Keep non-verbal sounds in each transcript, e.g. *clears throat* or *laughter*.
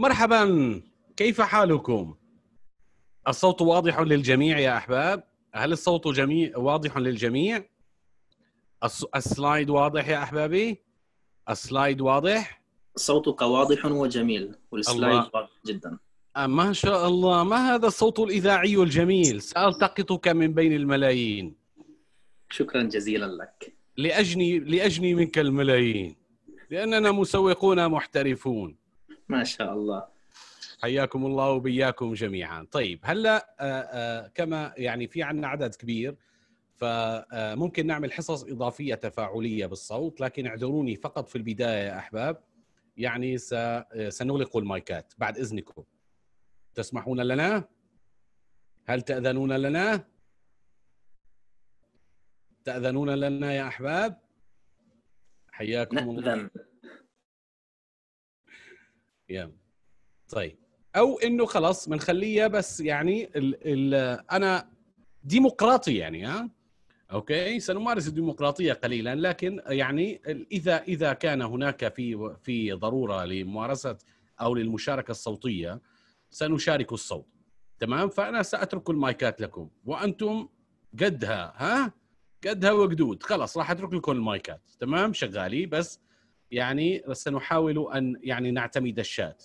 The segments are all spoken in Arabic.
مرحبا كيف حالكم؟ الصوت واضح للجميع يا احباب هل الصوت جميع واضح للجميع؟ السلايد واضح يا احبابي؟ السلايد واضح؟ صوتك واضح وجميل والسلايد واضح جدا آه، ما شاء الله ما هذا الصوت الاذاعي الجميل سالتقطك من بين الملايين شكرا جزيلا لك لاجني لاجني منك الملايين لاننا مسوقون محترفون ما شاء الله حياكم الله وبياكم جميعا طيب هلا آه، آه، كما يعني في عندنا عدد كبير فممكن آه، نعمل حصص اضافيه تفاعليه بالصوت لكن اعذروني فقط في البدايه يا احباب يعني سنغلق المايكات بعد اذنكم تسمحون لنا هل تاذنون لنا تاذنون لنا يا احباب حياكم الله يلا طيب او انه خلاص بنخليها بس يعني الـ الـ انا ديمقراطي يعني ها اوكي سنمارس الديمقراطيه قليلا لكن يعني اذا اذا كان هناك في في ضروره لممارسه او للمشاركه الصوتيه سنشارك الصوت تمام فانا ساترك المايكات لكم وانتم قدها ها قدها وقدود خلاص راح اترك لكم المايكات تمام شغالي بس يعني سنحاول ان يعني نعتمد الشات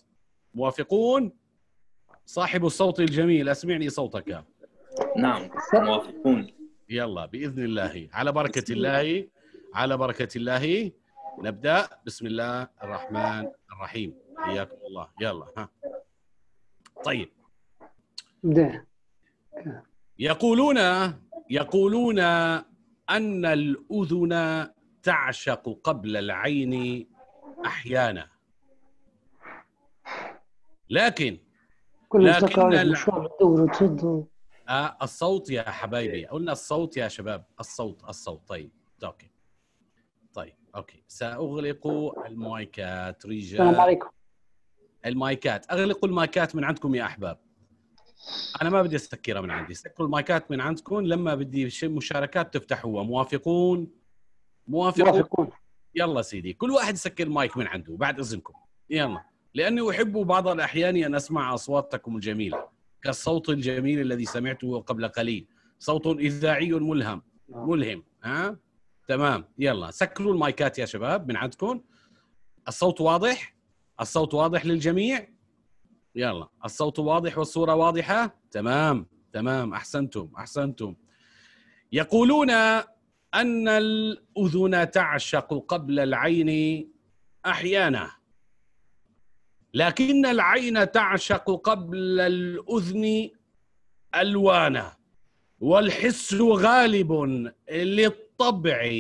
موافقون صاحب الصوت الجميل اسمعني صوتك نعم موافقون يلا باذن الله على بركه الله على بركه الله نبدا بسم الله الرحمن الرحيم حياكم الله يلا ها طيب ده. يقولون يقولون ان الاذن تعشق قبل العين احيانا لكن كل لكن وتشد آه، الصوت يا حبايبي قلنا الصوت يا شباب الصوت الصوت طيب اوكي طيب اوكي ساغلق المايكات رجال السلام عليكم المايكات اغلقوا المايكات من عندكم يا احباب انا ما بدي اسكرها من عندي سكروا المايكات من عندكم لما بدي مشاركات تفتحوها موافقون موافقون يلا سيدي كل واحد يسكر المايك من عنده بعد اذنكم يلا لاني احب بعض الاحيان ان اسمع اصواتكم الجميله كالصوت الجميل الذي سمعته قبل قليل صوت اذاعي ملهم نعم. ملهم ها تمام يلا سكروا المايكات يا شباب من عندكم الصوت واضح الصوت واضح للجميع يلا الصوت واضح والصوره واضحه تمام تمام احسنتم احسنتم يقولون أن الأذن تعشق قبل العين أحيانا لكن العين تعشق قبل الأذن ألوانا والحس غالب للطبع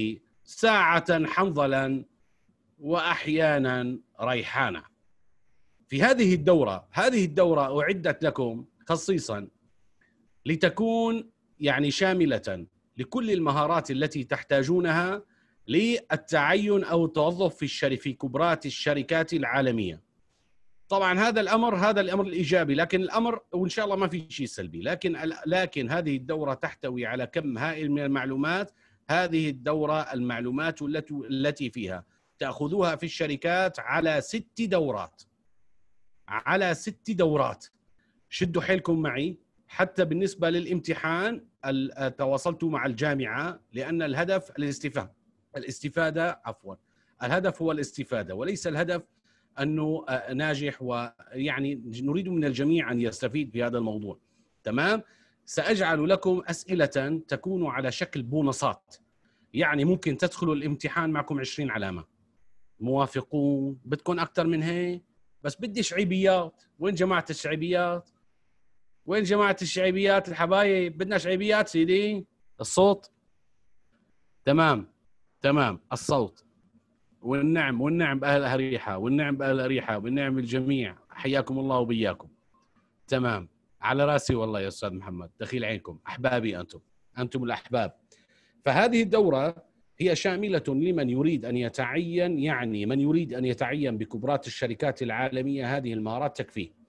ساعة حنظلا وأحيانا ريحانا في هذه الدورة هذه الدورة أعدت لكم خصيصا لتكون يعني شاملة لكل المهارات التي تحتاجونها للتعين او التوظف في الشركه في كبرات الشركات العالميه. طبعا هذا الامر هذا الامر الايجابي لكن الامر وان شاء الله ما في شيء سلبي لكن لكن هذه الدوره تحتوي على كم هائل من المعلومات هذه الدوره المعلومات التي التي فيها تاخذوها في الشركات على ست دورات على ست دورات شدوا حيلكم معي حتى بالنسبه للامتحان تواصلت مع الجامعه لان الهدف الاستفاده الاستفاده عفوا الهدف هو الاستفاده وليس الهدف انه آه، ناجح ويعني نريد من الجميع ان يستفيد في هذا الموضوع تمام ساجعل لكم اسئله تكون على شكل بونصات يعني ممكن تدخلوا الامتحان معكم 20 علامه موافقون بدكم اكثر من هيك بس بدي عيبيات وين جماعه الشعبيات وين جماعه الشعيبيات الحبايب بدنا شعيبيات سيدي الصوت تمام تمام الصوت والنعم والنعم باهل اريحه والنعم باهل اريحه والنعم الجميع حياكم الله وبياكم تمام على راسي والله يا استاذ محمد دخيل عينكم احبابي انتم انتم الاحباب فهذه الدوره هي شامله لمن يريد ان يتعين يعني من يريد ان يتعين بكبرات الشركات العالميه هذه المهارات تكفيه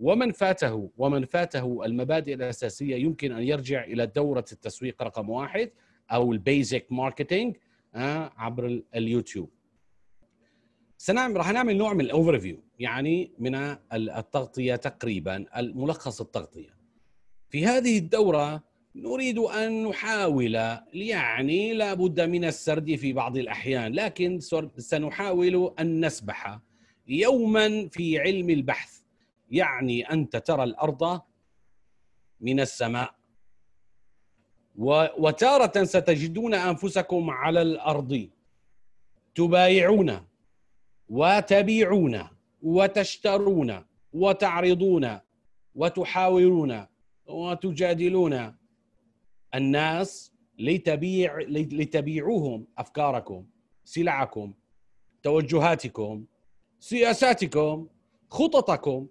ومن فاته ومن فاته المبادئ الاساسيه يمكن ان يرجع الى دوره التسويق رقم واحد او البيزك ماركتينج آه، عبر اليوتيوب سنعمل راح نعمل نوع من الاوفر فيو يعني من التغطيه تقريبا ملخص التغطيه في هذه الدوره نريد ان نحاول يعني لابد من السرد في بعض الاحيان لكن سنحاول ان نسبح يوما في علم البحث يعني انت ترى الارض من السماء وتارة ستجدون انفسكم على الارض تبايعون وتبيعون وتشترون وتعرضون وتحاورون وتجادلون الناس لتبيع لتبيعوهم افكاركم سلعكم توجهاتكم سياساتكم خططكم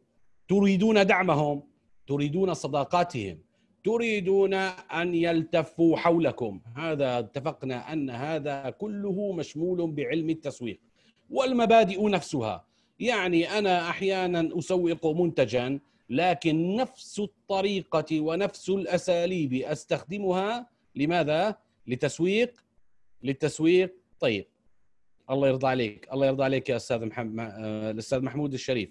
تريدون دعمهم تريدون صداقاتهم تريدون ان يلتفوا حولكم هذا اتفقنا ان هذا كله مشمول بعلم التسويق والمبادئ نفسها يعني انا احيانا اسوق منتجا لكن نفس الطريقه ونفس الاساليب استخدمها لماذا لتسويق للتسويق طيب الله يرضى عليك الله يرضى عليك يا استاذ محمد آه، الاستاذ محمود الشريف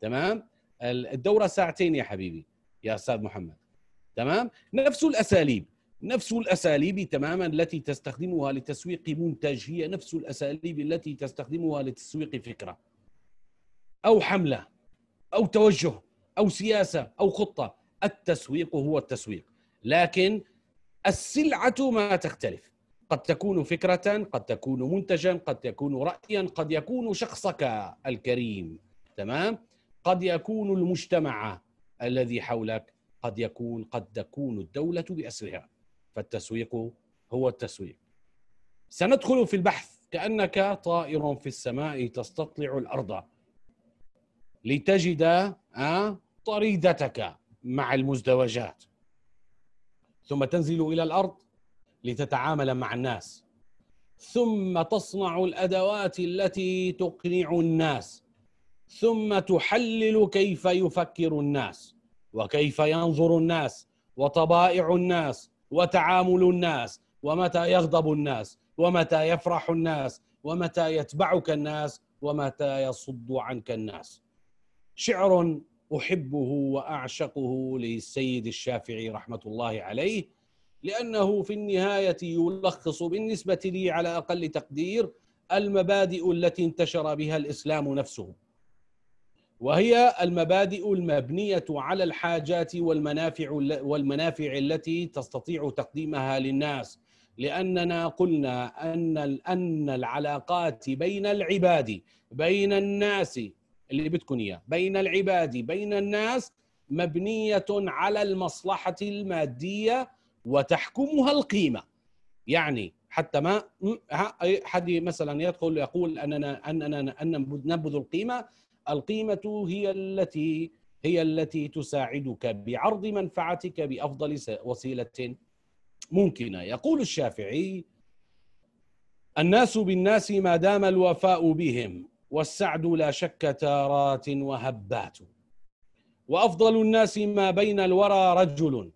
تمام الدوره ساعتين يا حبيبي يا استاذ محمد تمام نفس الاساليب نفس الاساليب تماما التي تستخدمها لتسويق منتج هي نفس الاساليب التي تستخدمها لتسويق فكره او حمله او توجه او سياسه او خطه التسويق هو التسويق لكن السلعه ما تختلف قد تكون فكره قد تكون منتجا قد تكون رايا قد يكون شخصك الكريم تمام قد يكون المجتمع الذي حولك قد يكون قد تكون الدولة بأسرها فالتسويق هو التسويق سندخل في البحث كأنك طائر في السماء تستطلع الأرض لتجد آه، طريدتك مع المزدوجات ثم تنزل إلى الأرض لتتعامل مع الناس ثم تصنع الأدوات التي تقنع الناس ثم تحلل كيف يفكر الناس وكيف ينظر الناس وطبائع الناس وتعامل الناس ومتى يغضب الناس ومتى يفرح الناس ومتى يتبعك الناس ومتى يصد عنك الناس شعر احبه واعشقه للسيد الشافعي رحمه الله عليه لانه في النهايه يلخص بالنسبه لي على اقل تقدير المبادئ التي انتشر بها الاسلام نفسه وهي المبادئ المبنية على الحاجات والمنافع والمنافع التي تستطيع تقديمها للناس لأننا قلنا أن أن العلاقات بين العباد بين الناس اللي بدكم إياه بين العباد بين الناس مبنية على المصلحة المادية وتحكمها القيمة يعني حتى ما حد مثلا يدخل يقول أننا أننا أن ننبذ القيمة القيمة هي التي هي التي تساعدك بعرض منفعتك بأفضل وسيلة ممكنة يقول الشافعي الناس بالناس ما دام الوفاء بهم والسعد لا شك تارات وهبات وأفضل الناس ما بين الورى رجل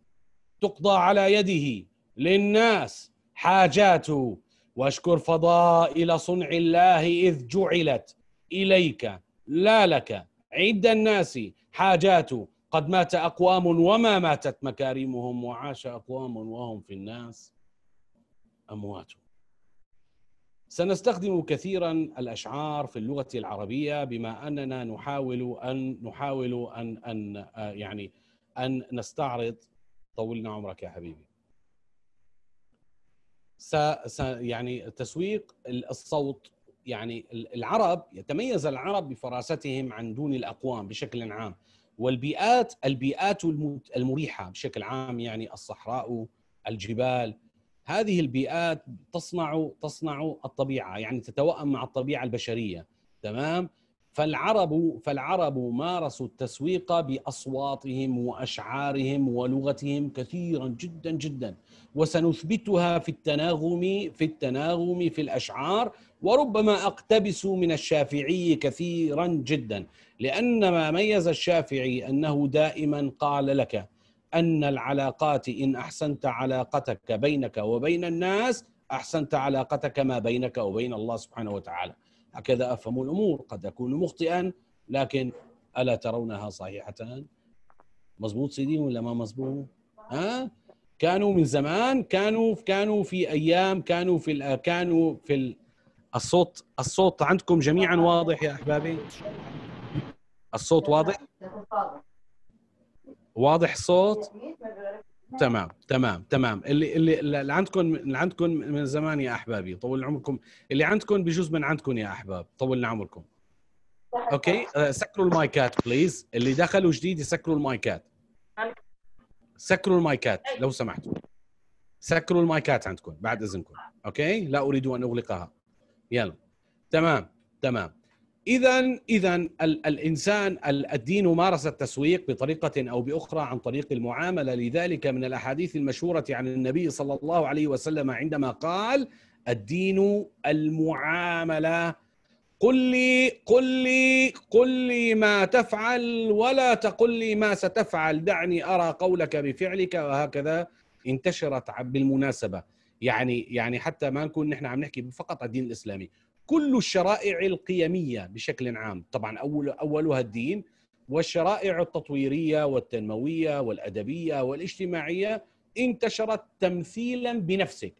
تقضى على يده للناس حاجات واشكر فضائل صنع الله إذ جعلت إليك لا لك عد الناس حاجات قد مات أقوام وما ماتت مكارمهم وعاش أقوام وهم في الناس أموات سنستخدم كثيرا الأشعار في اللغة العربية بما أننا نحاول أن نحاول أن أن آه يعني أن نستعرض طولنا عمرك يا حبيبي س يعني تسويق الصوت يعني العرب يتميز العرب بفراستهم عن دون الاقوام بشكل عام والبيئات البيئات المريحه بشكل عام يعني الصحراء الجبال هذه البيئات تصنع تصنع الطبيعه يعني تتوائم مع الطبيعه البشريه تمام فالعرب فالعرب مارسوا التسويق باصواتهم واشعارهم ولغتهم كثيرا جدا جدا وسنثبتها في التناغم في التناغم في الاشعار وربما اقتبس من الشافعي كثيرا جدا لان ما ميز الشافعي انه دائما قال لك ان العلاقات ان احسنت علاقتك بينك وبين الناس احسنت علاقتك ما بينك وبين الله سبحانه وتعالى هكذا افهم الامور قد اكون مخطئا لكن الا ترونها صحيحه مزبوط سيدي ولا ما مزبوط ها كانوا من زمان كانوا كانوا في ايام كانوا في كانوا في الصوت الصوت عندكم جميعا واضح يا احبابي الصوت واضح واضح صوت تمام تمام تمام اللي اللي اللي عندكم اللي عندكم من زمان يا احبابي طول عمركم اللي عندكم بجوز من عندكم يا احباب طولنا عمركم اوكي آه، سكروا المايكات بليز اللي دخلوا جديد يسكروا المايكات سكروا المايكات لو سمحتوا سكروا المايكات عندكم بعد اذنكم اوكي لا اريد ان اغلقها يلا تمام تمام اذا اذا الانسان الدين مارس التسويق بطريقه او باخرى عن طريق المعامله لذلك من الاحاديث المشهوره عن النبي صلى الله عليه وسلم عندما قال الدين المعامله قل لي قل لي قل لي ما تفعل ولا تقل لي ما ستفعل دعني ارى قولك بفعلك وهكذا انتشرت بالمناسبه يعني يعني حتى ما نكون نحن عم نحكي فقط عن الدين الاسلامي كل الشرائع القيميه بشكل عام طبعا اول اولها الدين والشرائع التطويريه والتنمويه والادبيه والاجتماعيه انتشرت تمثيلا بنفسك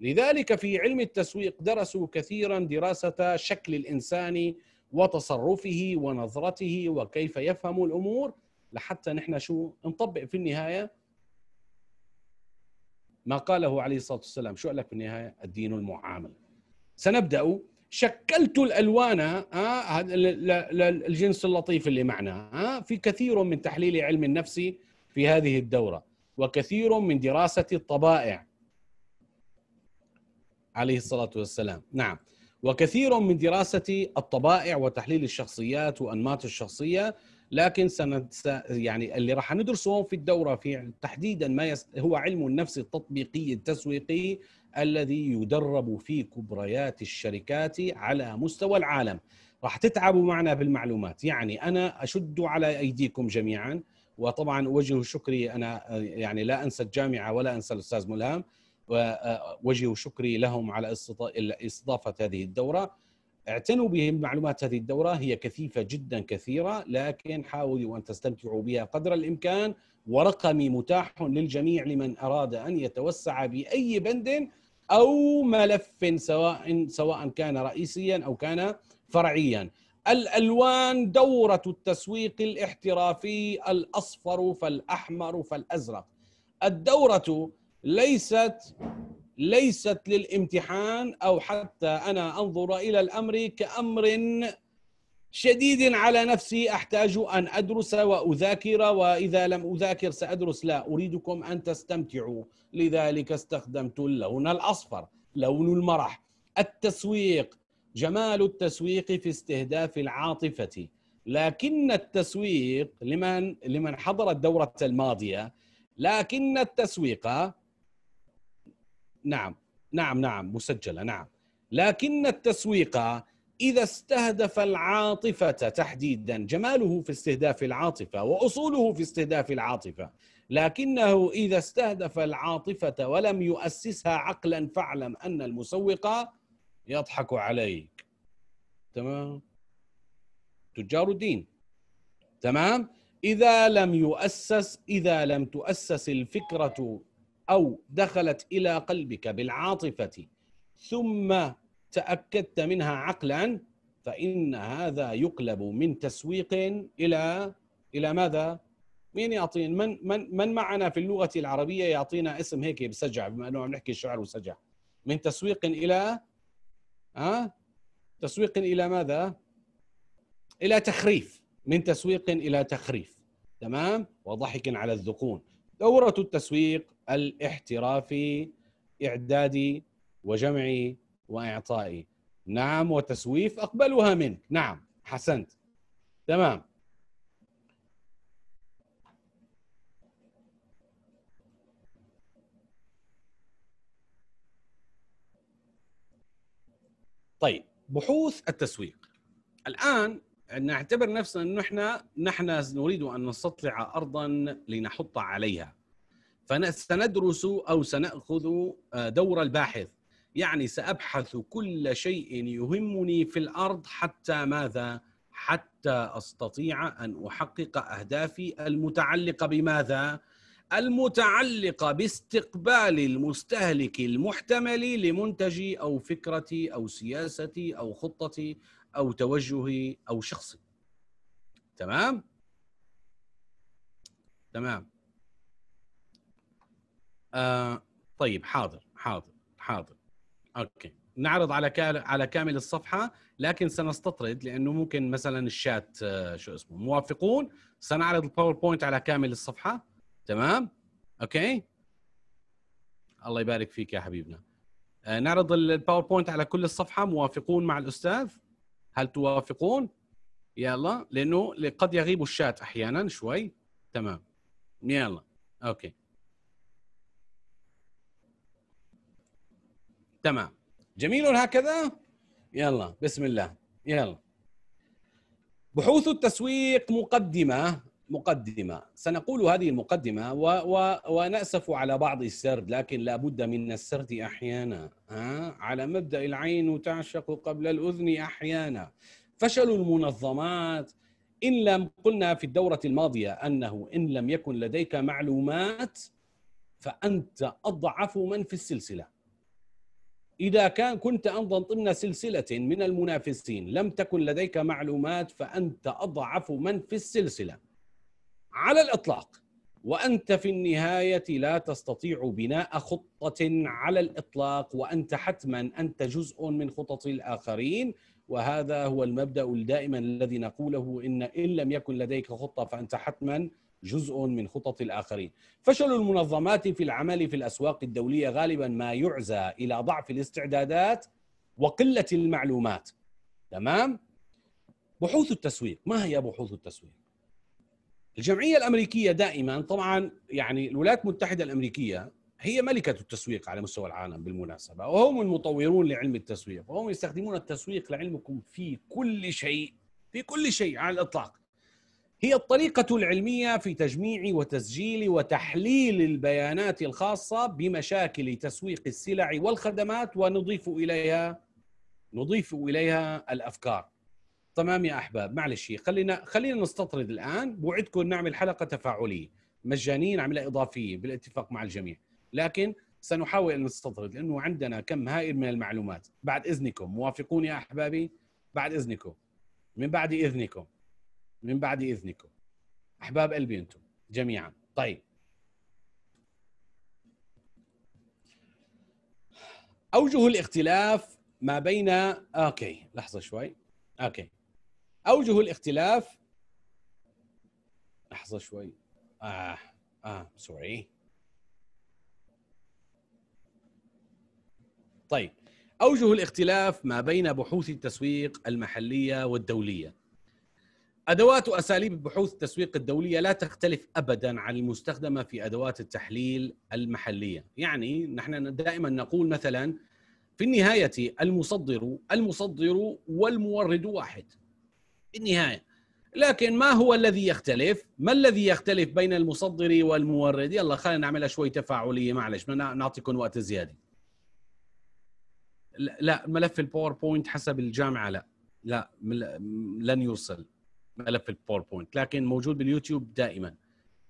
لذلك في علم التسويق درسوا كثيرا دراسه شكل الانسان وتصرفه ونظرته وكيف يفهم الامور لحتى نحن شو نطبق في النهايه ما قاله عليه الصلاة والسلام شو قال لك بالنهاية الدين المعامل سنبدأ شكلت الألوان آه، الجنس اللطيف اللي معنا آه، في كثير من تحليل علم النفس في هذه الدورة وكثير من دراسة الطبائع عليه الصلاة والسلام نعم وكثير من دراسة الطبائع وتحليل الشخصيات وأنماط الشخصية لكن سنت يعني اللي راح ندرسه في الدوره في تحديدا ما يس هو علم النفس التطبيقي التسويقي الذي يدرب في كبريات الشركات على مستوى العالم راح تتعبوا معنا بالمعلومات يعني انا اشد على ايديكم جميعا وطبعا اوجه شكري انا يعني لا انسى الجامعه ولا انسى الاستاذ ملهم واوجه شكري لهم على استضافه هذه الدوره اعتنوا بمعلومات هذه الدورة هي كثيفة جدا كثيرة لكن حاولوا أن تستمتعوا بها قدر الإمكان ورقمي متاح للجميع لمن أراد أن يتوسع بأي بند أو ملف سواء سواء كان رئيسيا أو كان فرعيا الألوان دورة التسويق الاحترافي الأصفر فالأحمر فالأزرق الدورة ليست ليست للامتحان او حتى انا انظر الى الامر كامر شديد على نفسي احتاج ان ادرس واذاكر واذا لم اذاكر سادرس لا اريدكم ان تستمتعوا لذلك استخدمت اللون الاصفر لون المرح التسويق جمال التسويق في استهداف العاطفه لكن التسويق لمن لمن حضر الدوره الماضيه لكن التسويق نعم نعم نعم مسجله نعم لكن التسويق اذا استهدف العاطفه تحديدا جماله في استهداف العاطفه واصوله في استهداف العاطفه لكنه اذا استهدف العاطفه ولم يؤسسها عقلا فاعلم ان المسوق يضحك عليك تمام تجار الدين تمام اذا لم يؤسس اذا لم تؤسس الفكره او دخلت الى قلبك بالعاطفه ثم تاكدت منها عقلا فان هذا يقلب من تسويق الى الى ماذا؟ مين يعطين من من من معنا في اللغه العربيه يعطينا اسم هيك بسجع بما انه عم نحكي شعر وسجع من تسويق الى ها أه؟ تسويق الى ماذا؟ الى تخريف من تسويق الى تخريف تمام؟ وضحك على الذقون دورة التسويق الاحترافي إعدادي وجمعي وإعطائي نعم وتسويف أقبلها منك نعم حسنت تمام طيب بحوث التسويق الان نعتبر نفسنا انه احنا نحن نريد ان نستطلع ارضا لنحط عليها فسندرس او سناخذ آه، دور الباحث يعني سابحث كل شيء يهمني في الارض حتى ماذا حتى استطيع ان احقق اهدافي المتعلقه بماذا المتعلقه باستقبال المستهلك المحتمل لمنتجي او فكرتي او سياستي او خطتي او توجهي او شخصي تمام تمام آه، طيب حاضر حاضر حاضر اوكي نعرض على على كامل الصفحه لكن سنستطرد لانه ممكن مثلا الشات آه، شو اسمه موافقون سنعرض الباوربوينت على كامل الصفحه تمام اوكي الله يبارك فيك يا حبيبنا آه، نعرض الباوربوينت على كل الصفحه موافقون مع الاستاذ هل توافقون يلا لانه قد يغيب الشات احيانا شوي تمام يلا اوكي تمام جميل هكذا يلا بسم الله يلا بحوث التسويق مقدمة مقدمة سنقول هذه المقدمة و و ونأسف على بعض السرد لكن لا بد من السرد أحيانا ها؟ على مبدأ العين تعشق قبل الأذن أحيانا فشل المنظمات إن لم قلنا في الدورة الماضية أنه إن لم يكن لديك معلومات فأنت أضعف من في السلسلة إذا كان كنت أيضا ضمن سلسلة من المنافسين لم تكن لديك معلومات فأنت أضعف من في السلسلة على الإطلاق وأنت في النهاية لا تستطيع بناء خطة على الإطلاق وأنت حتما أنت جزء من خطط الآخرين وهذا هو المبدأ الدائما الذي نقوله إن إن لم يكن لديك خطة فأنت حتما جزء من خطط الآخرين فشل المنظمات في العمل في الأسواق الدولية غالبا ما يعزى إلى ضعف الاستعدادات وقلة المعلومات تمام؟ بحوث التسويق ما هي بحوث التسويق؟ الجمعية الأمريكية دائما طبعا يعني الولايات المتحدة الأمريكية هي ملكة التسويق على مستوى العالم بالمناسبة وهم المطورون لعلم التسويق وهم يستخدمون التسويق لعلمكم في كل شيء في كل شيء على الإطلاق هي الطريقة العلمية في تجميع وتسجيل وتحليل البيانات الخاصة بمشاكل تسويق السلع والخدمات ونضيف إليها نضيف إليها الأفكار تمام يا أحباب معلش خلينا خلينا نستطرد الآن بوعدكم نعمل حلقة تفاعلية مجانية نعملها إضافية بالاتفاق مع الجميع لكن سنحاول أن نستطرد لأنه عندنا كم هائل من المعلومات بعد إذنكم موافقون يا أحبابي بعد إذنكم من بعد إذنكم من بعد إذنكم أحباب قلبي أنتم جميعا طيب أوجه الاختلاف ما بين أوكي لحظة شوي أوكي أوجه الاختلاف لحظة شوي آه آه سوري طيب أوجه الاختلاف ما بين بحوث التسويق المحلية والدولية ادوات واساليب البحوث التسويق الدوليه لا تختلف ابدا عن المستخدمه في ادوات التحليل المحليه، يعني نحن دائما نقول مثلا في النهايه المصدر المصدر والمورد واحد. في النهايه لكن ما هو الذي يختلف؟ ما الذي يختلف بين المصدر والمورد؟ يلا خلينا نعملها شوي تفاعليه معلش نعطيكم وقت زياده. لا ملف الباوربوينت حسب الجامعه لا لا لن يوصل ملف الباوربوينت لكن موجود باليوتيوب دائما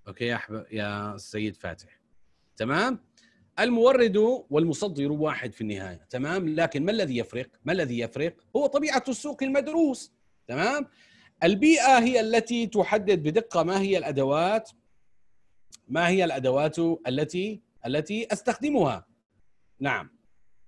اوكي يا حب... يا سيد فاتح تمام المورد والمصدر واحد في النهايه تمام لكن ما الذي يفرق ما الذي يفرق هو طبيعه السوق المدروس تمام البيئه هي التي تحدد بدقه ما هي الادوات ما هي الادوات التي التي استخدمها نعم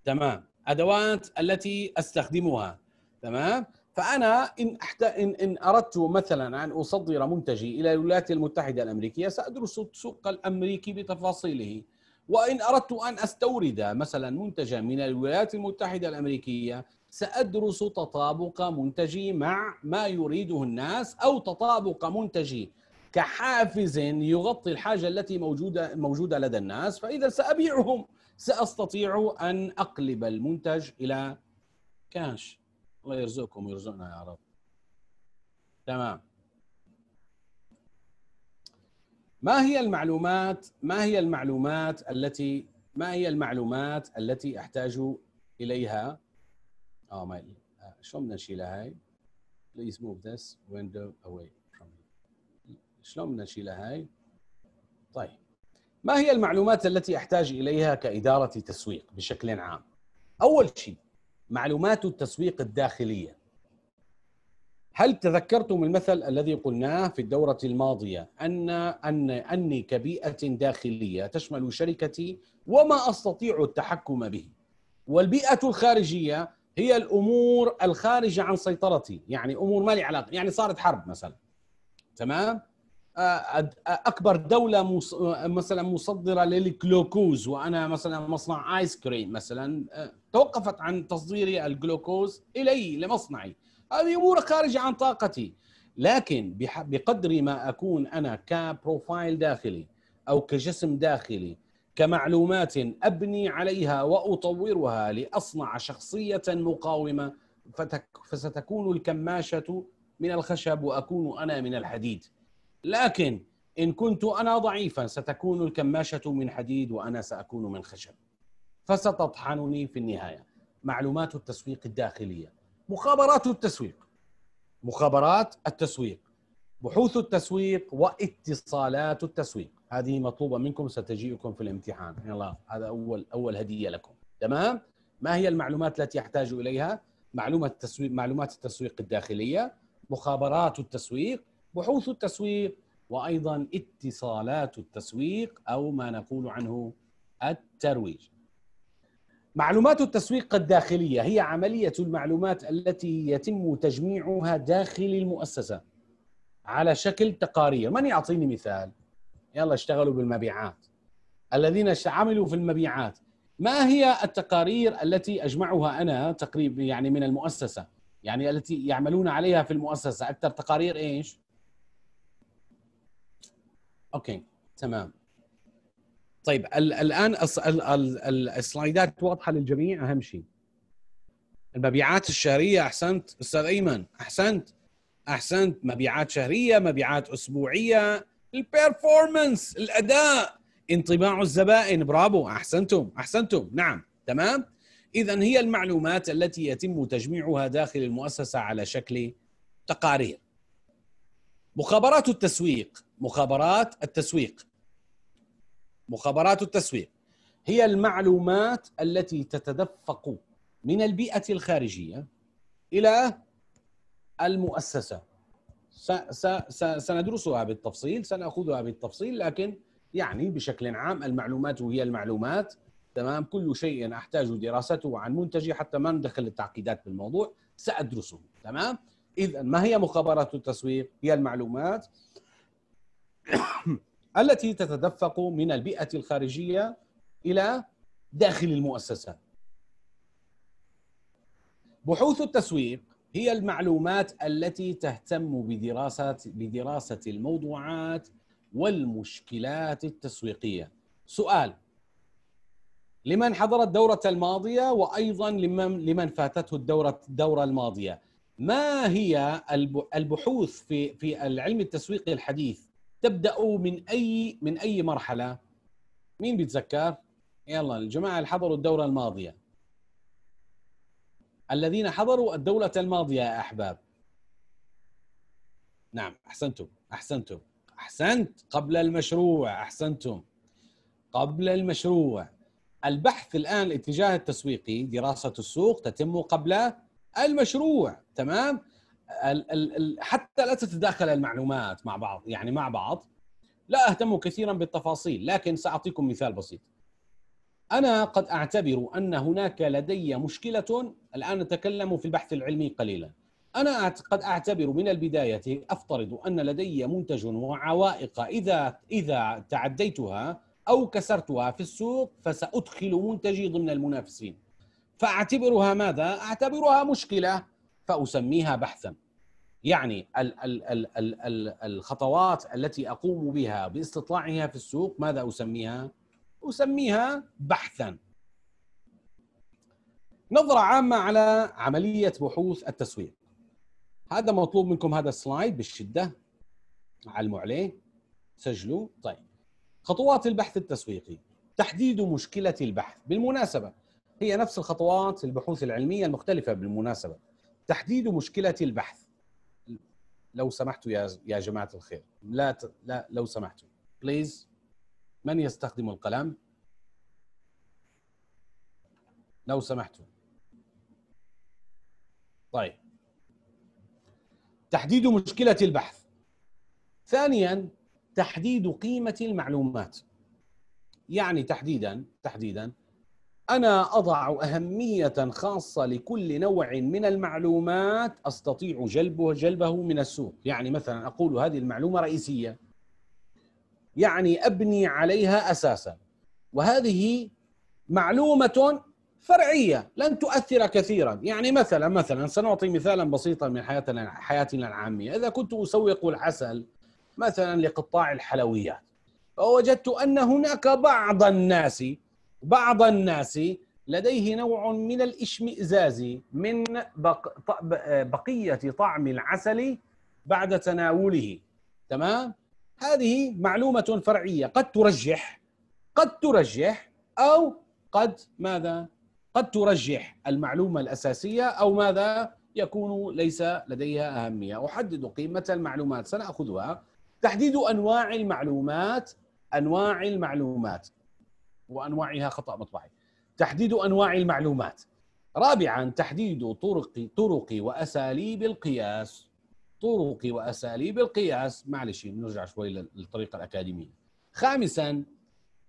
تمام ادوات التي استخدمها تمام فانا ان أحت... إن, ان اردت مثلا ان اصدر منتجي الى الولايات المتحده الامريكيه سادرس السوق الامريكي بتفاصيله وان اردت ان استورد مثلا منتجا من الولايات المتحده الامريكيه سادرس تطابق منتجي مع ما يريده الناس او تطابق منتجي كحافز يغطي الحاجه التي موجوده موجوده لدى الناس فاذا سابيعهم ساستطيع ان اقلب المنتج الى كاش الله يرزقكم ويرزقنا يا رب تمام ما هي المعلومات ما هي المعلومات التي ما هي المعلومات التي احتاج اليها اه ما آه، شلون بدنا نشيلها هاي please move this window away from me شلون بدنا نشيلها هاي طيب ما هي المعلومات التي احتاج اليها كاداره تسويق بشكل عام اول شيء معلومات التسويق الداخلية هل تذكرتم المثل الذي قلناه في الدورة الماضية أن أن أني كبيئة داخلية تشمل شركتي وما أستطيع التحكم به والبيئة الخارجية هي الأمور الخارجة عن سيطرتي يعني أمور ما لي علاقة يعني صارت حرب مثلا تمام اكبر دوله مثلا مصدره للجلوكوز وانا مثلا مصنع ايس كريم مثلا توقفت عن تصديري الجلوكوز الي لمصنعي هذه امور خارجه عن طاقتي لكن بقدر ما اكون انا كبروفايل داخلي او كجسم داخلي كمعلومات ابني عليها واطورها لاصنع شخصيه مقاومه فستكون الكماشه من الخشب واكون انا من الحديد لكن إن كنت أنا ضعيفا ستكون الكماشة من حديد وأنا سأكون من خشب فستطحنني في النهاية معلومات التسويق الداخلية مخابرات التسويق مخابرات التسويق بحوث التسويق واتصالات التسويق هذه مطلوبة منكم ستجيئكم في الامتحان يلا هذا أول أول هدية لكم تمام ما هي المعلومات التي يحتاج إليها معلومة التسويق معلومات التسويق الداخلية مخابرات التسويق بحوث التسويق وايضا اتصالات التسويق او ما نقول عنه الترويج. معلومات التسويق الداخليه هي عمليه المعلومات التي يتم تجميعها داخل المؤسسه على شكل تقارير، من يعطيني مثال؟ يلا اشتغلوا بالمبيعات. الذين عملوا في المبيعات ما هي التقارير التي اجمعها انا تقريبا يعني من المؤسسه؟ يعني التي يعملون عليها في المؤسسه اكثر تقارير ايش؟ اوكي تمام طيب ال الان السلايدات واضحه للجميع اهم شيء المبيعات الشهريه احسنت استاذ ايمن احسنت احسنت مبيعات شهريه مبيعات اسبوعيه البيرفورمانس الاداء انطباع الزبائن برافو احسنتم احسنتم نعم تمام اذا هي المعلومات التي يتم تجميعها داخل المؤسسه على شكل تقارير مخابرات التسويق مخابرات التسويق مخابرات التسويق هي المعلومات التي تتدفق من البيئة الخارجية إلى المؤسسة سندرسها بالتفصيل سنأخذها بالتفصيل لكن يعني بشكل عام المعلومات هي المعلومات تمام كل شيء أحتاج دراسته عن منتجي حتى ما ندخل التعقيدات بالموضوع سأدرسه تمام اذا ما هي مخابرات التسويق هي المعلومات *coughs* التي تتدفق من البيئه الخارجيه الى داخل المؤسسه بحوث التسويق هي المعلومات التي تهتم بدراسه بدراسه الموضوعات والمشكلات التسويقيه سؤال لمن حضر الدورة الماضية وأيضا لمن, لمن فاتته الدورة الدورة الماضية ما هي البحوث في في العلم التسويقي الحديث تبدا من اي من اي مرحله مين بيتذكر يلا الجماعه اللي حضروا الدوره الماضيه الذين حضروا الدوله الماضيه يا احباب نعم احسنتم احسنتم احسنت قبل المشروع احسنتم قبل المشروع البحث الان الاتجاه التسويقي دراسه السوق تتم قبل المشروع تمام حتى لا تتداخل المعلومات مع بعض يعني مع بعض لا اهتم كثيرا بالتفاصيل لكن ساعطيكم مثال بسيط انا قد اعتبر ان هناك لدي مشكله الان نتكلم في البحث العلمي قليلا انا قد اعتبر من البدايه افترض ان لدي منتج وعوائق اذا اذا تعديتها او كسرتها في السوق فسادخل منتجي ضمن المنافسين فاعتبرها ماذا؟ اعتبرها مشكله فاسميها بحثا. يعني ال ال ال ال ال الخطوات التي اقوم بها باستطلاعها في السوق ماذا اسميها؟ اسميها بحثا. نظره عامه على عمليه بحوث التسويق. هذا مطلوب منكم هذا السلايد بالشده علموا عليه سجلوا طيب خطوات البحث التسويقي تحديد مشكله البحث بالمناسبه هي نفس الخطوات البحوث العلمية المختلفة بالمناسبة تحديد مشكلة البحث لو سمحتوا يا يا جماعة الخير لا ت... لا لو سمحتوا بليز من يستخدم القلم لو سمحتوا طيب تحديد مشكلة البحث ثانيا تحديد قيمة المعلومات يعني تحديدا تحديدا انا اضع اهميه خاصه لكل نوع من المعلومات استطيع جلبه جلبه من السوق يعني مثلا اقول هذه المعلومه رئيسيه يعني ابني عليها اساسا وهذه معلومه فرعيه لن تؤثر كثيرا يعني مثلا مثلا سنعطي مثالا بسيطا من حياتنا حياتنا العاميه اذا كنت اسوق العسل مثلا لقطاع الحلويات فوجدت ان هناك بعض الناس بعض الناس لديه نوع من الاشمئزاز من بق... بقية طعم العسل بعد تناوله تمام؟ هذه معلومة فرعية قد ترجح قد ترجح أو قد ماذا؟ قد ترجح المعلومة الأساسية أو ماذا يكون ليس لديها أهمية أحدد قيمة المعلومات سنأخذها تحديد أنواع المعلومات أنواع المعلومات وانواعها خطا مطبعي. تحديد انواع المعلومات. رابعا تحديد طرق طرق واساليب القياس. طرق واساليب القياس، معلش نرجع شوي للطريقه الاكاديميه. خامسا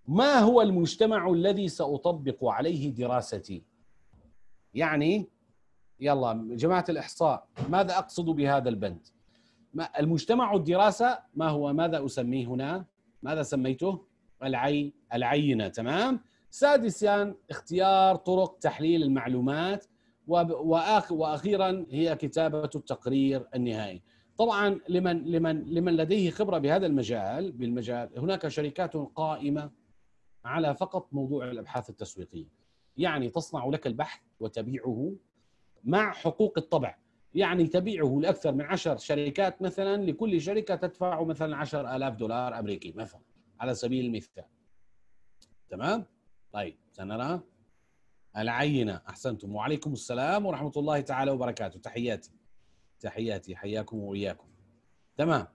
ما هو المجتمع الذي ساطبق عليه دراستي؟ يعني يلا جماعه الاحصاء ماذا اقصد بهذا البند؟ المجتمع الدراسه ما هو ماذا اسميه هنا؟ ماذا سميته؟ العي العينه تمام سادسا اختيار طرق تحليل المعلومات واخيرا هي كتابه التقرير النهائي طبعا لمن لمن لمن لديه خبره بهذا المجال بالمجال هناك شركات قائمه على فقط موضوع الابحاث التسويقيه يعني تصنع لك البحث وتبيعه مع حقوق الطبع يعني تبيعه لاكثر من عشر شركات مثلا لكل شركه تدفع مثلا 10000 دولار امريكي مثلا على سبيل المثال تمام طيب سنرى العينة أحسنتم وعليكم السلام ورحمة الله تعالى وبركاته تحياتي تحياتي حياكم وإياكم تمام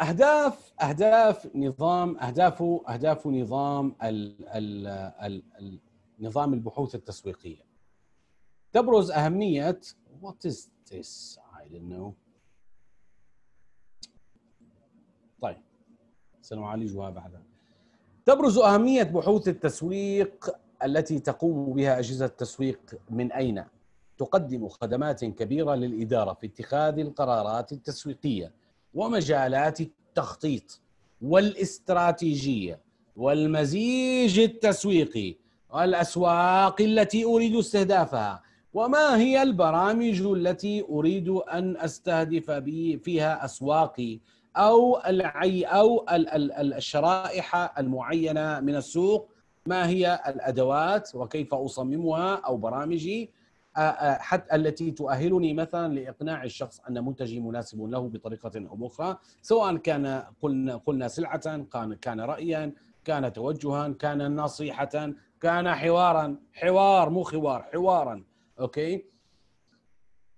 اهداف اهداف نظام اهدافه اهدافه نظام الـ الـ الـ الـ نظام البحوث التسويقيه تبرز اهميه what is this I don't know طيب سلام عليكم بعدها تبرز اهميه بحوث التسويق التي تقوم بها اجهزه التسويق من اين تقدم خدمات كبيره للاداره في اتخاذ القرارات التسويقيه ومجالات التخطيط والاستراتيجيه والمزيج التسويقي والاسواق التي اريد استهدافها وما هي البرامج التي اريد ان استهدف فيها اسواقي او العي او الشرائح المعينه من السوق ما هي الادوات وكيف اصممها او برامجي حتى التي تؤهلني مثلا لاقناع الشخص ان منتجي مناسب له بطريقه او باخرى سواء كان قلنا قلنا سلعه كان كان رايا كان توجها كان نصيحه كان حوارا حوار مو خوار حوارا اوكي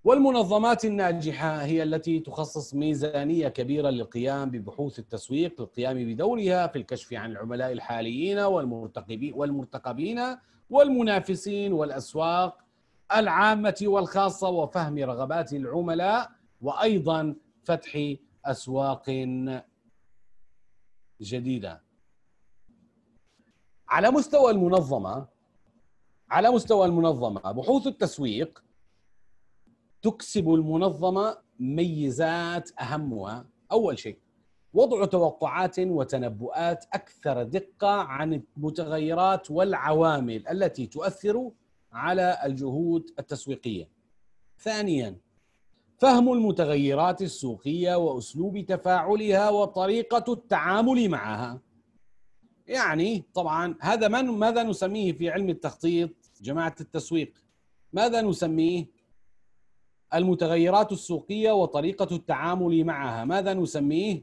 والمنظمات الناجحة هي التي تخصص ميزانية كبيرة للقيام ببحوث التسويق للقيام بدورها في الكشف عن العملاء الحاليين والمرتقبين والمرتقبين والمنافسين والأسواق العامة والخاصة وفهم رغبات العملاء وأيضا فتح أسواق جديدة على مستوى المنظمة على مستوى المنظمة بحوث التسويق تكسب المنظمة ميزات أهمها أول شيء وضع توقعات وتنبؤات أكثر دقة عن المتغيرات والعوامل التي تؤثر على الجهود التسويقيه. ثانيا فهم المتغيرات السوقيه واسلوب تفاعلها وطريقه التعامل معها. يعني طبعا هذا من ماذا نسميه في علم التخطيط جماعه التسويق؟ ماذا نسميه؟ المتغيرات السوقيه وطريقه التعامل معها، ماذا نسميه؟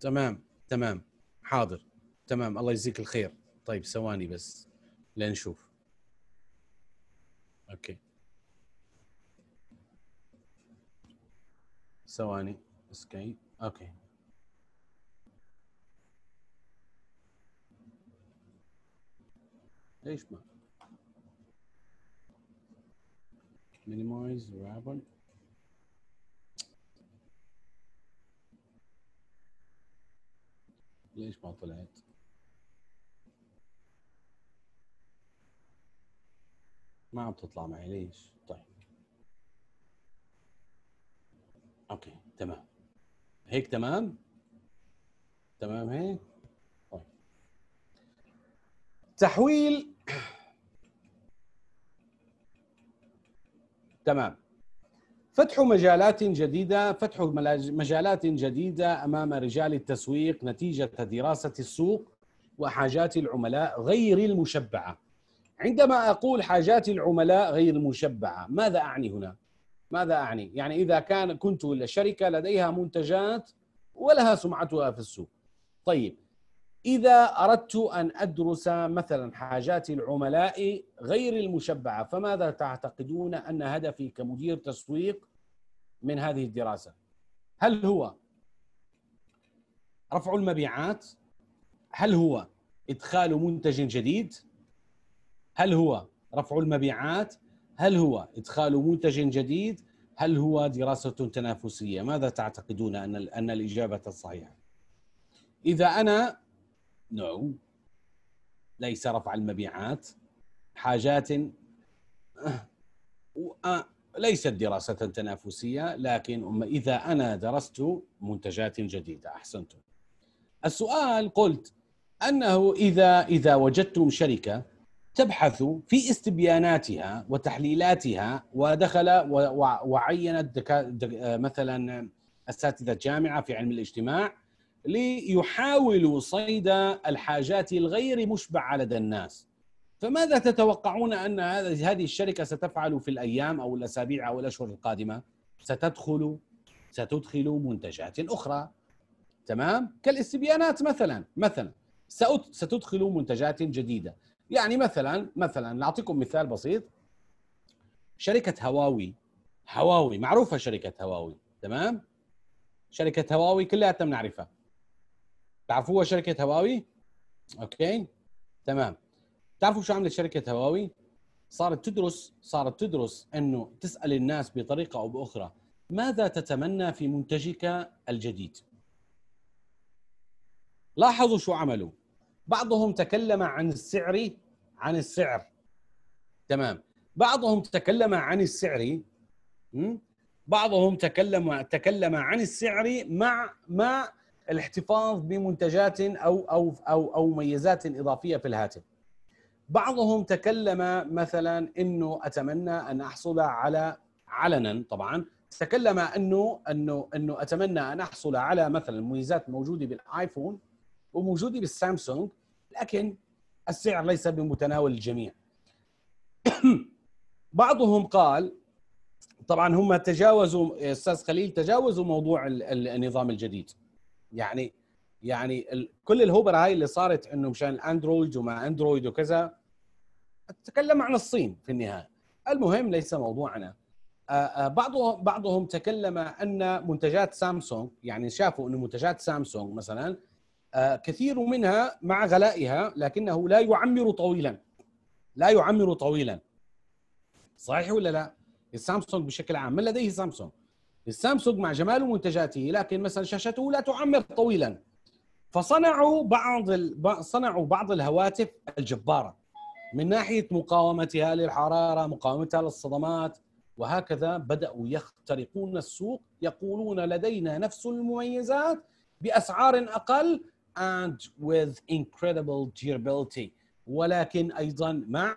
تمام تمام حاضر تمام الله يجزيك الخير طيب ثواني بس لنشوف اوكي ثواني اسكيب اوكي ليش ما minimize wrapper ليش ما طلعت؟ ما عم تطلع معي ليش؟ طيب اوكي تمام هيك تمام؟ تمام هيك؟ طيب تحويل *clears throat* تمام فتح مجالات جديدة فتح مجالات جديدة أمام رجال التسويق نتيجة دراسة السوق وحاجات العملاء غير المشبعة عندما أقول حاجات العملاء غير مشبعة ماذا أعني هنا؟ ماذا أعني؟ يعني إذا كان كنت الشركة لديها منتجات ولها سمعتها في السوق طيب إذا أردت أن أدرس مثلا حاجات العملاء غير المشبعة فماذا تعتقدون أن هدفي كمدير تسويق من هذه الدراسة؟ هل هو رفع المبيعات؟ هل هو إدخال منتج جديد؟ هل هو رفع المبيعات هل هو ادخال منتج جديد هل هو دراسه تنافسيه ماذا تعتقدون ان ان الاجابه الصحيحه اذا انا نو ليس رفع المبيعات حاجات أه، أه، ليست دراسة تنافسية لكن إذا أنا درست منتجات جديدة أحسنتم السؤال قلت أنه إذا إذا وجدتم شركة تبحث في استبياناتها وتحليلاتها ودخل وعينت آه، مثلا اساتذه جامعه في علم الاجتماع ليحاولوا صيد الحاجات الغير مشبعه لدى الناس. فماذا تتوقعون ان هذه الشركه ستفعل في الايام او الاسابيع او الاشهر القادمه؟ ستدخل ستدخل منتجات اخرى تمام؟ كالاستبيانات مثلا مثلا ستدخل منتجات جديده، يعني مثلا مثلا نعطيكم مثال بسيط شركه هواوي هواوي معروفه شركه هواوي تمام شركه هواوي كلياتنا بنعرفها تعرفوها شركه هواوي اوكي تمام تعرفوا شو عملت شركه هواوي صارت تدرس صارت تدرس انه تسال الناس بطريقه او باخرى ماذا تتمنى في منتجك الجديد لاحظوا شو عملوا بعضهم تكلم عن السعر عن السعر تمام بعضهم تكلم عن السعر بعضهم تكلم تكلم عن السعر مع مع الاحتفاظ بمنتجات او او او او ميزات اضافيه في الهاتف. بعضهم تكلم مثلا انه اتمنى ان احصل على علنا طبعا تكلم انه انه انه اتمنى ان احصل على مثلا ميزات موجوده بالايفون وموجوده بالسامسونج لكن السعر ليس بمتناول الجميع *coughs* بعضهم قال طبعا هم تجاوزوا استاذ خليل تجاوزوا موضوع النظام الجديد يعني يعني كل الهوبر هاي اللي صارت انه مشان اندرويد وما اندرويد وكذا تكلم عن الصين في النهايه المهم ليس موضوعنا آه، آه، بعضهم بعضهم تكلم ان منتجات سامسونج يعني شافوا انه منتجات سامسونج مثلا آه، كثير منها مع غلائها لكنه لا يعمر طويلا لا يعمر طويلا صحيح ولا لا السامسونج بشكل عام من لديه سامسونج السامسونج مع جمال منتجاته لكن مثلا شاشته لا تعمر طويلا فصنعوا بعض ال... صنعوا بعض الهواتف الجباره من ناحيه مقاومتها للحراره مقاومتها للصدمات وهكذا بداوا يخترقون السوق يقولون لدينا نفس المميزات باسعار اقل and with incredible durability ولكن ايضا مع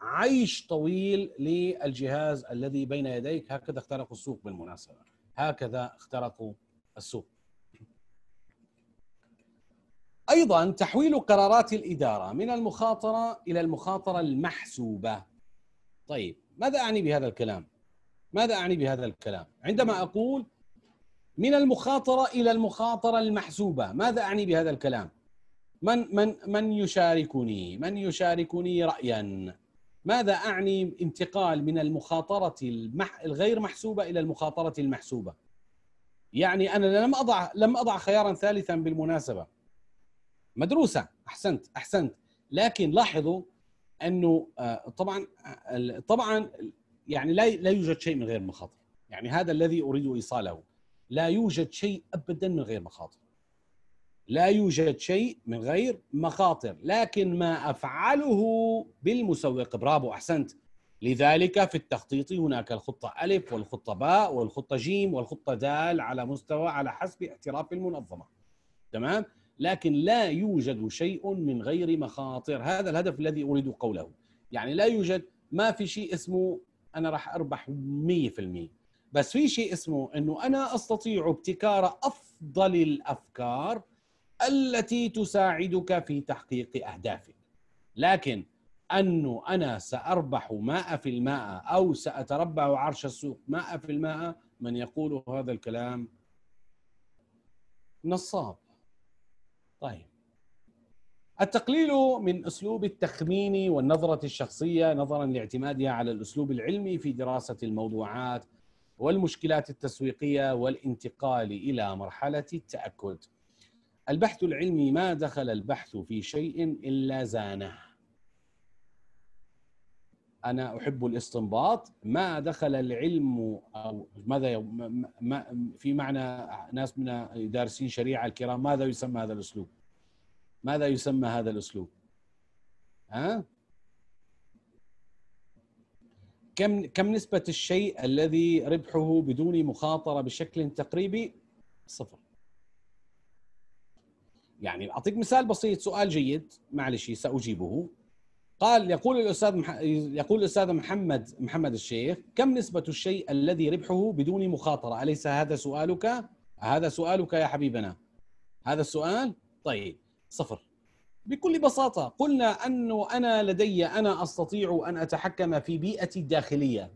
عيش طويل للجهاز الذي بين يديك هكذا اخترقوا السوق بالمناسبه هكذا اخترقوا السوق ايضا تحويل قرارات الاداره من المخاطره الى المخاطره المحسوبه طيب ماذا اعني بهذا الكلام ماذا اعني بهذا الكلام عندما اقول من المخاطرة إلى المخاطرة المحسوبة ماذا أعني بهذا الكلام؟ من, من, من يشاركني؟ من يشاركني رأياً؟ ماذا أعني انتقال من المخاطرة المح... الغير محسوبة إلى المخاطرة المحسوبة؟ يعني أنا لم أضع لم أضع خياراً ثالثاً بالمناسبة مدروسة أحسنت أحسنت لكن لاحظوا أنه آه، طبعاً آه، طبعاً يعني لا لا يوجد شيء من غير مخاطر يعني هذا الذي أريد إيصاله لا يوجد شيء ابدا من غير مخاطر لا يوجد شيء من غير مخاطر لكن ما افعله بالمسوق برافو احسنت لذلك في التخطيط هناك الخطة ألف والخطة باء والخطة جيم والخطة دال على مستوى على حسب اعتراف المنظمة تمام لكن لا يوجد شيء من غير مخاطر هذا الهدف الذي أريد قوله يعني لا يوجد ما في شيء اسمه أنا راح أربح 100% بس في شيء اسمه انه انا استطيع ابتكار افضل الافكار التي تساعدك في تحقيق اهدافك لكن انه انا ساربح 100% او ساتربع عرش السوق 100% من يقول هذا الكلام نصاب طيب التقليل من اسلوب التخمين والنظره الشخصيه نظرا لاعتمادها على الاسلوب العلمي في دراسه الموضوعات والمشكلات التسويقية والانتقال إلى مرحلة التأكد البحث العلمي ما دخل البحث في شيء إلا زانه أنا أحب الاستنباط ما دخل العلم أو ماذا ما في معنى ناس من دارسين شريعة الكرام ماذا يسمى هذا الأسلوب ماذا يسمى هذا الأسلوب ها كم كم نسبه الشيء الذي ربحه بدون مخاطره بشكل تقريبي صفر يعني اعطيك مثال بسيط سؤال جيد معلش ساجيبه قال يقول الاستاذ مح... يقول الاستاذ محمد محمد الشيخ كم نسبه الشيء الذي ربحه بدون مخاطره اليس هذا سؤالك هذا سؤالك يا حبيبنا هذا السؤال طيب صفر بكل بساطة قلنا أنه أنا لدي أنا أستطيع أن أتحكم في بيئتي الداخلية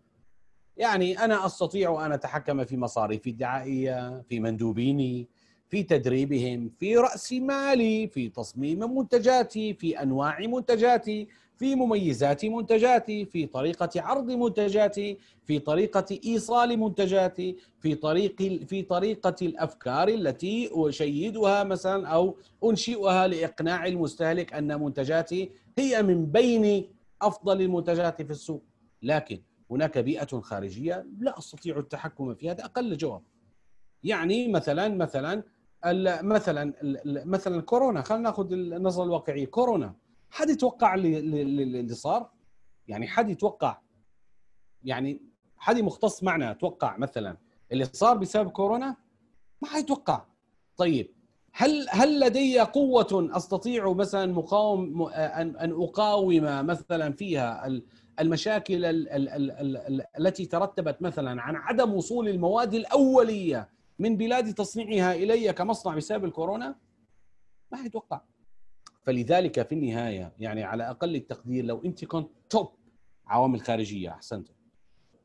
يعني أنا أستطيع أن أتحكم في مصاريفي الدعائية في مندوبيني في تدريبهم في رأس مالي في تصميم منتجاتي في أنواع منتجاتي في مميزات منتجاتي في طريقة عرض منتجاتي في طريقة إيصال منتجاتي في طريق في طريقة الأفكار التي أشيدها مثلا أو أنشئها لإقناع المستهلك أن منتجاتي هي من بين أفضل المنتجات في السوق لكن هناك بيئة خارجية لا أستطيع التحكم فيها هذا أقل جواب يعني مثلا مثلا مثلا مثلا كورونا خلينا ناخذ النظره الواقعيه كورونا حد يتوقع اللي, اللي صار يعني حد يتوقع يعني حد مختص معنا اتوقع مثلا اللي صار بسبب كورونا ما حيتوقع طيب هل هل لدي قوة استطيع مثلا مقاوم ان ان اقاوم مثلا فيها المشاكل التي ترتبت مثلا عن عدم وصول المواد الاولية من بلاد تصنيعها الي كمصنع بسبب الكورونا؟ ما حيتوقع فلذلك في النهايه يعني على اقل التقدير لو انت كنت توب عوامل خارجيه أحسنت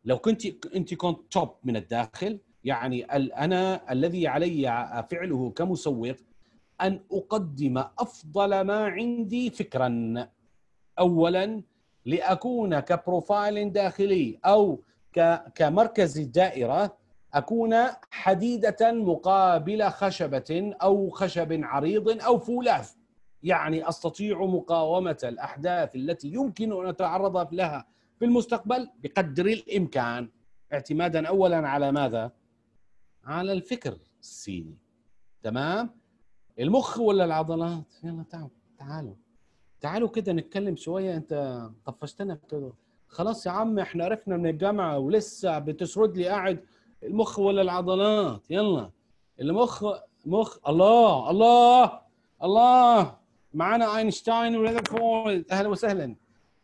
لو كنت انت كنت توب من الداخل يعني انا الذي علي فعله كمسوق ان اقدم افضل ما عندي فكرا اولا لاكون كبروفايل داخلي او كمركز الدائره اكون حديده مقابل خشبه او خشب عريض او فولاذ يعني استطيع مقاومه الاحداث التي يمكن ان اتعرض لها في المستقبل بقدر الامكان اعتمادا اولا على ماذا؟ على الفكر الصيني تمام؟ المخ ولا العضلات؟ يلا تعالوا تعالوا تعالوا كده نتكلم شويه انت طفشتنا كده خلاص يا عم احنا عرفنا من الجامعه ولسه بتسرد لي قاعد المخ ولا العضلات يلا المخ مخ الله الله الله معنا اينشتاين وريذرفورد اهلا وسهلا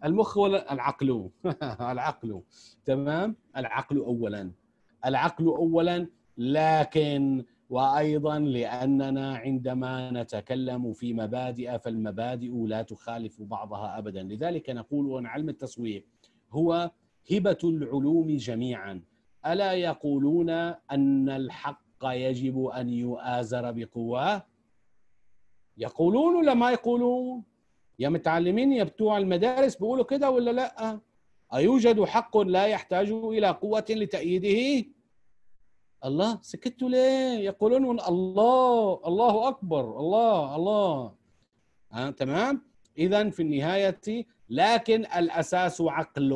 المخ ولا العقل *laughs* العقل تمام العقل اولا العقل اولا لكن وايضا لاننا عندما نتكلم في مبادئ فالمبادئ لا تخالف بعضها ابدا لذلك نقول ان علم التسويق هو هبه العلوم جميعا الا يقولون ان الحق يجب ان يؤازر بقوه يقولون ولا ما يقولون يا متعلمين يا بتوع المدارس بيقولوا كده ولا لا أيوجد حق لا يحتاج إلى قوة لتأييده الله سكتوا ليه يقولون الله الله أكبر الله الله آه تمام إذا في النهاية لكن الأساس عقل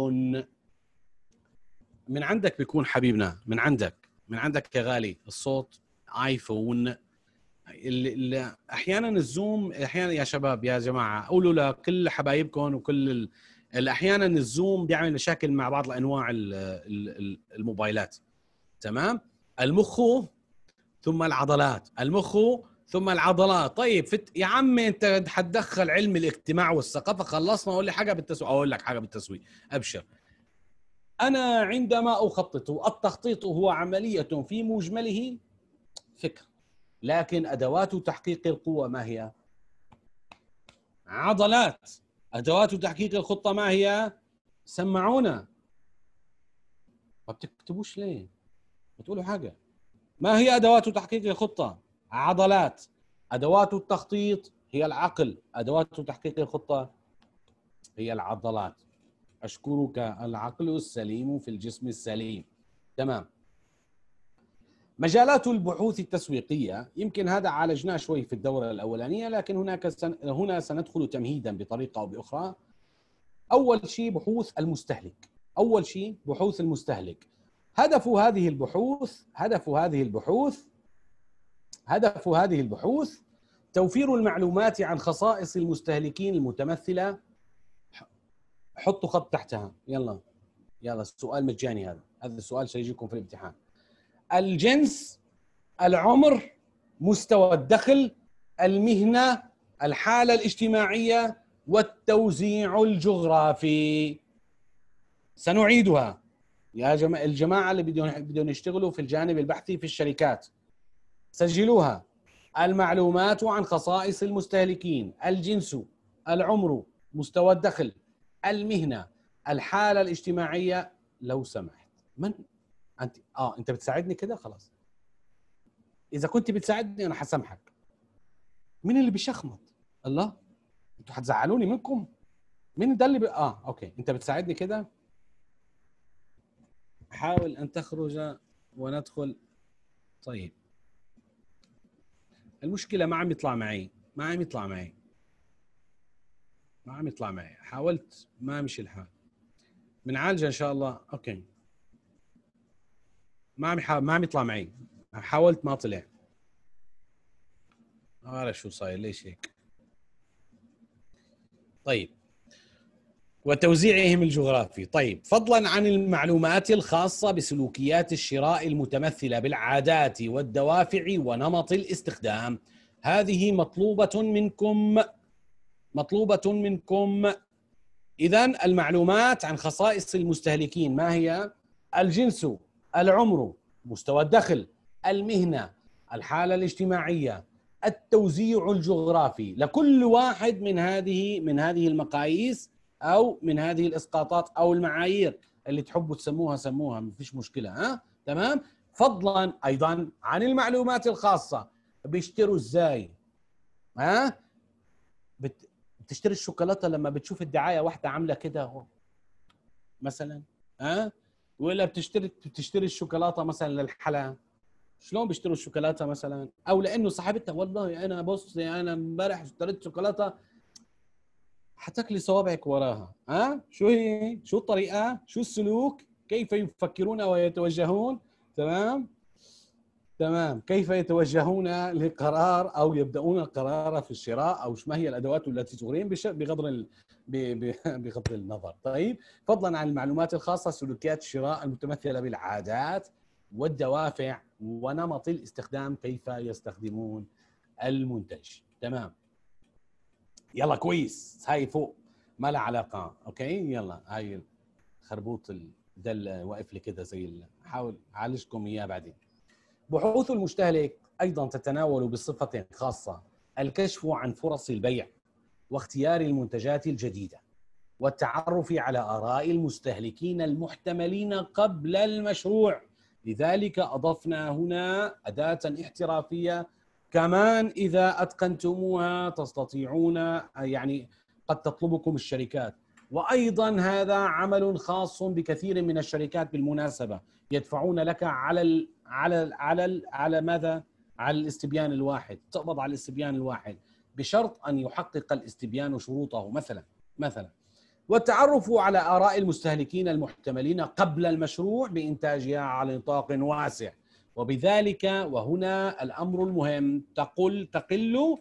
من عندك بيكون حبيبنا من عندك من عندك يا غالي الصوت ايفون احيانا الزوم احيانا يا شباب يا جماعه قولوا لكل حبايبكم وكل احيانا الزوم بيعمل مشاكل مع بعض الانواع الموبايلات تمام المخ ثم العضلات المخ ثم العضلات طيب فت... يا عمي انت حتدخل علم الاجتماع والثقافه خلصنا اقول لي حاجه بالتسويق اقول لك حاجه بالتسويق ابشر انا عندما اخطط التخطيط هو عمليه في مجمله فكره لكن ادوات تحقيق القوه ما هي؟ عضلات ادوات تحقيق الخطه ما هي؟ سمعونا ما بتكتبوش ليه؟ بتقولوا حاجه ما هي ادوات تحقيق الخطه؟ عضلات ادوات التخطيط هي العقل ادوات تحقيق الخطه هي العضلات اشكرك العقل السليم في الجسم السليم تمام مجالات البحوث التسويقية يمكن هذا عالجناه شوي في الدورة الأولانية لكن هناك سن... هنا سندخل تمهيدا بطريقة أو بأخرى أول شيء بحوث المستهلك أول شيء بحوث المستهلك هدف هذه البحوث هدف هذه البحوث هدف هذه البحوث توفير المعلومات عن خصائص المستهلكين المتمثلة حطوا خط تحتها يلا يلا السؤال مجاني هذا هذا السؤال سيجيكم في الامتحان الجنس العمر مستوى الدخل المهنه الحاله الاجتماعيه والتوزيع الجغرافي سنعيدها يا الجماعه اللي بدهم بدهم يشتغلوا في الجانب البحثي في الشركات سجلوها المعلومات عن خصائص المستهلكين الجنس العمر مستوى الدخل المهنه الحاله الاجتماعيه لو سمحت من انت اه انت بتساعدني كده خلاص اذا كنت بتساعدني انا حسامحك مين اللي بيشخمط الله انتوا هتزعلوني منكم مين ده اللي ب... اه اوكي انت بتساعدني كده حاول ان تخرج وندخل طيب المشكله ما عم يطلع معي ما عم يطلع معي ما عم يطلع معي حاولت ما مشي الحال بنعالجه ان شاء الله اوكي ما عم يحا... ما عم يطلع معي حاولت ما طلع ما بعرف شو صاير ليش هيك طيب وتوزيعهم الجغرافي طيب فضلا عن المعلومات الخاصة بسلوكيات الشراء المتمثلة بالعادات والدوافع ونمط الاستخدام هذه مطلوبة منكم مطلوبة منكم إذا المعلومات عن خصائص المستهلكين ما هي؟ الجنس العمر مستوى الدخل المهنه الحاله الاجتماعيه التوزيع الجغرافي لكل واحد من هذه من هذه المقاييس او من هذه الاسقاطات او المعايير اللي تحبوا تسموها سموها ما فيش مشكله ها تمام فضلا ايضا عن المعلومات الخاصه بيشتروا ازاي ها بت... بتشتري الشوكولاته لما بتشوف الدعايه واحده عامله كده مثلا ها ولا بتشتري بتشتري الشوكولاته مثلا للحلا شلون بيشتروا الشوكولاته مثلا او لانه صاحبتها والله انا بص انا امبارح اشتريت شوكولاته حتاكلي صوابعك وراها ها شو هي شو الطريقه شو السلوك كيف يفكرون ويتوجهون تمام تمام كيف يتوجهون لقرار او يبداون القرار في الشراء او ما هي الادوات التي تغريهم بغض *laughs* بغض النظر طيب فضلا عن المعلومات الخاصة سلوكيات الشراء المتمثلة بالعادات والدوافع ونمط الاستخدام كيف يستخدمون المنتج تمام يلا كويس هاي فوق ما لها علاقة اوكي يلا هاي خربوط ده واقف لي كده زي حاول اعالجكم اياه بعدين بحوث المستهلك ايضا تتناول بصفة خاصة الكشف عن فرص البيع واختيار المنتجات الجديده والتعرف على اراء المستهلكين المحتملين قبل المشروع لذلك اضفنا هنا اداه احترافيه كمان اذا اتقنتموها تستطيعون يعني قد تطلبكم الشركات وايضا هذا عمل خاص بكثير من الشركات بالمناسبه يدفعون لك على الـ على الـ على الـ على ماذا على الاستبيان الواحد تقبض على الاستبيان الواحد بشرط ان يحقق الاستبيان شروطه مثلا مثلا والتعرف على اراء المستهلكين المحتملين قبل المشروع بانتاجها على نطاق واسع وبذلك وهنا الامر المهم تقل تقل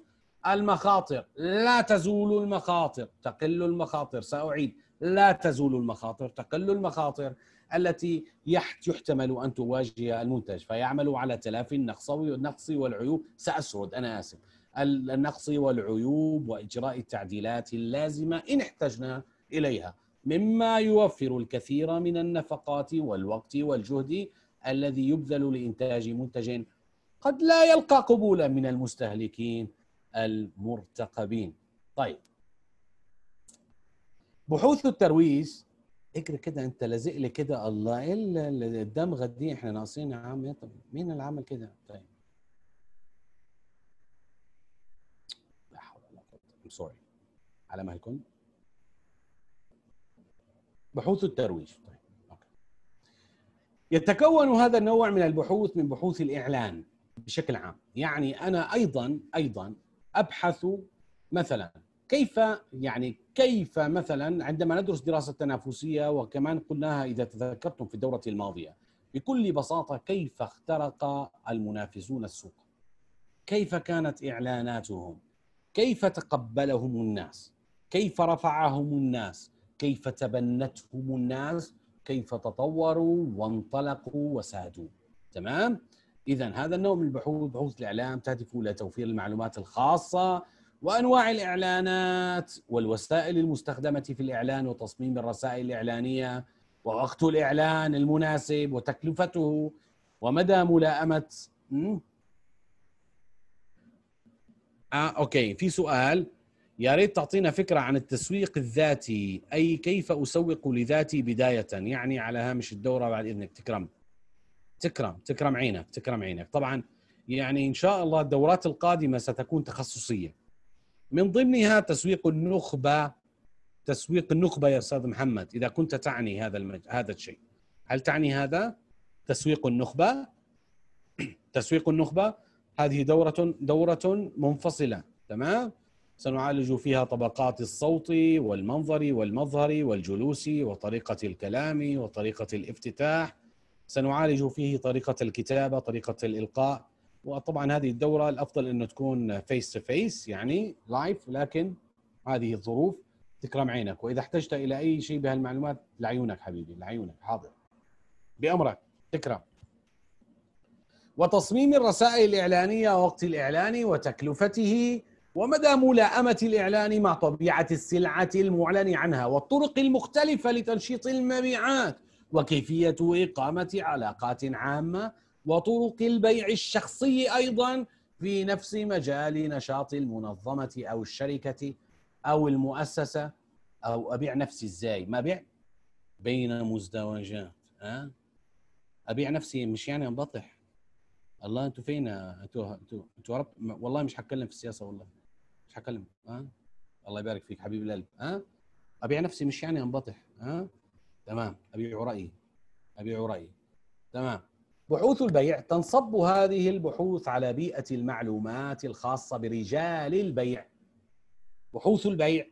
المخاطر لا تزول المخاطر تقل المخاطر ساعيد لا تزول المخاطر تقل المخاطر التي يحتمل ان تواجه المنتج فيعمل على تلافي النقص والعيوب ساسرد انا اسف النقص والعيوب واجراء التعديلات اللازمه ان احتجنا اليها مما يوفر الكثير من النفقات والوقت والجهد الذي يبذل لانتاج منتج قد لا يلقى قبولا من المستهلكين المرتقبين. طيب بحوث الترويج اقرا كده انت لازق لي كده الله الا الدم غدي احنا ناقصين عام طب مين اللي عمل كده؟ طيب I'm sorry على مهلكم بحوث الترويج طيب. يتكون هذا النوع من البحوث من بحوث الإعلان بشكل عام يعني أنا أيضا أيضا أبحث مثلا كيف يعني كيف مثلا عندما ندرس دراسة تنافسية وكمان قلناها إذا تذكرتم في الدورة الماضية بكل بساطة كيف اخترق المنافسون السوق كيف كانت إعلاناتهم كيف تقبلهم الناس كيف رفعهم الناس كيف تبنتهم الناس كيف تطوروا وانطلقوا وسادوا تمام اذا هذا النوع من البحوث بحوث الاعلام تهدف الى توفير المعلومات الخاصه وانواع الاعلانات والوسائل المستخدمه في الاعلان وتصميم الرسائل الاعلانيه ووقت الاعلان المناسب وتكلفته ومدى ملائمه آه، اوكي في سؤال يا ريت تعطينا فكره عن التسويق الذاتي اي كيف اسوق لذاتي بدايه يعني على هامش الدوره بعد اذنك تكرم تكرم تكرم عينك تكرم عينك طبعا يعني ان شاء الله الدورات القادمه ستكون تخصصيه من ضمنها تسويق النخبه تسويق النخبه يا استاذ محمد اذا كنت تعني هذا المج... هذا الشيء هل تعني هذا تسويق النخبه *clears throat* تسويق النخبه هذه دورة دورة منفصلة تمام سنعالج فيها طبقات الصوت والمنظر والمظهر والجلوس وطريقة الكلام وطريقة الافتتاح سنعالج فيه طريقة الكتابة طريقة الإلقاء وطبعا هذه الدورة الأفضل أنه تكون فيس تو فيس يعني لايف لكن هذه الظروف تكرم عينك وإذا احتجت إلى أي شيء بهالمعلومات لعيونك حبيبي لعيونك حاضر بأمرك تكرم وتصميم الرسائل الإعلانية ووقت الإعلان وتكلفته ومدى ملائمة الإعلان مع طبيعة السلعة المعلن عنها والطرق المختلفة لتنشيط المبيعات وكيفية إقامة علاقات عامة وطرق البيع الشخصي أيضا في نفس مجال نشاط المنظمة أو الشركة أو المؤسسة أو أبيع نفسي إزاي ما بيع بين مزدوجات أه؟ أبيع نفسي مش يعني أنبطح الله انتوا فين انتوا انتوا انتوا رب... والله مش حتكلم في السياسه والله مش حتكلم ها أه؟ الله يبارك فيك حبيب القلب ها أه؟ ابيع نفسي مش يعني انبطح ها أه؟ تمام ابيع رايي ابيع رايي تمام بحوث البيع تنصب هذه البحوث على بيئه المعلومات الخاصه برجال البيع بحوث البيع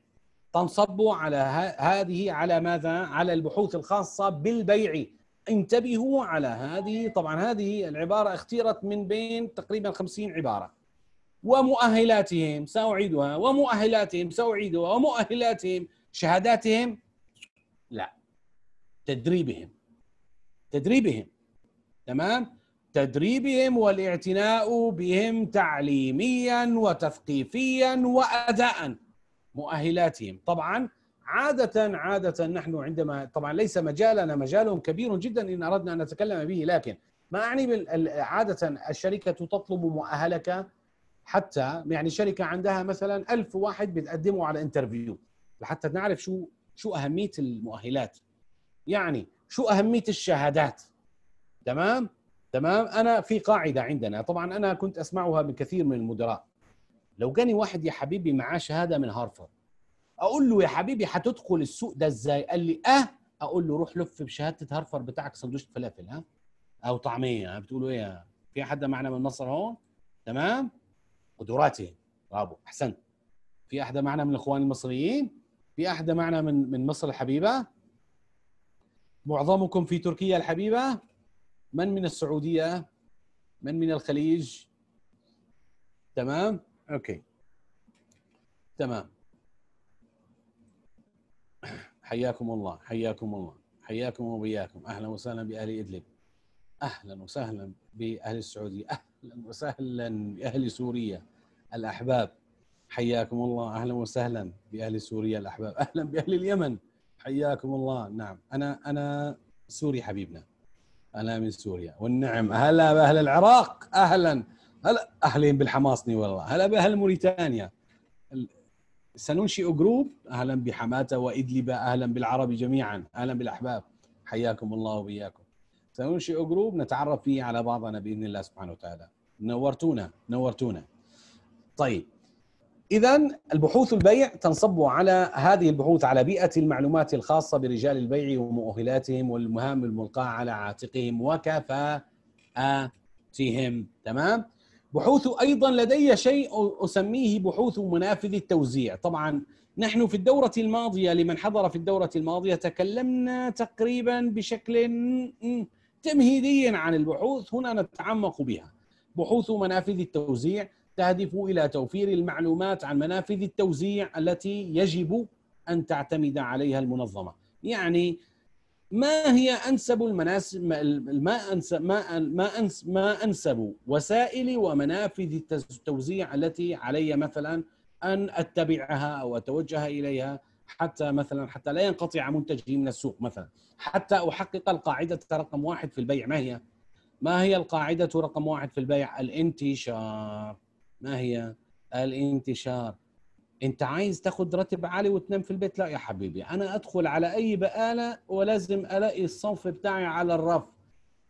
تنصب على هذه على ماذا على البحوث الخاصه بالبيع انتبهوا على هذه طبعا هذه العبارة اختيرت من بين تقريبا 50 عبارة ومؤهلاتهم سأعيدها ومؤهلاتهم سأعيدها ومؤهلاتهم شهاداتهم لا تدريبهم تدريبهم تمام تدريبهم والاعتناء بهم تعليميا وتثقيفيا وأداء مؤهلاتهم طبعا عادة عادة نحن عندما طبعا ليس مجالنا مجال كبير جدا إن أردنا أن نتكلم به لكن ما أعني عادة الشركة تطلب مؤهلك حتى يعني شركة عندها مثلا ألف واحد بتقدموا على انترفيو لحتى نعرف شو شو أهمية المؤهلات يعني شو أهمية الشهادات تمام تمام أنا في قاعدة عندنا طبعا أنا كنت أسمعها من كثير من المدراء لو جاني واحد يا حبيبي معاه شهادة من هارفارد اقول له يا حبيبي هتدخل السوق ده ازاي قال لي اه اقول له روح لف بشهاده هارفر بتاعك سندوتش فلافل ها او طعميه بتقولوا ايه في حد معنا من مصر اهو تمام قدراتي برافو احسنت في احد معنا من الاخوان المصريين في احد معنا من من مصر الحبيبه معظمكم في تركيا الحبيبه من من السعوديه من من الخليج تمام اوكي تمام حياكم الله حياكم الله حياكم وبياكم اهلا وسهلا باهل ادلب اهلا وسهلا باهل السعوديه اهلا وسهلا باهل سوريا الاحباب حياكم الله اهلا وسهلا باهل سوريا الاحباب اهلا باهل اليمن حياكم الله نعم انا انا سوري حبيبنا انا من سوريا والنعم هلا باهل العراق اهلا هلا اهلين بالحماصني والله هلا باهل موريتانيا سننشئ جروب اهلا بحماته وادلب اهلا بالعرب جميعا اهلا بالاحباب حياكم الله واياكم سننشئ جروب نتعرف فيه على بعضنا باذن الله سبحانه وتعالى نورتونا نورتونا طيب اذا البحوث البيع تنصب على هذه البحوث على بيئه المعلومات الخاصه برجال البيع ومؤهلاتهم والمهام الملقاه على عاتقهم وكفاءتهم تمام بحوث ايضا لدي شيء اسميه بحوث منافذ التوزيع طبعا نحن في الدوره الماضيه لمن حضر في الدوره الماضيه تكلمنا تقريبا بشكل تمهيدي عن البحوث هنا نتعمق بها بحوث منافذ التوزيع تهدف الى توفير المعلومات عن منافذ التوزيع التي يجب ان تعتمد عليها المنظمه يعني ما هي انسب المناسب ما انسب ما ما أنسب, ما انسب وسائلي ومنافذ التوزيع التي علي مثلا ان اتبعها او اتوجه اليها حتى مثلا حتى لا ينقطع منتجي من السوق مثلا حتى احقق القاعده رقم واحد في البيع ما هي؟ ما هي القاعده رقم واحد في البيع؟ الانتشار ما هي؟ الانتشار انت عايز تاخد راتب عالي وتنام في البيت لا يا حبيبي انا ادخل على اي بقاله ولازم الاقي الصنف بتاعي على الرف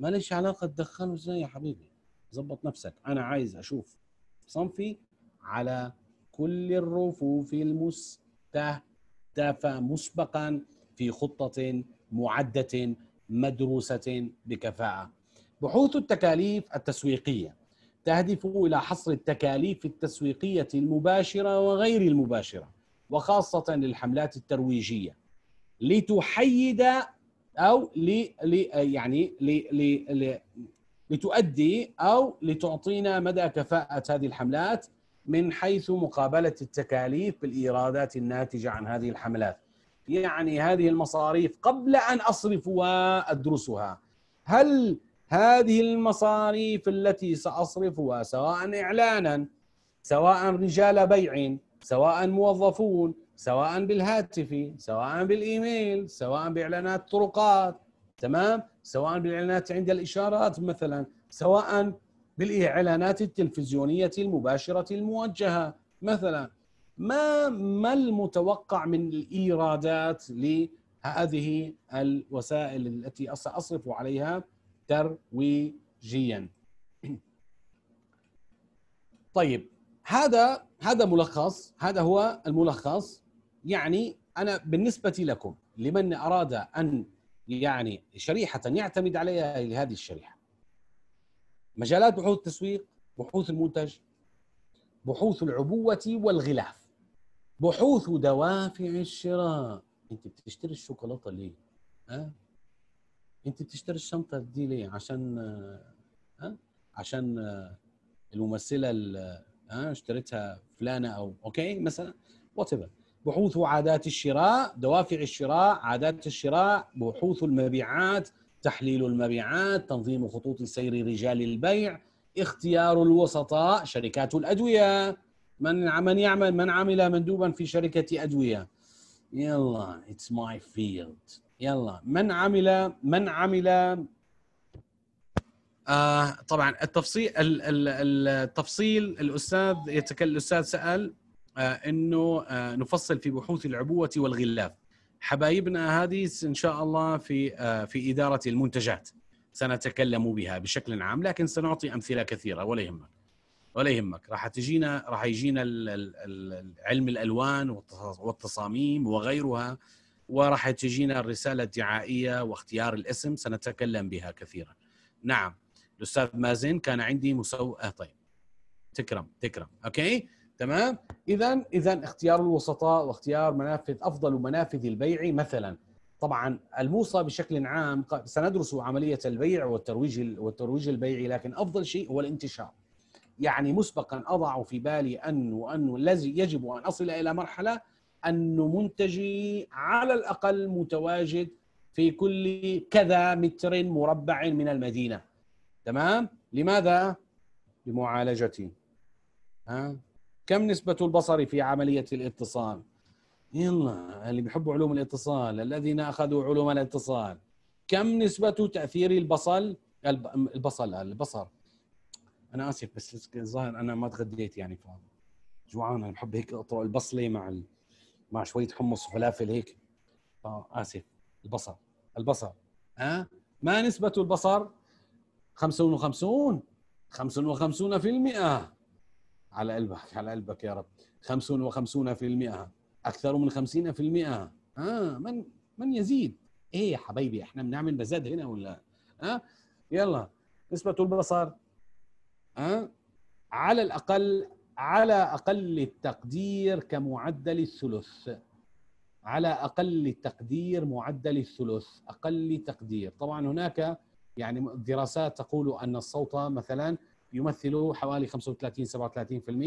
ماليش علاقه تدخله ازاي يا حبيبي ظبط نفسك انا عايز اشوف صنفي على كل الرفوف المستهدفه مسبقا في خطه معده مدروسه بكفاءه بحوث التكاليف التسويقيه تهدف إلى حصر التكاليف التسويقية المباشرة وغير المباشرة وخاصة للحملات الترويجية لتحيد أو لي لي يعني لي لي لي لتؤدي أو لتعطينا مدى كفاءة هذه الحملات من حيث مقابلة التكاليف بالإيرادات الناتجة عن هذه الحملات يعني هذه المصاريف قبل أن أصرف وأدرسها هل هذه المصاريف التي ساصرفها سواء اعلانا سواء رجال بيع سواء موظفون سواء بالهاتف سواء بالايميل سواء باعلانات طرقات تمام سواء بالاعلانات عند الاشارات مثلا سواء بالاعلانات التلفزيونيه المباشره الموجهه مثلا ما ما المتوقع من الايرادات لهذه الوسائل التي ساصرف عليها ترويجيا طيب هذا هذا ملخص هذا هو الملخص يعني انا بالنسبه لكم لمن اراد ان يعني شريحه يعتمد عليها لهذه الشريحه مجالات بحوث التسويق بحوث المنتج بحوث العبوه والغلاف بحوث دوافع الشراء انت بتشتري الشوكولاته ليه ها انت بتشتري الشنطه دي ليه عشان ها آه، آه، عشان آه، الممثله ها اشتريتها فلانه او اوكي مثلا وات بحوث عادات الشراء دوافع الشراء عادات الشراء بحوث المبيعات تحليل المبيعات تنظيم خطوط سير رجال البيع اختيار الوسطاء شركات الادويه من من يعمل من عمل مندوبا في شركه ادويه يلا اتس ماي فيلد يلا من عمل من عمل آه طبعا التفصيل التفصيل الاستاذ يتكلم الاستاذ سال آه انه آه نفصل في بحوث العبوه والغلاف حبايبنا هذه ان شاء الله في آه في اداره المنتجات سنتكلم بها بشكل عام لكن سنعطي امثله كثيره ولا يهمك ولا يهمك راح تجينا راح يجينا علم الالوان والتصاميم وغيرها وراح تجينا الرسالة الدعائية واختيار الاسم سنتكلم بها كثيرا نعم الأستاذ مازن كان عندي مسو آه طيب تكرم تكرم أوكي تمام إذا إذا اختيار الوسطاء واختيار منافذ أفضل منافذ البيع مثلا طبعا الموصى بشكل عام سندرس عملية البيع والترويج والترويج البيعي لكن أفضل شيء هو الانتشار يعني مسبقا أضع في بالي أن وأن الذي يجب أن أصل إلى مرحلة انه منتجي على الاقل متواجد في كل كذا متر مربع من المدينه تمام لماذا لمعالجتي ها كم نسبه البصر في عمليه الاتصال يلا اللي بيحبوا علوم الاتصال الذين اخذوا علوم الاتصال كم نسبه تاثير البصل البصل البصر انا اسف بس الظاهر انا ما تغديت يعني فاهم جوعان انا بحب هيك اقطع البصله مع ال... مع شويه حمص وفلافل هيك اه اسف البصل البصل ها أه؟ ما نسبه البصر 55 55 على قلبك على قلبك يا رب 55 أكثر من 50 ها آه من من يزيد إيه يا حبايبي إحنا بنعمل مزاد هنا ولا آه يلا نسبة البصر آه على الأقل على أقل التقدير كمعدل الثلث على أقل التقدير معدل الثلث أقل تقدير طبعا هناك يعني دراسات تقول أن الصوت مثلا يمثل حوالي 35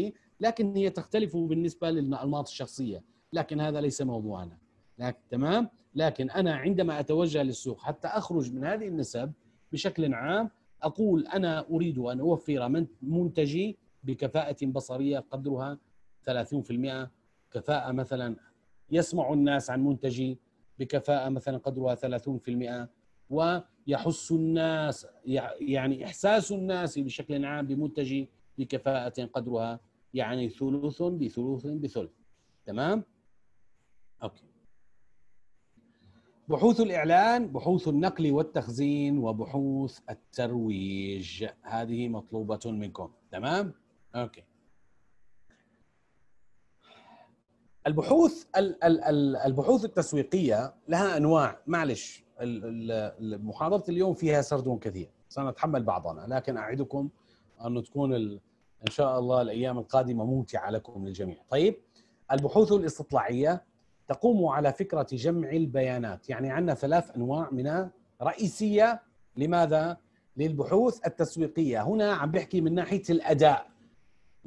37% لكن هي تختلف بالنسبة للأنماط الشخصية لكن هذا ليس موضوعنا لكن تمام لكن أنا عندما أتوجه للسوق حتى أخرج من هذه النسب بشكل عام أقول أنا أريد أن أوفر منتجي بكفاءة بصرية قدرها 30% كفاءة مثلا يسمع الناس عن منتجي بكفاءة مثلا قدرها 30% ويحس الناس يعني إحساس الناس بشكل عام بمنتجي بكفاءة قدرها يعني ثلث بثلث بثلث تمام؟ أوكي بحوث الإعلان بحوث النقل والتخزين وبحوث الترويج هذه مطلوبة منكم تمام؟ اوكي البحوث البحوث التسويقيه لها انواع معلش محاضره اليوم فيها سرد كثير سنتحمل بعضنا لكن اعدكم انه تكون ان شاء الله الايام القادمه ممتعه لكم للجميع طيب البحوث الاستطلاعيه تقوم على فكره جمع البيانات يعني عندنا ثلاث انواع منها رئيسيه لماذا للبحوث التسويقيه هنا عم بحكي من ناحيه الاداء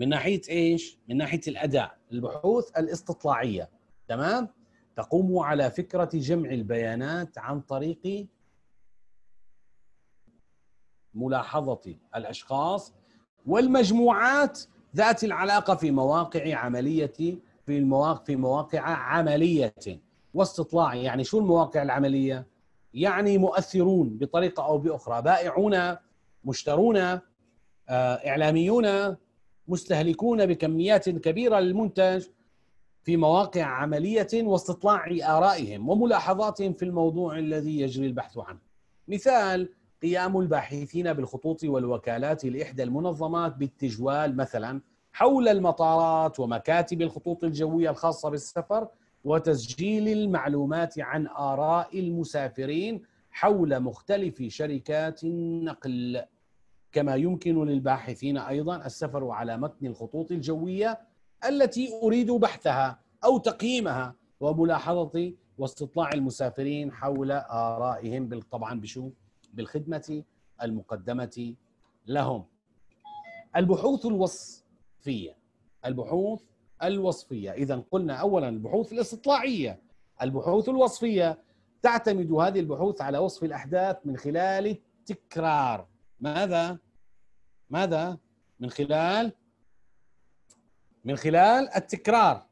من ناحيه ايش؟ من ناحيه الاداء، البحوث الاستطلاعيه تمام؟ تقوم على فكره جمع البيانات عن طريق ملاحظه الاشخاص والمجموعات ذات العلاقه في مواقع عمليه في المواقع في مواقع عمليه واستطلاع يعني شو المواقع العمليه؟ يعني مؤثرون بطريقه او باخرى، بائعون، مشترون، آه، اعلاميون مستهلكون بكميات كبيره للمنتج في مواقع عمليه واستطلاع ارائهم وملاحظاتهم في الموضوع الذي يجري البحث عنه. مثال قيام الباحثين بالخطوط والوكالات لاحدى المنظمات بالتجوال مثلا حول المطارات ومكاتب الخطوط الجويه الخاصه بالسفر وتسجيل المعلومات عن اراء المسافرين حول مختلف شركات النقل. كما يمكن للباحثين ايضا السفر على متن الخطوط الجويه التي اريد بحثها او تقييمها وملاحظه واستطلاع المسافرين حول ارائهم طبعا بشو؟ بالخدمه المقدمه لهم. البحوث الوصفيه البحوث الوصفيه، اذا قلنا اولا البحوث الاستطلاعيه البحوث الوصفيه تعتمد هذه البحوث على وصف الاحداث من خلال التكرار ماذا ماذا من خلال من خلال التكرار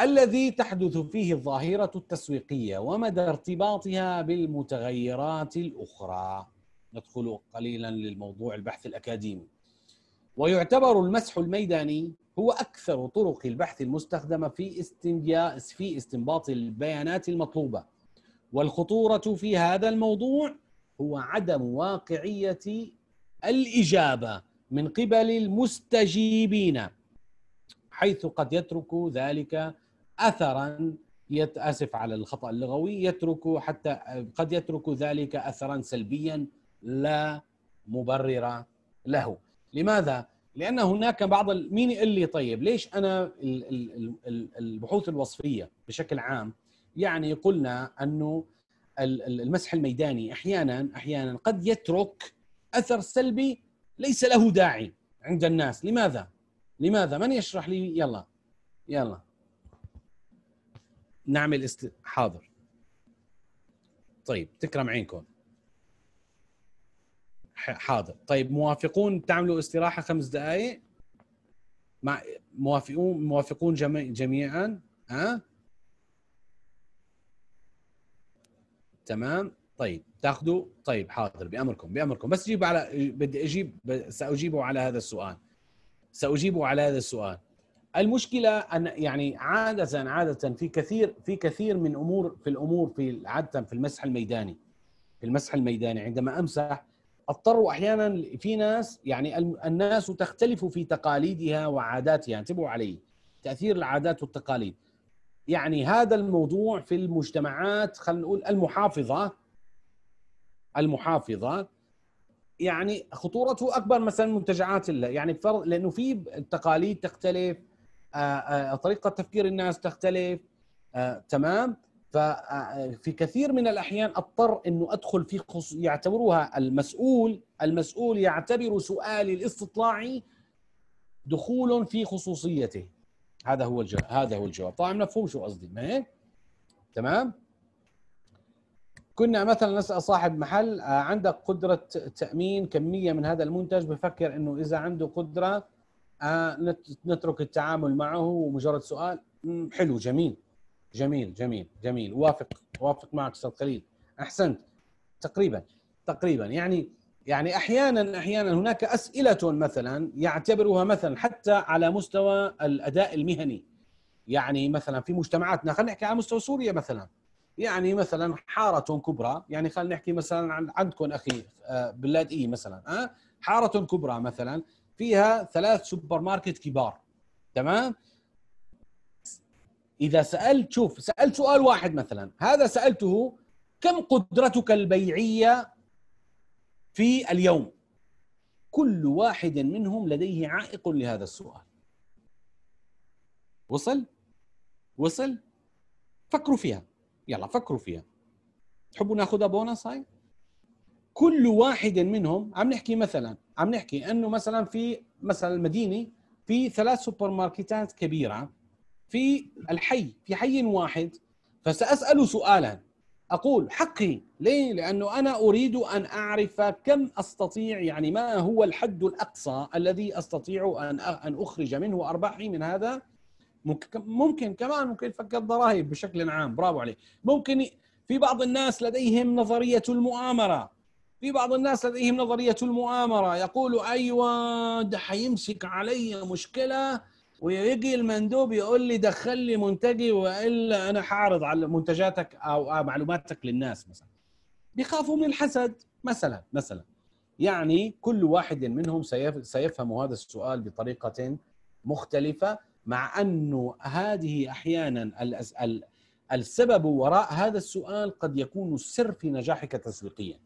الذي تحدث فيه الظاهرة التسويقية ومدى ارتباطها بالمتغيرات الأخرى ندخل قليلا للموضوع البحث الأكاديمي ويعتبر المسح الميداني هو أكثر طرق البحث المستخدمة في استنباط البيانات المطلوبة والخطورة في هذا الموضوع هو عدم واقعية الإجابة من قبل المستجيبين حيث قد يترك ذلك أثرا يتأسف على الخطأ اللغوي يترك حتى قد يترك ذلك أثرا سلبيا لا مبرر له لماذا؟ لأن هناك بعض مين لي طيب ليش أنا البحوث الوصفية بشكل عام يعني قلنا أنه المسح الميداني احيانا احيانا قد يترك اثر سلبي ليس له داعي عند الناس لماذا لماذا من يشرح لي يلا يلا نعمل است... حاضر طيب تكرم عينكم حاضر طيب موافقون تعملوا استراحه خمس دقائق مع موافقون موافقون جميعا ها أه؟ تمام طيب تاخذوا طيب حاضر بامركم بامركم بس جيب على بدي اجيب ساجيبه على هذا السؤال ساجيبه على هذا السؤال المشكله ان يعني عاده عاده في كثير في كثير من امور في الامور في عاده في المسح الميداني في المسح الميداني عندما امسح اضطر احيانا في ناس يعني الناس تختلف في تقاليدها وعاداتها انتبهوا يعني علي تاثير العادات والتقاليد يعني هذا الموضوع في المجتمعات خلينا نقول المحافظه المحافظه يعني خطورته اكبر مثلا منتجعات يعني فرض لانه في التقاليد تختلف آه، آه، طريقه تفكير الناس تختلف آه، تمام ففي كثير من الاحيان اضطر انه ادخل في خص... يعتبروها المسؤول المسؤول يعتبر سؤالي الاستطلاعي دخول في خصوصيته هذا هو الجواب هذا هو الجواب طبعا مفهوم شو قصدي ما هيك تمام كنا مثلا نسال صاحب محل آه، عندك قدره تامين كميه من هذا المنتج بفكر انه اذا عنده قدره آه، نترك التعامل معه ومجرد سؤال حلو جميل جميل جميل جميل وافق وافق معك استاذ خليل احسنت تقريبا تقريبا يعني يعني احيانا احيانا هناك اسئله مثلا يعتبرها مثلا حتى على مستوى الاداء المهني يعني مثلا في مجتمعاتنا خلينا نحكي على مستوى سوريا مثلا يعني مثلا حارة كبرى يعني خلينا نحكي مثلا عندكم اخي آه، بلاد اي مثلا ها آه، حارة كبرى مثلا فيها ثلاث سوبر ماركت كبار تمام اذا سالت شوف سالت سؤال واحد مثلا هذا سالته كم قدرتك البيعيه في اليوم كل واحد منهم لديه عائق لهذا السؤال وصل وصل فكروا فيها يلا فكروا فيها تحبوا ناخذها بونص هاي كل واحد منهم عم نحكي مثلا عم نحكي انه مثلا في مثلا المدينه في ثلاث سوبر ماركتات كبيره في الحي في حي واحد فساساله سؤالا أقول حقي ليه؟ لأنه أنا أريد أن أعرف كم أستطيع يعني ما هو الحد الأقصى الذي أستطيع أن أن أخرج منه أرباحي من هذا ممكن كمان ممكن فك الضرائب بشكل عام برافو عليك ممكن في بعض الناس لديهم نظرية المؤامرة في بعض الناس لديهم نظرية المؤامرة يقول أيوة ده حيمسك علي مشكلة ويجي المندوب يقول لي دخل لي منتجي والا انا حاعرض على منتجاتك او معلوماتك للناس مثلا بيخافوا من الحسد مثلا مثلا يعني كل واحد منهم سيفهم هذا السؤال بطريقه مختلفه مع انه هذه احيانا السبب وراء هذا السؤال قد يكون السر في نجاحك تسويقيا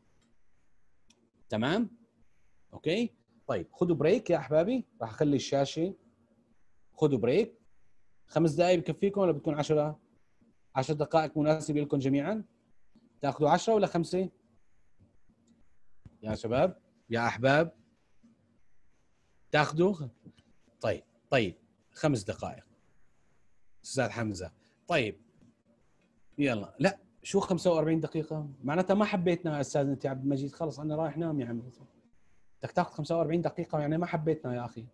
تمام اوكي طيب خذوا بريك يا احبابي راح اخلي الشاشه خذوا بريك خمس دقائق بكفيكم ولا بتكون 10 10 دقائق مناسبه لكم جميعا تاخذوا 10 ولا خمسه يا شباب يا احباب تاخذوا طيب طيب خمس دقائق استاذ حمزه طيب يلا لا شو 45 دقيقة؟ معناتها ما حبيتنا يا استاذ انت عبد المجيد خلص انا رايح نام يا عمي بدك تاخذ 45 دقيقة يعني ما حبيتنا يا اخي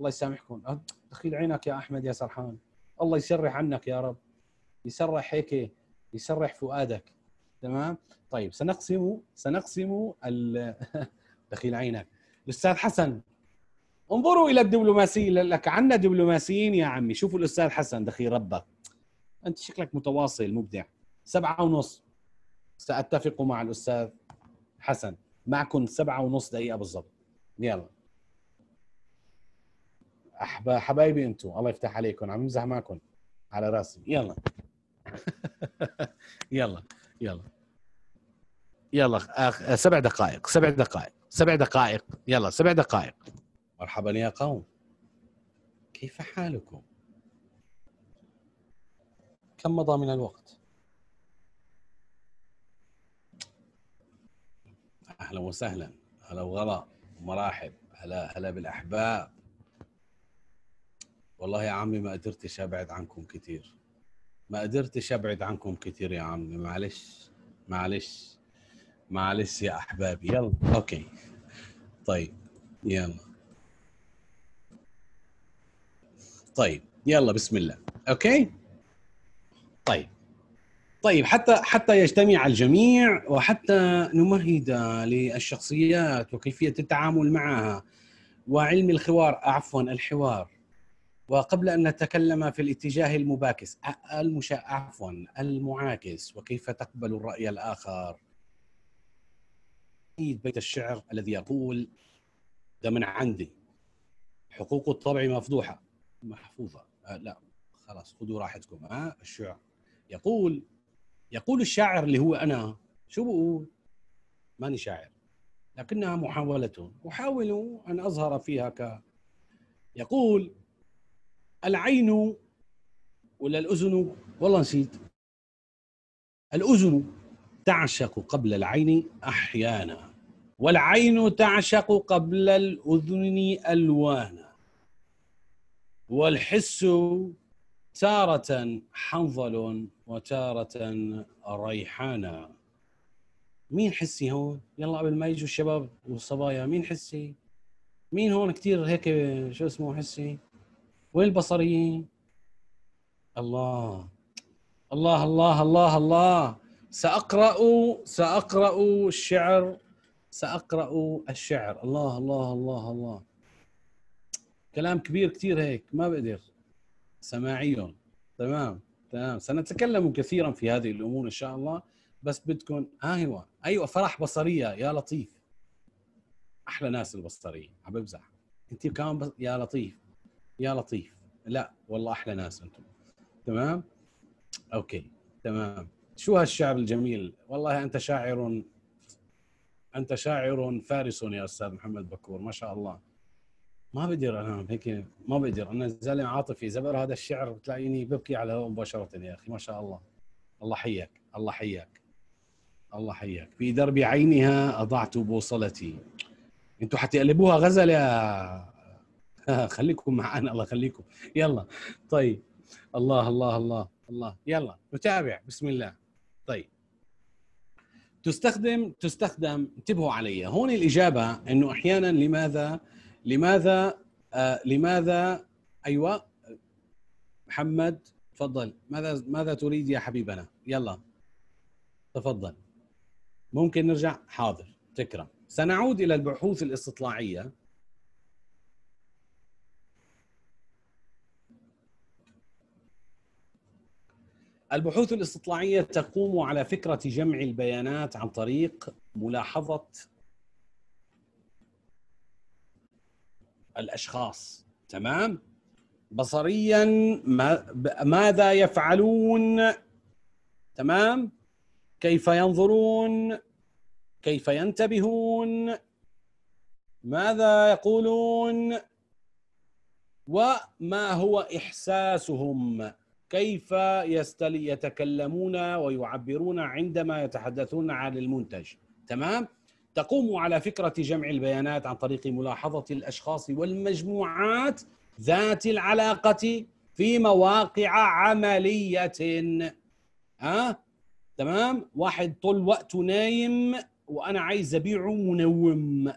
الله يسامحكم أه، دخيل عينك يا احمد يا سرحان الله يسرح عنك يا رب يسرح هيك يسرح فؤادك تمام طيب سنقسم سنقسم ال... *laughs* دخيل عينك الاستاذ حسن انظروا الى الدبلوماسيين لك عندنا دبلوماسيين يا عمي شوفوا الاستاذ حسن دخيل ربك انت شكلك متواصل مبدع سبعة ونص سأتفق مع الأستاذ حسن معكم سبعة ونص دقيقة بالضبط يلا احبا حبايبي انتم الله يفتح عليكم عم امزح معكم على راسي يلا *laughs* يلا يلا يلا أخ... سبع دقائق سبع دقائق سبع دقائق يلا سبع دقائق مرحبا يا قوم كيف حالكم كم مضى من الوقت اهلا وسهلا هلا وغلا ومراحب هلا هلا بالاحباب والله يا عمي ما قدرتش ابعد عنكم كتير ما قدرتش ابعد عنكم كتير يا عمي معلش معلش معلش يا احبابي يلا اوكي طيب يلا طيب يلا بسم الله اوكي طيب طيب حتى حتى يجتمع الجميع وحتى نمهد للشخصيات وكيفيه التعامل معها وعلم الحوار عفوا الحوار وقبل ان نتكلم في الاتجاه المباكس المشا... عفوا المعاكس وكيف تقبل الراي الاخر بيت الشعر الذي يقول ده من عندي حقوق الطبع مفضوحه محفوظه آه لا خلاص خذوا راحتكم ها آه الشعر يقول يقول الشاعر اللي هو انا شو بقول؟ ماني شاعر لكنها محاولة أحاول أن أظهر فيها ك يقول العين ولا الأذن والله نسيت الأذن تعشق قبل العين أحيانا والعين تعشق قبل الأذن ألوانا والحس تارة حنظل وتارة ريحانا مين حسي هون؟ يلا قبل ما يجوا الشباب والصبايا مين حسي؟ مين هون كثير هيك شو اسمه حسي؟ وين البصريين؟ الله الله الله الله الله سأقرأ سأقرأ الشعر سأقرأ الشعر الله الله الله الله كلام كبير كثير هيك ما بقدر سماعي تمام تمام سنتكلم كثيرا في هذه الأمور إن شاء الله بس بدكم ها هو أيوة فرح بصرية يا لطيف أحلى ناس البصريين عم بمزح أنت كمان بص... يا لطيف يا لطيف لا والله احلى ناس انتم تمام اوكي تمام شو هالشعر الجميل والله انت شاعر انت شاعر فارس يا استاذ محمد بكور ما شاء الله ما بقدر انا هيك ما بقدر انا زلم عاطفي زبر هذا الشعر بتلاقيني ببكي على هو مباشره يا اخي ما شاء الله الله حياك الله حياك الله حياك في درب عينها اضعت بوصلتي انتوا حتقلبوها غزل يا *laughs* خليكم معنا الله يخليكم يلا طيب الله الله الله الله يلا نتابع بسم الله طيب تستخدم تستخدم انتبهوا علي هون الاجابه انه احيانا لماذا لماذا آه لماذا ايوه محمد تفضل ماذا ماذا تريد يا حبيبنا يلا تفضل ممكن نرجع حاضر تكرم سنعود الى البحوث الاستطلاعيه البحوث الاستطلاعيه تقوم على فكره جمع البيانات عن طريق ملاحظه الاشخاص تمام بصريا ماذا يفعلون تمام كيف ينظرون كيف ينتبهون ماذا يقولون وما هو احساسهم كيف يتكلمون ويعبرون عندما يتحدثون عن المنتج تمام تقوم على فكرة جمع البيانات عن طريق ملاحظة الأشخاص والمجموعات ذات العلاقة في مواقع عملية أه؟ تمام واحد طول وقته نايم وأنا عايز أبيعه منوم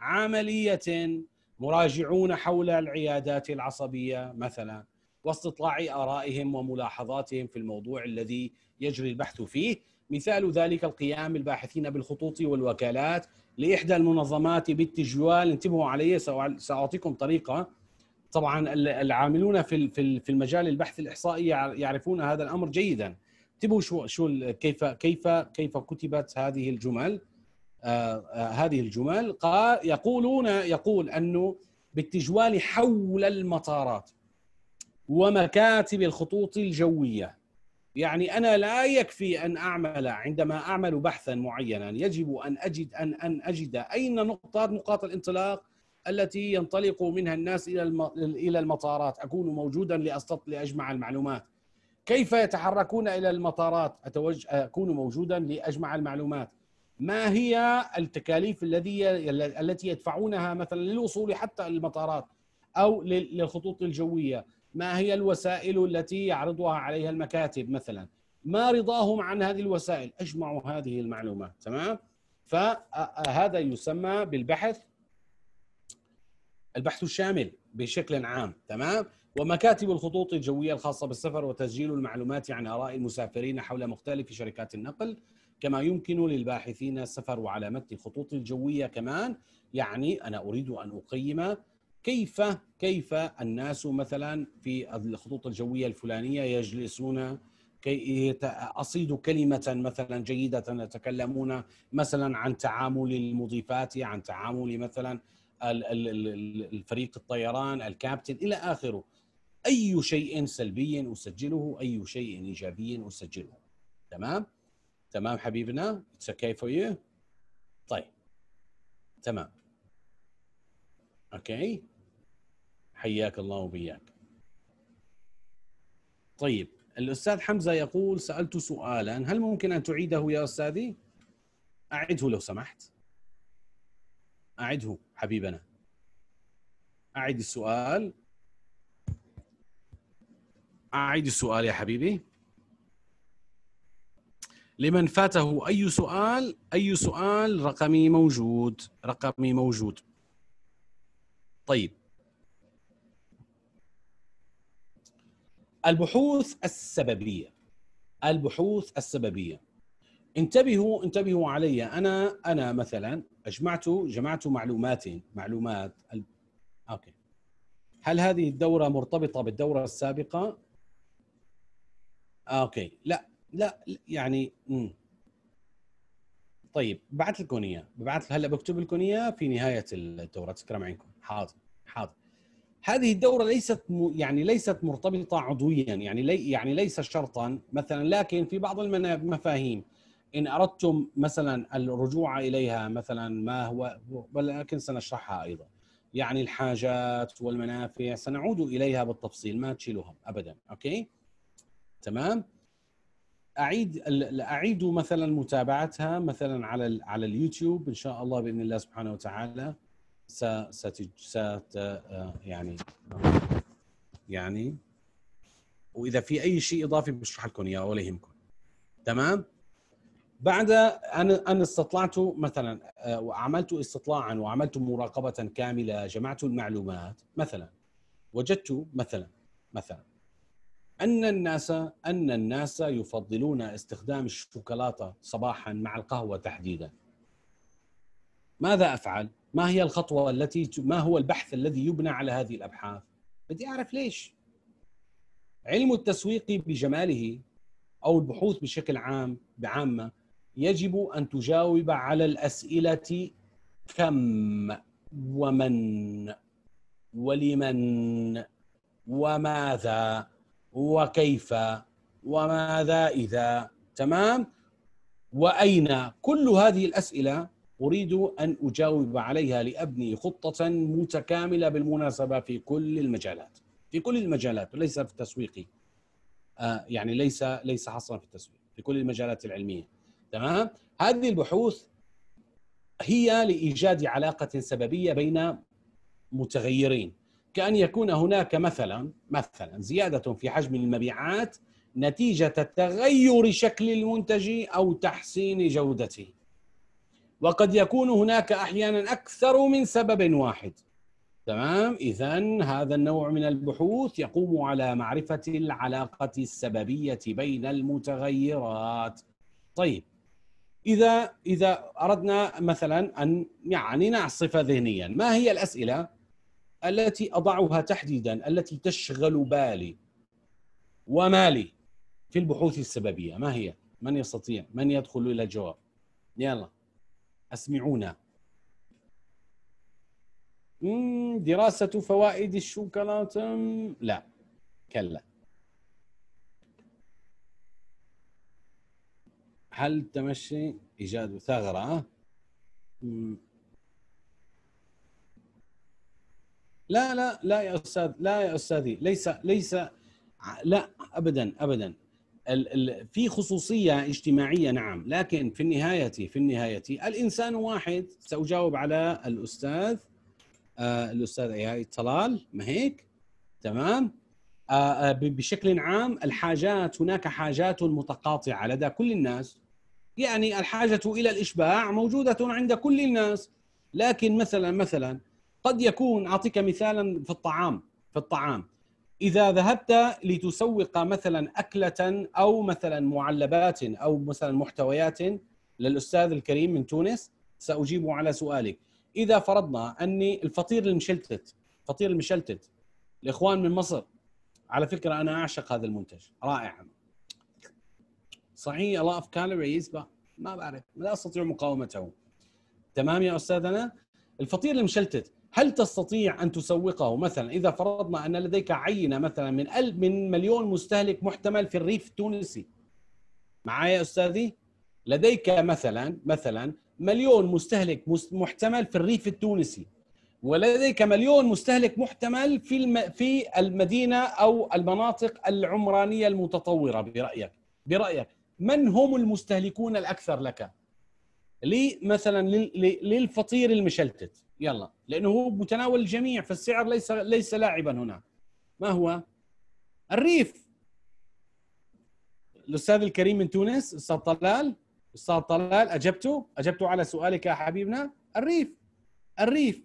عملية مراجعون حول العيادات العصبية مثلاً واستطلاع آرائهم وملاحظاتهم في الموضوع الذي يجري البحث فيه مثال ذلك القيام الباحثين بالخطوط والوكالات لإحدى المنظمات بالتجوال انتبهوا علي سأعطيكم طريقة طبعا العاملون في في المجال البحث الإحصائي يعرفون هذا الأمر جيدا انتبهوا شو شو كيف كيف كيف كتبت هذه الجمل آه آه هذه الجمل قال يقولون يقول انه بالتجوال حول المطارات ومكاتب الخطوط الجويه يعني انا لا يكفي ان اعمل عندما اعمل بحثا معينا يجب ان اجد ان ان اجد اين نقطه نقاط الانطلاق التي ينطلق منها الناس الى الى المطارات اكون موجودا لاستطلع لاجمع المعلومات كيف يتحركون الى المطارات أتوج... اكون موجودا لاجمع المعلومات ما هي التكاليف الذي التي يدفعونها مثلا للوصول حتى المطارات او للخطوط الجويه ما هي الوسائل التي يعرضها عليها المكاتب مثلا ما رضاهم عن هذه الوسائل اجمعوا هذه المعلومات تمام فهذا آه، آه، يسمى بالبحث البحث الشامل بشكل عام تمام ومكاتب الخطوط الجويه الخاصه بالسفر وتسجيل المعلومات عن اراء المسافرين حول مختلف شركات النقل كما يمكن للباحثين السفر وعلى متن الخطوط الجويه كمان يعني انا اريد ان اقيم كيف كيف الناس مثلا في الخطوط الجويه الفلانيه يجلسون كي أصيد كلمة مثلا جيدة يتكلمون مثلا عن تعامل المضيفات عن تعامل مثلا الفريق الطيران الكابتن إلى آخره أي شيء سلبي أسجله أي شيء إيجابي أسجله تمام تمام حبيبنا It's okay for you طيب تمام أوكي okay. حياك الله وبياك طيب الأستاذ حمزة يقول سألت سؤالا هل ممكن أن تعيده يا أستاذي؟ أعده لو سمحت أعده حبيبنا أعد السؤال أعيد السؤال يا حبيبي لمن فاته أي سؤال أي سؤال رقمي موجود رقمي موجود طيب البحوث السببيه البحوث السببيه انتبهوا انتبهوا علي انا انا مثلا اجمعت جمعت معلومات معلومات ال... اوكي هل هذه الدوره مرتبطه بالدوره السابقه اوكي لا لا يعني مم. طيب بعت لكم اياه ببعث هلا بكتب لكم اياه في نهايه الدوره تكرم عينكم حاضر هذه الدوره ليست م... يعني ليست مرتبطه عضويا يعني لي... يعني ليس شرطا مثلا لكن في بعض المفاهيم ان اردتم مثلا الرجوع اليها مثلا ما هو ولكن سنشرحها ايضا يعني الحاجات والمنافع سنعود اليها بالتفصيل ما تشيلها ابدا اوكي تمام اعيد اعيد مثلا متابعتها مثلا على على اليوتيوب ان شاء الله باذن الله سبحانه وتعالى ست, ست آه، يعني يعني واذا في اي شيء اضافي بشرح لكم اياه ولا يهمكم تمام بعد ان ان استطلعت مثلا آه، وعملت استطلاعا وعملت مراقبه كامله جمعت المعلومات مثلا وجدت مثلا مثلا ان الناس ان الناس يفضلون استخدام الشوكولاته صباحا مع القهوه تحديدا ماذا افعل؟ ما هي الخطوه التي ما هو البحث الذي يبنى على هذه الابحاث؟ بدي اعرف ليش. علم التسويق بجماله او البحوث بشكل عام بعامه يجب ان تجاوب على الاسئله كم ومن ولمن وماذا وكيف وماذا اذا تمام واين كل هذه الاسئله أريد أن أجاوب عليها لأبني خطة متكاملة بالمناسبة في كل المجالات في كل المجالات وليس في التسويق آه، يعني ليس ليس حصرا في التسويق في كل المجالات العلمية تمام هذه البحوث هي لإيجاد علاقة سببية بين متغيرين كأن يكون هناك مثلا مثلا زيادة في حجم المبيعات نتيجة تغير شكل المنتج أو تحسين جودته وقد يكون هناك احيانا اكثر من سبب واحد تمام اذا هذا النوع من البحوث يقوم على معرفه العلاقه السببيه بين المتغيرات طيب اذا اذا اردنا مثلا ان يعني نعصف ذهنيا ما هي الاسئله التي اضعها تحديدا التي تشغل بالي ومالي في البحوث السببيه ما هي من يستطيع من يدخل الى الجواب يلا أسمعونا دراسة فوائد الشوكولاتة لا كلا هل تمشي إيجاد ثغرة لا لا لا يا أستاذ لا يا أستاذي ليس ليس لا أبدا أبدا في خصوصيه اجتماعيه نعم لكن في النهايه في النهايه الانسان واحد ساجاوب على الاستاذ آه، الاستاذ ايهاب طلال ما هيك تمام آه، آه، بشكل عام الحاجات هناك حاجات متقاطعه لدى كل الناس يعني الحاجه الى الاشباع موجوده عند كل الناس لكن مثلا مثلا قد يكون اعطيك مثالا في الطعام في الطعام اذا ذهبت لتسوق مثلا اكله او مثلا معلبات او مثلا محتويات للاستاذ الكريم من تونس ساجيب على سؤالك اذا فرضنا اني الفطير المشلتت فطير المشلتت الاخوان من مصر على فكره انا اعشق هذا المنتج رائع صحيح الله اوف كالوريز ما بعرف لا استطيع مقاومته تمام يا استاذنا الفطير المشلتت هل تستطيع أن تسوقه مثلا إذا فرضنا أن لديك عينة مثلا من من مليون مستهلك محتمل في الريف التونسي معايا يا أستاذي لديك مثلا مثلا مليون مستهلك محتمل في الريف التونسي ولديك مليون مستهلك محتمل في الم... في المدينه او المناطق العمرانيه المتطوره برايك برايك من هم المستهلكون الاكثر لك لي مثلا لل... للفطير المشلتت يلا لانه هو متناول الجميع فالسعر ليس ليس لاعبا هنا ما هو الريف الاستاذ الكريم من تونس استاذ طلال استاذ طلال اجبته اجبته على سؤالك يا حبيبنا الريف الريف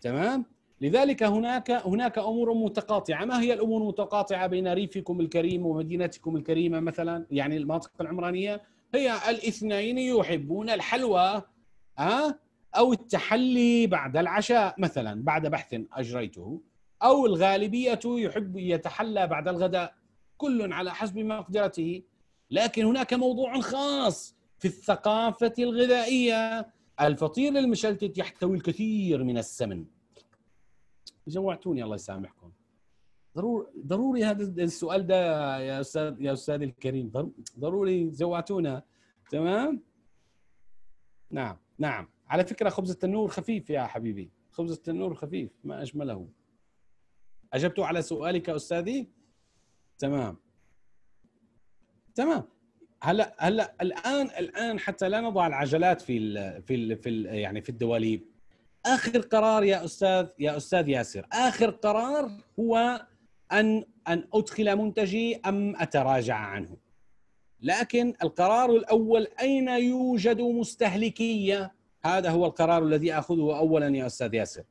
تمام لذلك هناك هناك امور متقاطعه ما هي الامور المتقاطعه بين ريفكم الكريم ومدينتكم الكريمه مثلا يعني المناطق العمرانيه هي الاثنين يحبون الحلوى ها أه؟ او التحلي بعد العشاء مثلا بعد بحث اجريته او الغالبيه يحب يتحلى بعد الغداء كل على حسب مقدرته لكن هناك موضوع خاص في الثقافه الغذائيه الفطير المشلتت يحتوي الكثير من السمن جوعتوني الله يسامحكم ضروري ضروري هذا السؤال ده يا استاذ يا استاذ الكريم ضروري جوعتونا تمام نعم نعم على فكره خبز التنور خفيف يا حبيبي خبز التنور خفيف ما اجمله اجبت على سؤالك استاذي تمام تمام هلا هلا الان الان حتى لا نضع العجلات في ال في ال في ال يعني في الدواليب اخر قرار يا استاذ يا استاذ ياسر اخر قرار هو ان ان ادخل منتجي ام اتراجع عنه لكن القرار الاول اين يوجد مستهلكيه هذا هو القرار الذي اخذه اولا يا استاذ ياسر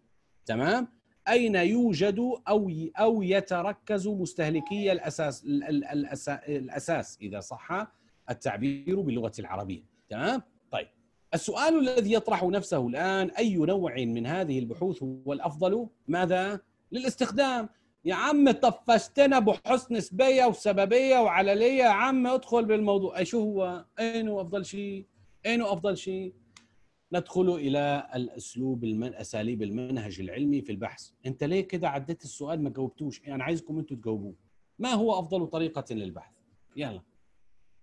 تمام اين يوجد او او يتركز مستهلكي الاساس الاساس اذا صح التعبير باللغه العربيه تمام طيب السؤال الذي يطرح نفسه الان اي نوع من هذه البحوث هو الافضل ماذا للاستخدام يا عم طفشتنا بحسن نسبيه سبيه وسببيه وعلليه يا عم ادخل بالموضوع شو هو اينه افضل شيء اينه افضل شيء ندخل الى الاسلوب المن... اساليب المنهج العلمي في البحث انت ليه كده عديت السؤال ما جاوبتوش انا عايزكم انتوا تجاوبوه ما هو افضل طريقه للبحث يلا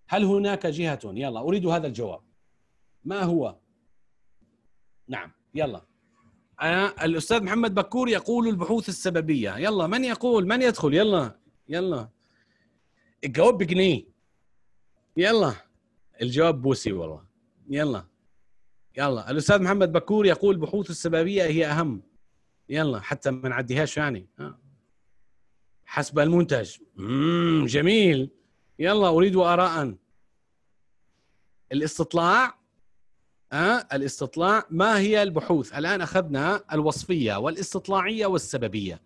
هل هناك جهه يلا اريد هذا الجواب ما هو نعم يلا أنا الاستاذ محمد بكور يقول البحوث السببيه يلا من يقول من يدخل يلا يلا الجواب بجنيه يلا الجواب بوسي والله يلا يلا الاستاذ محمد بكور يقول بحوث السببيه هي اهم يلا حتى ما نعديهاش يعني آه. حسب المنتج مم جميل يلا اريد اراء الاستطلاع أه؟ الاستطلاع ما هي البحوث الان اخذنا الوصفيه والاستطلاعيه والسببيه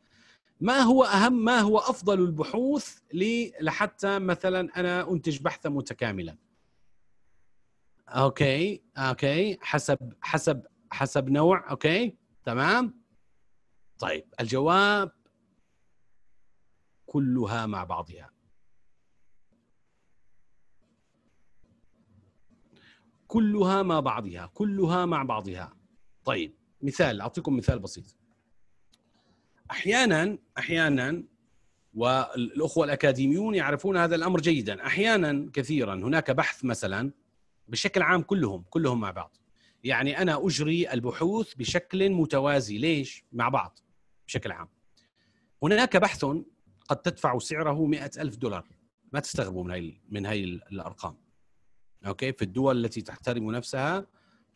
ما هو اهم ما هو افضل البحوث لحتى مثلا انا انتج بحثا متكاملا اوكي اوكي حسب حسب حسب نوع اوكي تمام طيب الجواب كلها مع بعضها كلها مع بعضها كلها مع بعضها طيب مثال اعطيكم مثال بسيط احيانا احيانا والاخوه الاكاديميون يعرفون هذا الامر جيدا احيانا كثيرا هناك بحث مثلا بشكل عام كلهم كلهم مع بعض يعني انا اجري البحوث بشكل متوازي ليش مع بعض بشكل عام هناك بحث قد تدفع سعره مئة ألف دولار ما تستغربوا من هاي من هاي الارقام اوكي في الدول التي تحترم نفسها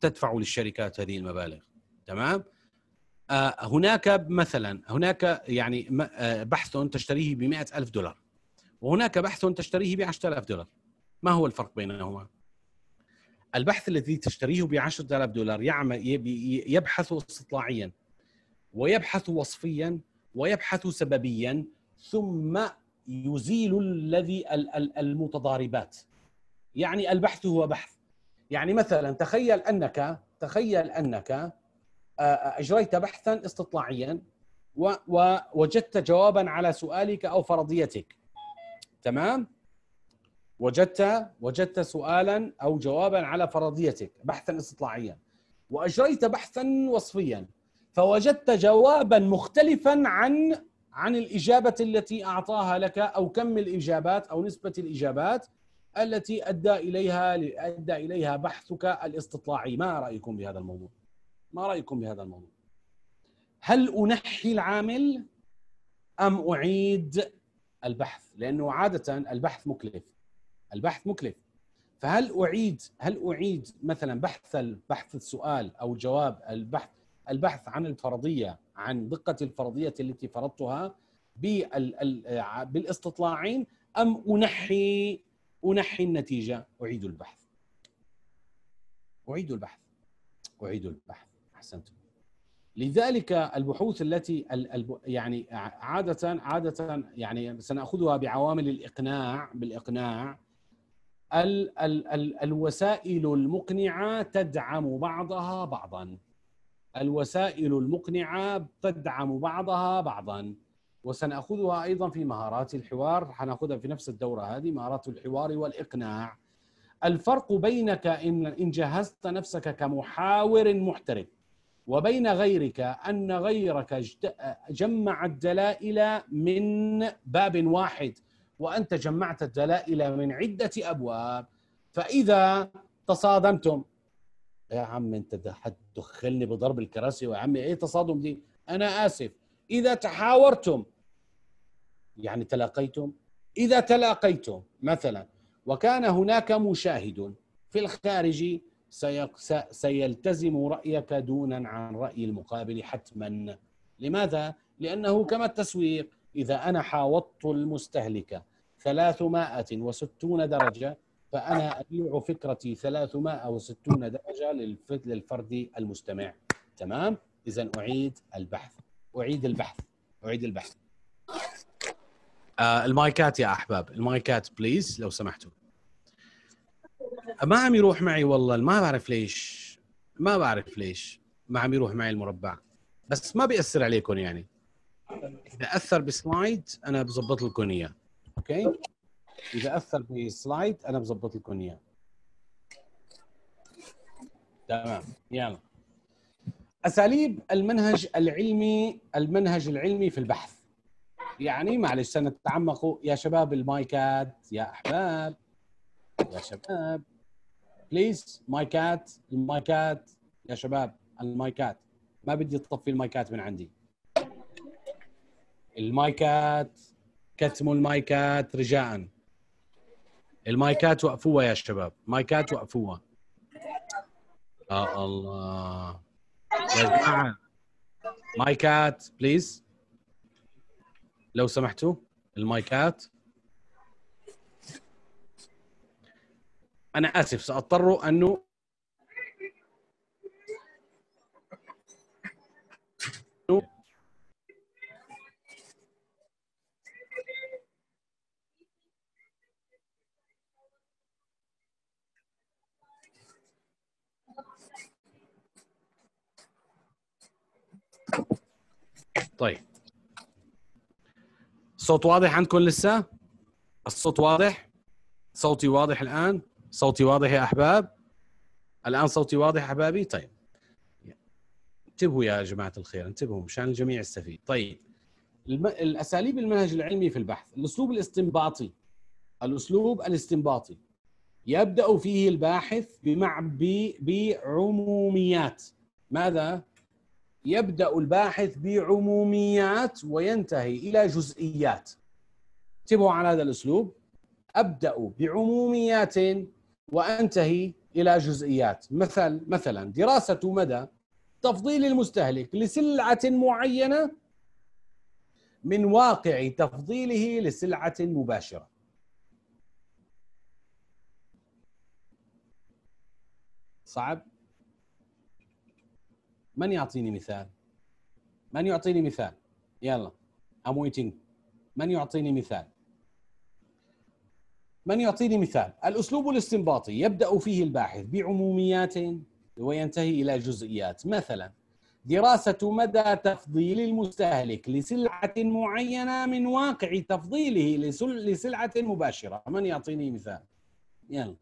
تدفع للشركات هذه المبالغ تمام آه هناك مثلا هناك يعني آه، بحث تشتريه ب ألف دولار وهناك بحث تشتريه ب 10000 دولار ما هو الفرق بينهما البحث الذي تشتريه ب 10000 دولار يعمل يبحث استطلاعيا ويبحث وصفيا ويبحث سببيا ثم يزيل الذي المتضاربات يعني البحث هو بحث يعني مثلا تخيل انك تخيل انك آه، آه، اجريت بحثا استطلاعيا ووجدت جوابا على سؤالك او فرضيتك تمام وجدت وجدت سؤالا او جوابا على فرضيتك بحثا استطلاعيا واجريت بحثا وصفيا فوجدت جوابا مختلفا عن عن الاجابه التي اعطاها لك او كم الاجابات او نسبه الاجابات التي ادى اليها ادى اليها بحثك الاستطلاعي، ما رايكم بهذا الموضوع؟ ما رايكم بهذا الموضوع؟ هل انحي العامل ام اعيد البحث؟ لانه عاده البحث مكلف. البحث مكلف فهل اعيد هل اعيد مثلا بحث بحث السؤال او جواب البحث البحث عن الفرضيه عن دقه الفرضيه التي فرضتها بالاستطلاعين ام انحي انحي النتيجه اعيد البحث اعيد البحث اعيد البحث احسنت لذلك البحوث التي يعني عاده عاده يعني سناخذها بعوامل الاقناع بالاقناع ال ال ال الوسائل المقنعه تدعم بعضها بعضا الوسائل المقنعه تدعم بعضها بعضا وسناخذها ايضا في مهارات الحوار حناخذها في نفس الدوره هذه مهارات الحوار والاقناع الفرق بينك ان ان جهزت نفسك كمحاور محترف وبين غيرك ان غيرك جمع الدلائل من باب واحد وأنت جمعت الدلائل من عدة أبواب فإذا تصادمتم يا عم أنت حتدخلني بضرب الكراسي يا عمي إيه تصادم دي أنا آسف إذا تحاورتم يعني تلاقيتم إذا تلاقيتم مثلا وكان هناك مشاهد في الخارج سيلتزم رأيك دونا عن رأي المقابل حتما لماذا؟ لأنه كما التسويق إذا أنا حاوطت المستهلك 360 درجة فأنا أبيع فكرتي 360 درجة للفرد المستمع تمام؟ إذا أعيد البحث أعيد البحث أعيد البحث آه المايكات يا أحباب المايكات بليز لو سمحتوا ما عم يروح معي والله ما بعرف ليش ما بعرف ليش ما عم يروح معي المربع بس ما بيأثر عليكم يعني اذا اثر بسلايد انا بظبط لكم اياه اوكي اذا اثر بسلايد انا بظبط لكم اياه تمام يلا اساليب المنهج العلمي المنهج العلمي في البحث يعني معلش سنتعمق يا شباب المايكات يا احباب يا شباب بليز مايكات المايكات يا شباب المايكات ما بدي تطفي المايكات من عندي المايكات كتموا المايكات رجاء المايكات وقفوها يا شباب مايكات وقفوها يا آه الله يا جماعه مايكات بليز لو سمحتوا المايكات انا اسف ساضطر انه طيب الصوت واضح عندكم لسه؟ الصوت واضح؟ صوتي واضح الآن؟ صوتي واضح يا أحباب؟ الآن صوتي واضح أحبابي؟ طيب انتبهوا يا جماعة الخير انتبهوا مشان الجميع يستفيد طيب الم... الأساليب المنهج العلمي في البحث الأسلوب الاستنباطي الأسلوب الاستنباطي يبدأ فيه الباحث بمع... بعموميات ماذا يبدأ الباحث بعموميات وينتهي إلى جزئيات انتبهوا على هذا الأسلوب أبدأ بعموميات وأنتهي إلى جزئيات مثل مثلا دراسة مدى تفضيل المستهلك لسلعة معينة من واقع تفضيله لسلعة مباشرة صعب من يعطيني مثال من يعطيني مثال يلا I'm waiting من يعطيني مثال من يعطيني مثال الأسلوب الاستنباطي يبدأ فيه الباحث بعموميات وينتهي إلى جزئيات مثلا دراسة مدى تفضيل المستهلك لسلعة معينة من واقع تفضيله لسلعة مباشرة من يعطيني مثال يلا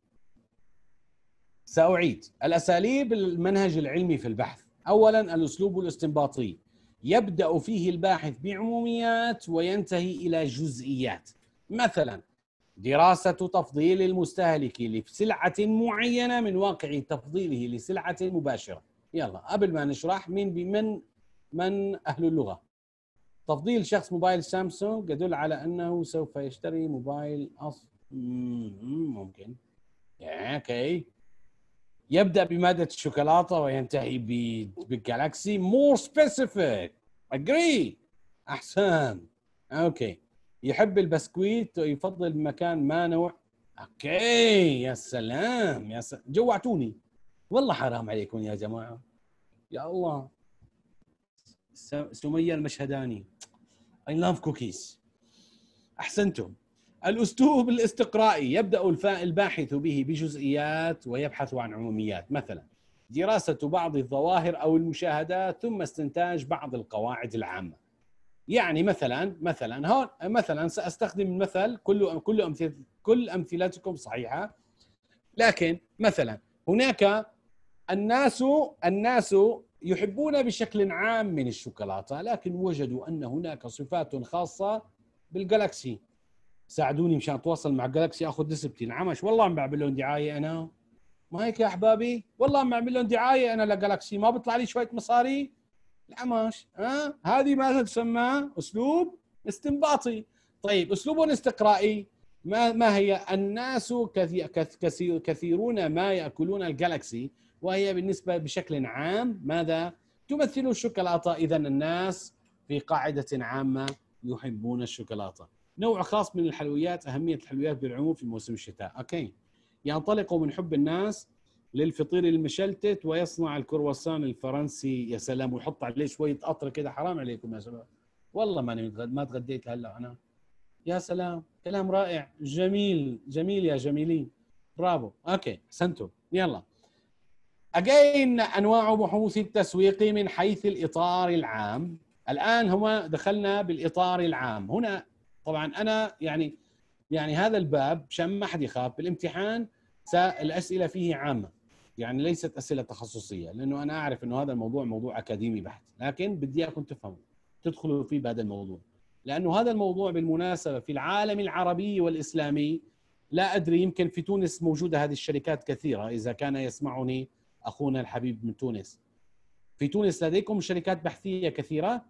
سأعيد الأساليب المنهج العلمي في البحث اولا الاسلوب الاستنباطي يبدا فيه الباحث بعموميات وينتهي الى جزئيات مثلا دراسه تفضيل المستهلك لسلعه معينه من واقع تفضيله لسلعه مباشره يلا قبل ما نشرح مين بمن من اهل اللغه تفضيل شخص موبايل سامسونج يدل على انه سوف يشتري موبايل اصل ممكن اوكي يبدا بماده الشوكولاته وينتهي بالجالاكسي مور سبيسيفيك اجري احسن اوكي يحب البسكويت ويفضل مكان ما نوع اوكي يا سلام يا سلام جوعتوني والله حرام عليكم يا جماعه يا الله سميه المشهداني اي لاف كوكيز احسنتم الأسلوب الاستقرائي يبدأ الباحث به بجزئيات ويبحث عن عموميات مثلا دراسة بعض الظواهر أو المشاهدات ثم استنتاج بعض القواعد العامة يعني مثلا مثلا هون مثلا سأستخدم المثل كل كل أمثلة كل أمثلتكم صحيحة لكن مثلا هناك الناس الناس يحبون بشكل عام من الشوكولاتة لكن وجدوا أن هناك صفات خاصة بالجالكسي ساعدوني مشان اتواصل مع جالكسي اخذ نسبتي انعمش والله عم بعمل لهم دعايه انا ما هيك يا احبابي والله عم بعمل لهم دعايه انا لجالكسي ما بيطلع لي شويه مصاري العمش ها أه؟ هذه ماذا تسمى اسلوب استنباطي طيب اسلوب استقرائي ما ما هي الناس كثير كثيرون ما ياكلون الجالكسي وهي بالنسبه بشكل عام ماذا تمثل الشوكولاته اذا الناس في قاعده عامه يحبون الشوكولاته نوع خاص من الحلويات اهميه الحلويات بالعموم في موسم الشتاء اوكي ينطلق من حب الناس للفطير المشلتت ويصنع الكرواسان الفرنسي يا سلام ويحط عليه شويه قطر كده حرام عليكم يا شباب والله ماني متغد... ما تغديت هلا انا يا سلام كلام رائع جميل جميل يا جميلين برافو اوكي احسنتم يلا اجين انواع بحوث التسويق من حيث الاطار العام الان هو دخلنا بالاطار العام هنا طبعا انا يعني يعني هذا الباب عشان ما حد يخاف بالامتحان الاسئله فيه عامه يعني ليست اسئله تخصصيه لانه انا اعرف انه هذا الموضوع موضوع اكاديمي بحت لكن بدي اياكم تفهموا تدخلوا فيه بهذا الموضوع لانه هذا الموضوع بالمناسبه في العالم العربي والاسلامي لا ادري يمكن في تونس موجوده هذه الشركات كثيره اذا كان يسمعني اخونا الحبيب من تونس في تونس لديكم شركات بحثيه كثيره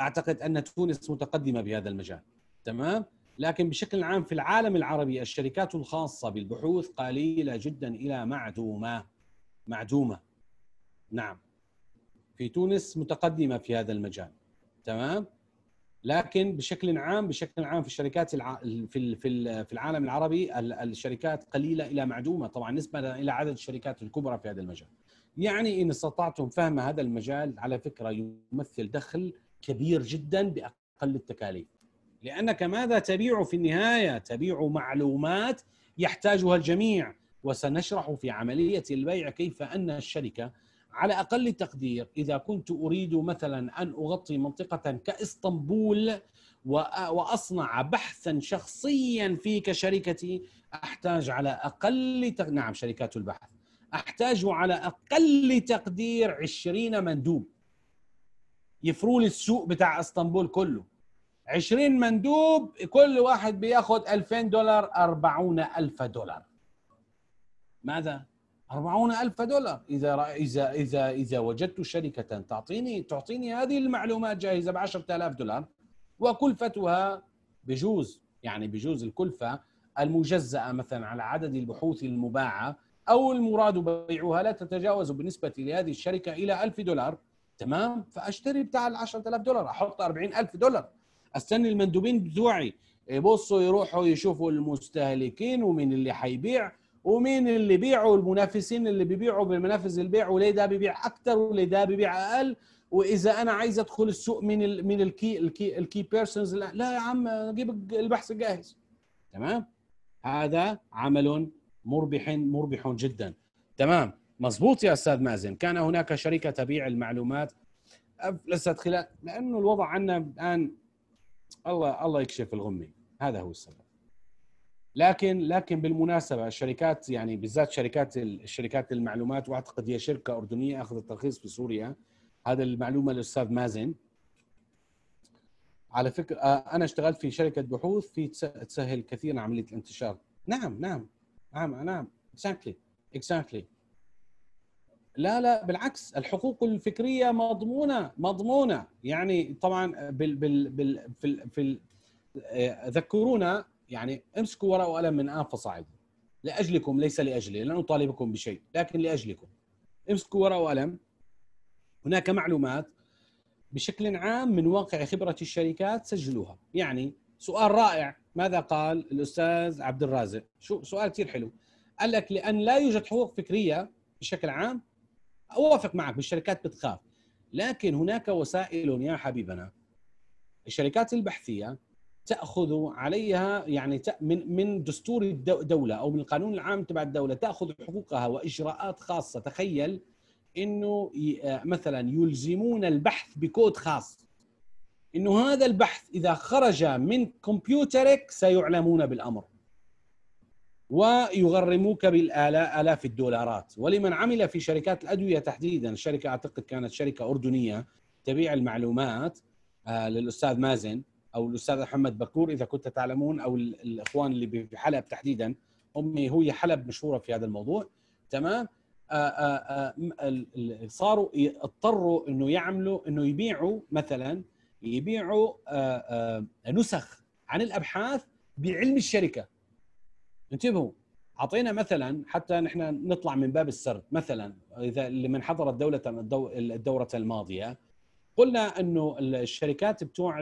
اعتقد ان تونس متقدمه بهذا المجال تمام لكن بشكل عام في العالم العربي الشركات الخاصه بالبحوث قليله جدا الى معدومه معدومه نعم في تونس متقدمه في هذا المجال تمام لكن بشكل عام بشكل عام في الشركات الع... في في في العالم العربي الشركات قليله الى معدومه طبعا نسبه الى عدد الشركات الكبرى في هذا المجال يعني ان استطعتم فهم هذا المجال على فكره يمثل دخل كبير جدا باقل التكاليف لانك ماذا تبيع في النهايه تبيع معلومات يحتاجها الجميع وسنشرح في عمليه البيع كيف ان الشركه على اقل تقدير اذا كنت اريد مثلا ان اغطي منطقه كاسطنبول واصنع بحثا شخصيا في كشركتي احتاج على اقل تق... نعم شركات البحث احتاج على اقل تقدير 20 مندوب يفروا لي السوق بتاع اسطنبول كله 20 مندوب كل واحد بياخد 2000 دولار 40000 دولار ماذا؟ 40000 دولار إذا إذا إذا إذا وجدت شركة تعطيني تعطيني هذه المعلومات جاهزة ب 10000 دولار وكلفتها بجوز يعني بجوز الكلفة المجزأة مثلا على عدد البحوث المباعة أو المراد بيعها لا تتجاوز بالنسبة لهذه الشركة إلى 1000 دولار تمام فاشتري بتاع ال 10000 دولار احط 40000 دولار استني المندوبين بتوعي يبصوا إيه، يروحوا يشوفوا المستهلكين ومين اللي حيبيع ومين اللي بيعوا المنافسين اللي بيبيعوا بمنافس البيع وليه ده بيبيع اكثر وليه ده بيبيع اقل واذا انا عايز ادخل السوق من الـ من الكي الكي الكي بيرسونز لا, لا يا عم اجيب البحث الجاهز تمام هذا عمل مربح مربح جدا تمام مزبوط يا استاذ مازن كان هناك شركه تبيع المعلومات افلست خلال لانه الوضع عندنا الان الله الله يكشف الغمه هذا هو السبب لكن لكن بالمناسبه الشركات يعني بالذات شركات الشركات المعلومات واعتقد هي شركه اردنيه اخذت ترخيص في سوريا هذا المعلومه للاستاذ مازن على فكره آه، انا اشتغلت في شركه بحوث في تسهل كثيرا عمليه الانتشار نعم نعم نعم نعم اكزاكتلي exactly. اكزاكتلي exactly. لا لا بالعكس الحقوق الفكريه مضمونه مضمونه يعني طبعا بال بال بال في في آه، ذكرونا يعني امسكوا ورقه وقلم من الان فصاعدا لاجلكم ليس لاجلي لن اطالبكم بشيء لكن لاجلكم امسكوا ورقه وقلم هناك معلومات بشكل عام من واقع خبره الشركات سجلوها يعني سؤال رائع ماذا قال الاستاذ عبد الرازق شو سؤال كثير حلو قال لك لان لا يوجد حقوق فكريه بشكل عام اوافق معك بالشركات بتخاف لكن هناك وسائل يا حبيبنا الشركات البحثيه تاخذ عليها يعني من من دستور الدوله او من القانون العام تبع الدوله تاخذ حقوقها واجراءات خاصه تخيل انه مثلا يلزمون البحث بكود خاص انه هذا البحث اذا خرج من كمبيوترك سيعلمون بالامر ويغرموك بالالاف الدولارات ولمن عمل في شركات الادويه تحديدا الشركه اعتقد كانت شركه اردنيه تبيع المعلومات آه، للاستاذ مازن او الاستاذ محمد بكور اذا كنت تعلمون او الاخوان اللي بحلب تحديدا امي هي حلب مشهوره في هذا الموضوع تمام آآ آه، آآ آه، صاروا اضطروا انه يعملوا انه يبيعوا مثلا يبيعوا آآ نسخ عن الابحاث بعلم الشركه انتبهوا اعطينا مثلا حتى نحن نطلع من باب السرد مثلا اذا لمن حضر الدوله الدوره الماضيه قلنا انه الشركات بتوع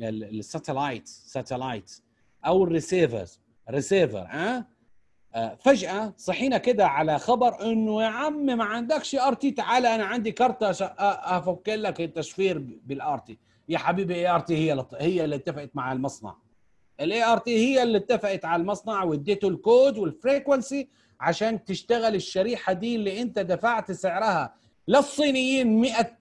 الساتلايت ساتلايت او الريسيفرز ريسيفر ها آه، فجاه صحينا كده على خبر انه يا عم ما عندكش ار تي تعال انا عندي كارت افك لك التشفير بالار تي يا حبيبي إيه ار تي هي هي اللي اتفقت مع المصنع الاي ار تي هي اللي اتفقت على المصنع واديته الكود والفريكونسي عشان تشتغل الشريحه دي اللي انت دفعت سعرها للصينيين 100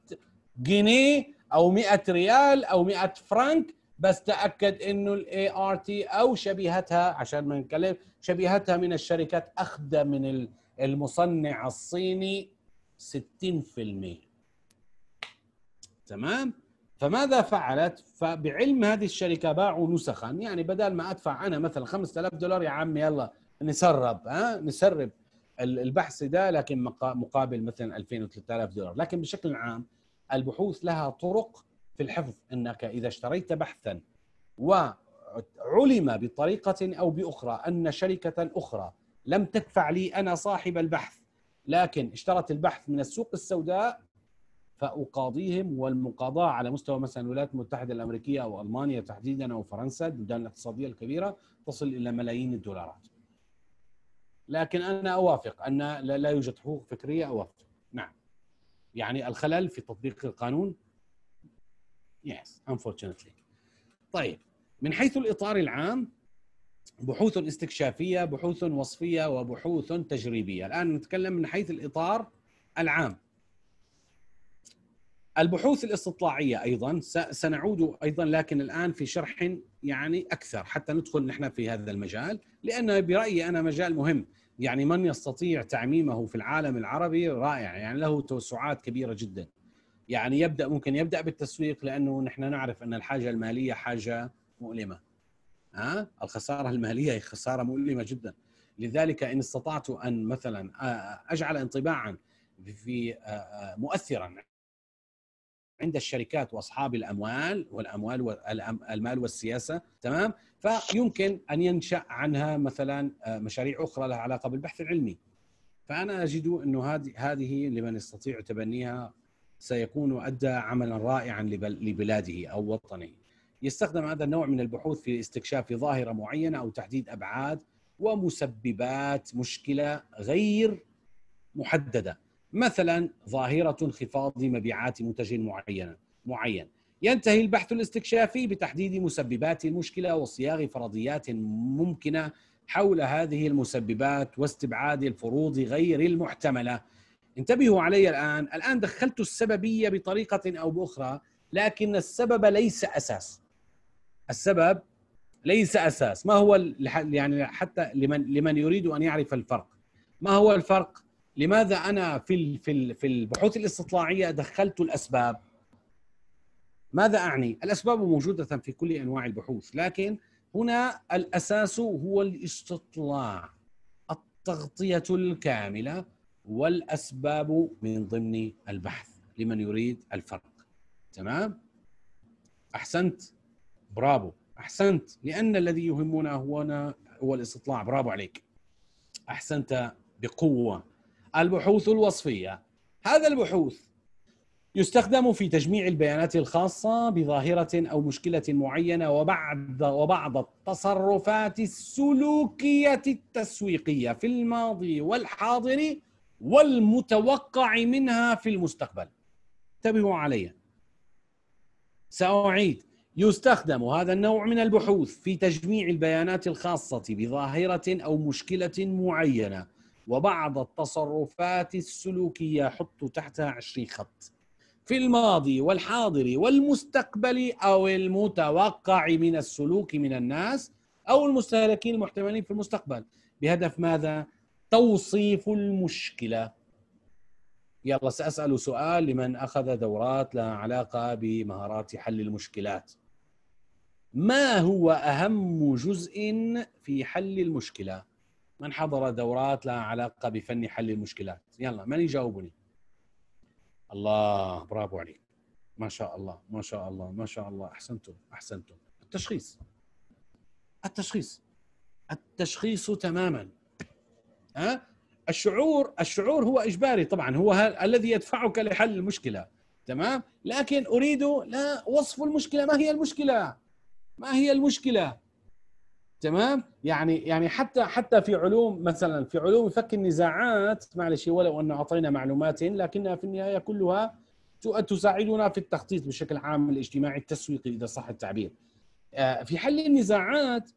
جنيه او 100 ريال او 100 فرنك بس تاكد انه الاي ار تي او شبيهتها عشان ما نتكلم شبيهتها من الشركات اخذ من المصنع الصيني 60% تمام فماذا فعلت؟ فبعلم هذه الشركه باعوا نسخا يعني بدل ما ادفع انا مثلا 5000 دولار يا عمي يلا نسرب ها نسرب البحث ده لكن مقابل مثلا 2000 و 3000 دولار لكن بشكل عام البحوث لها طرق في الحفظ انك اذا اشتريت بحثا وعلم بطريقه او باخرى ان شركه اخرى لم تدفع لي انا صاحب البحث لكن اشترت البحث من السوق السوداء فاقاضيهم والمقاضاه على مستوى مثلا الولايات المتحده الامريكيه او المانيا تحديدا او فرنسا البلدان الاقتصاديه الكبيره تصل الى ملايين الدولارات. لكن انا اوافق ان لا يوجد حقوق فكريه اوافق نعم. يعني الخلل في تطبيق القانون يس انفورشنتلي. طيب من حيث الاطار العام بحوث استكشافيه، بحوث وصفيه وبحوث تجريبيه، الان نتكلم من حيث الاطار العام البحوث الاستطلاعيه ايضا سنعود ايضا لكن الان في شرح يعني اكثر حتى ندخل نحن في هذا المجال لان برايي انا مجال مهم يعني من يستطيع تعميمه في العالم العربي رائع يعني له توسعات كبيره جدا يعني يبدا ممكن يبدا بالتسويق لانه نحن نعرف ان الحاجه الماليه حاجه مؤلمه ها الخساره الماليه هي خساره مؤلمه جدا لذلك ان استطعت ان مثلا اجعل انطباعا في مؤثرا عند الشركات واصحاب الاموال والاموال والمال والسياسه تمام فيمكن ان ينشا عنها مثلا آه، مشاريع اخرى لها علاقه بالبحث العلمي فانا اجد انه هذه هذه لمن يستطيع تبنيها سيكون ادى عملا رائعا لبلاده او وطنه يستخدم هذا النوع من البحوث في استكشاف ظاهره معينه او تحديد ابعاد ومسببات مشكله غير محدده مثلا ظاهره انخفاض مبيعات منتج معين معين ينتهي البحث الاستكشافي بتحديد مسببات المشكله وصياغ فرضيات ممكنه حول هذه المسببات واستبعاد الفروض غير المحتمله انتبهوا علي الان الان دخلت السببيه بطريقه او باخرى لكن السبب ليس اساس السبب ليس اساس ما هو يعني حتى لمن لمن يريد ان يعرف الفرق ما هو الفرق لماذا انا في في في البحوث الاستطلاعيه دخلت الاسباب ماذا اعني الاسباب موجوده في كل انواع البحوث لكن هنا الاساس هو الاستطلاع التغطيه الكامله والاسباب من ضمن البحث لمن يريد الفرق تمام احسنت برافو احسنت لان الذي يهمنا هو هو الاستطلاع برافو عليك احسنت بقوه البحوث الوصفيه هذا البحوث يستخدم في تجميع البيانات الخاصه بظاهره او مشكله معينه وبعد وبعض التصرفات السلوكيه التسويقيه في الماضي والحاضر والمتوقع منها في المستقبل انتبهوا علي ساعيد يستخدم هذا النوع من البحوث في تجميع البيانات الخاصه بظاهره او مشكله معينه وبعض التصرفات السلوكية حطوا تحتها 20 خط في الماضي والحاضر والمستقبل أو المتوقع من السلوك من الناس أو المستهلكين المحتملين في المستقبل بهدف ماذا؟ توصيف المشكلة يلا سأسأل سؤال لمن أخذ دورات لها علاقة بمهارات حل المشكلات ما هو أهم جزء في حل المشكلة؟ من حضر دورات لها علاقه بفن حل المشكلات يلا من يجاوبني الله برافو عليك ما شاء الله ما شاء الله ما شاء الله احسنتم احسنتم التشخيص التشخيص التشخيص تماما ها الشعور الشعور هو اجباري طبعا هو الذي يدفعك لحل المشكله تمام لكن اريد لا وصف المشكله ما هي المشكله ما هي المشكله تمام يعني يعني حتى حتى في علوم مثلا في علوم فك النزاعات معلش ولو ان اعطينا معلومات لكنها في النهايه كلها تساعدنا في التخطيط بشكل عام الاجتماعي التسويقي اذا صح التعبير آه، في حل النزاعات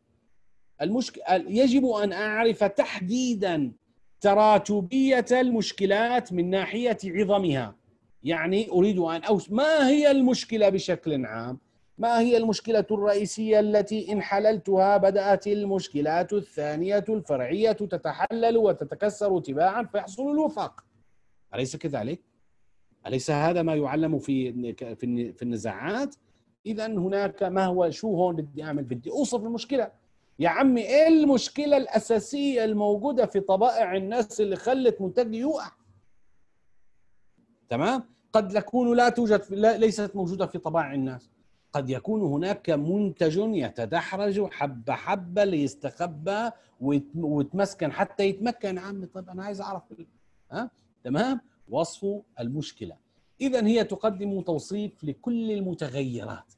المشكل يجب ان اعرف تحديدا تراتبيه المشكلات من ناحيه عظمها يعني اريد ان أوس... ما هي المشكله بشكل عام ما هي المشكلة الرئيسية التي إن حللتها بدأت المشكلات الثانية الفرعية تتحلل وتتكسر تباعا فيحصل الوفاق أليس كذلك؟ أليس هذا ما يعلم في في النزاعات؟ إذا هناك ما هو شو هون بدي أعمل؟ بدي أوصف المشكلة يا عمي إيه المشكلة الأساسية الموجودة في طبائع الناس اللي خلت منتج يوقع؟ تمام؟ قد تكون لا توجد ليست موجودة في طبائع الناس قد يكون هناك منتج يتدحرج حبة حبة ليستخبى ويتمسكن حتى يتمكن يا عمي طيب أنا عايز أعرف ها تمام وصف المشكلة إذا هي تقدم توصيف لكل المتغيرات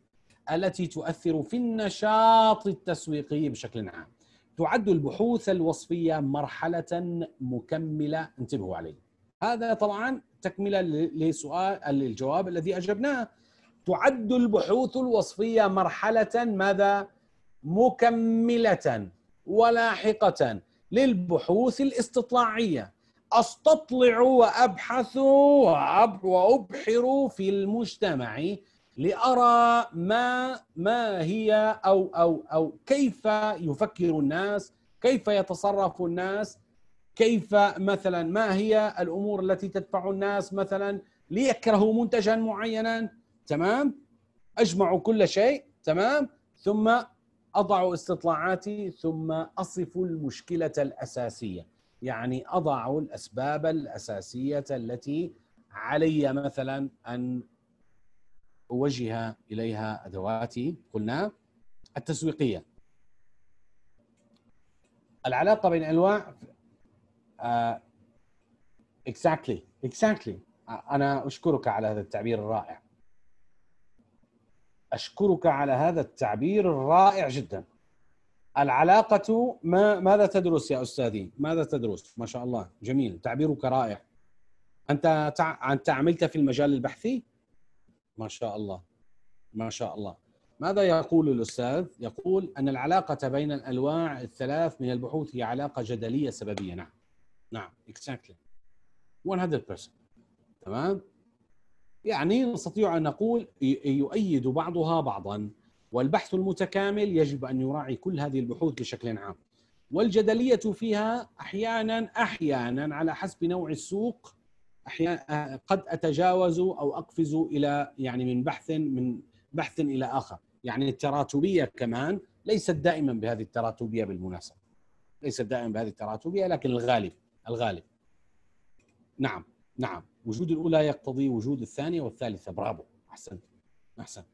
التي تؤثر في النشاط التسويقي بشكل عام تعد البحوث الوصفية مرحلة مكملة انتبهوا عليه هذا طبعا تكملة لسؤال للجواب الذي أجبناه تعد البحوث الوصفيه مرحله ماذا مكمله ولاحقه للبحوث الاستطلاعيه استطلع وابحث وابحر في المجتمع لارى ما ما هي او او او كيف يفكر الناس كيف يتصرف الناس كيف مثلا ما هي الامور التي تدفع الناس مثلا ليكرهوا منتجا معينا تمام اجمع كل شيء تمام ثم اضع استطلاعاتي ثم اصف المشكله الاساسيه يعني اضع الاسباب الاساسيه التي علي مثلا ان اوجه اليها ادواتي قلنا التسويقيه العلاقه بين انواع اكزاكتلي آه، uh, اكزاكتلي exactly. انا اشكرك على هذا التعبير الرائع اشكرك على هذا التعبير الرائع جدا العلاقه ما ماذا تدرس يا استاذي ماذا تدرس ما شاء الله جميل تعبيرك رائع انت تع... انت عملت في المجال البحثي ما شاء الله ما شاء الله ماذا يقول الاستاذ يقول ان العلاقه بين الانواع الثلاث من البحوث هي علاقه جدليه سببيه نعم نعم exactly 100% تمام يعني نستطيع ان نقول يؤيد بعضها بعضا والبحث المتكامل يجب ان يراعي كل هذه البحوث بشكل عام والجدليه فيها احيانا احيانا على حسب نوع السوق احيانا آه، قد اتجاوز او اقفز الى يعني من بحث من بحث الى اخر يعني التراتبيه كمان ليست دائما بهذه التراتبيه بالمناسبه ليست دائما بهذه التراتبيه لكن الغالب الغالب نعم نعم وجود الاولى يقتضي وجود الثانيه والثالثه برافو احسنت احسنت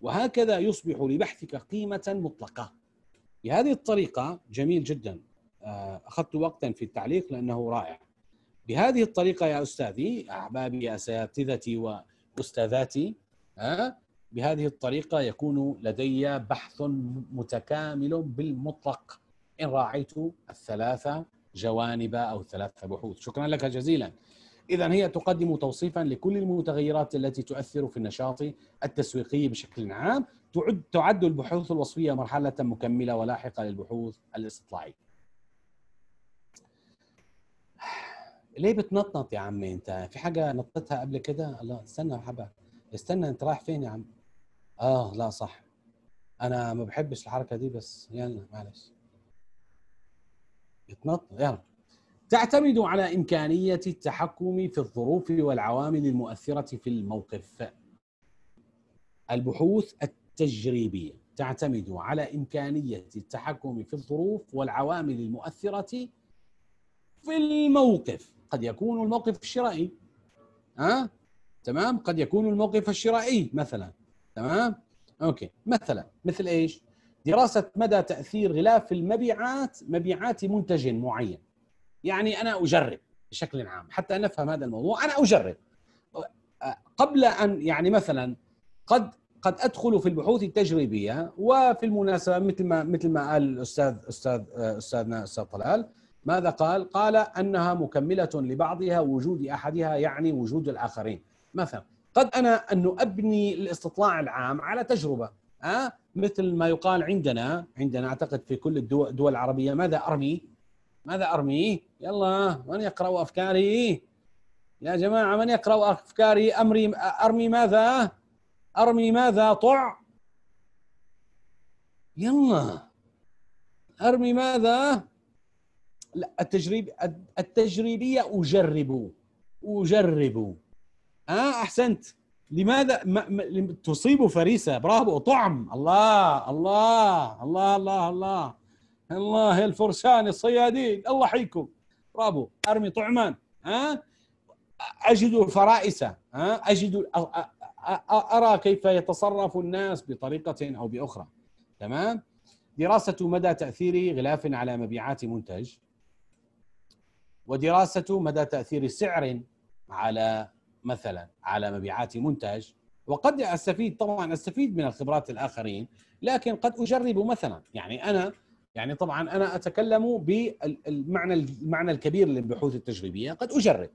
وهكذا يصبح لبحثك قيمه مطلقه بهذه الطريقه جميل جدا آه، اخذت وقتا في التعليق لانه رائع بهذه الطريقه يا استاذي احبابي اساتذتي واستاذاتي ها آه، بهذه الطريقه يكون لدي بحث متكامل بالمطلق ان راعيت الثلاثه جوانب او ثلاثه بحوث شكرا لك جزيلا إذا هي تقدم توصيفا لكل المتغيرات التي تؤثر في النشاط التسويقي بشكل عام تعد تعد البحوث الوصفية مرحلة مكملة ولاحقة للبحوث الاستطلاعية ليه بتنطنط يا عمي انت في حاجه نطتها قبل كده الله استنى يا حبه استنى انت رايح فين يا عم اه لا صح انا ما بحبش الحركه دي بس يلا معلش اتنطط يلا تعتمد على إمكانية التحكم في الظروف والعوامل المؤثرة في الموقف البحوث التجريبية تعتمد على إمكانية التحكم في الظروف والعوامل المؤثرة في الموقف قد يكون الموقف الشرائي ها أه؟ تمام قد يكون الموقف الشرائي مثلا تمام اوكي مثلا مثل ايش دراسه مدى تاثير غلاف المبيعات مبيعات منتج معين يعني انا اجرب بشكل عام حتى نفهم هذا الموضوع انا اجرب قبل ان يعني مثلا قد قد ادخل في البحوث التجريبيه وفي المناسبه مثل ما مثل ما قال الاستاذ استاذ استاذنا استاذ طلال ماذا قال؟ قال انها مكمله لبعضها وجود احدها يعني وجود الاخرين مثلا قد انا ان ابني الاستطلاع العام على تجربه أه؟ مثل ما يقال عندنا عندنا اعتقد في كل الدول الدول العربيه ماذا ارمي؟ ماذا أرميه يلا من يقرأ أفكاري يا جماعة من يقرأ أفكاري أمري أرمي ماذا أرمي ماذا طع يلا أرمي ماذا لا التجريب التجريبية أجرب أجرب آه أحسنت لماذا ما ما تصيب فريسة برافو طعم الله الله الله الله الله, الله. الله الفرسان الصيادين الله حيكم برافو ارمي طعمان ها اجد الفرائسه ها اجد ارى كيف يتصرف الناس بطريقه او باخرى تمام دراسه مدى تاثير غلاف على مبيعات منتج ودراسه مدى تاثير سعر على مثلا على مبيعات منتج وقد استفيد طبعا استفيد من الخبرات الاخرين لكن قد اجرب مثلا يعني انا يعني طبعا انا اتكلم بالمعنى المعنى الكبير للبحوث التجريبيه قد اجرب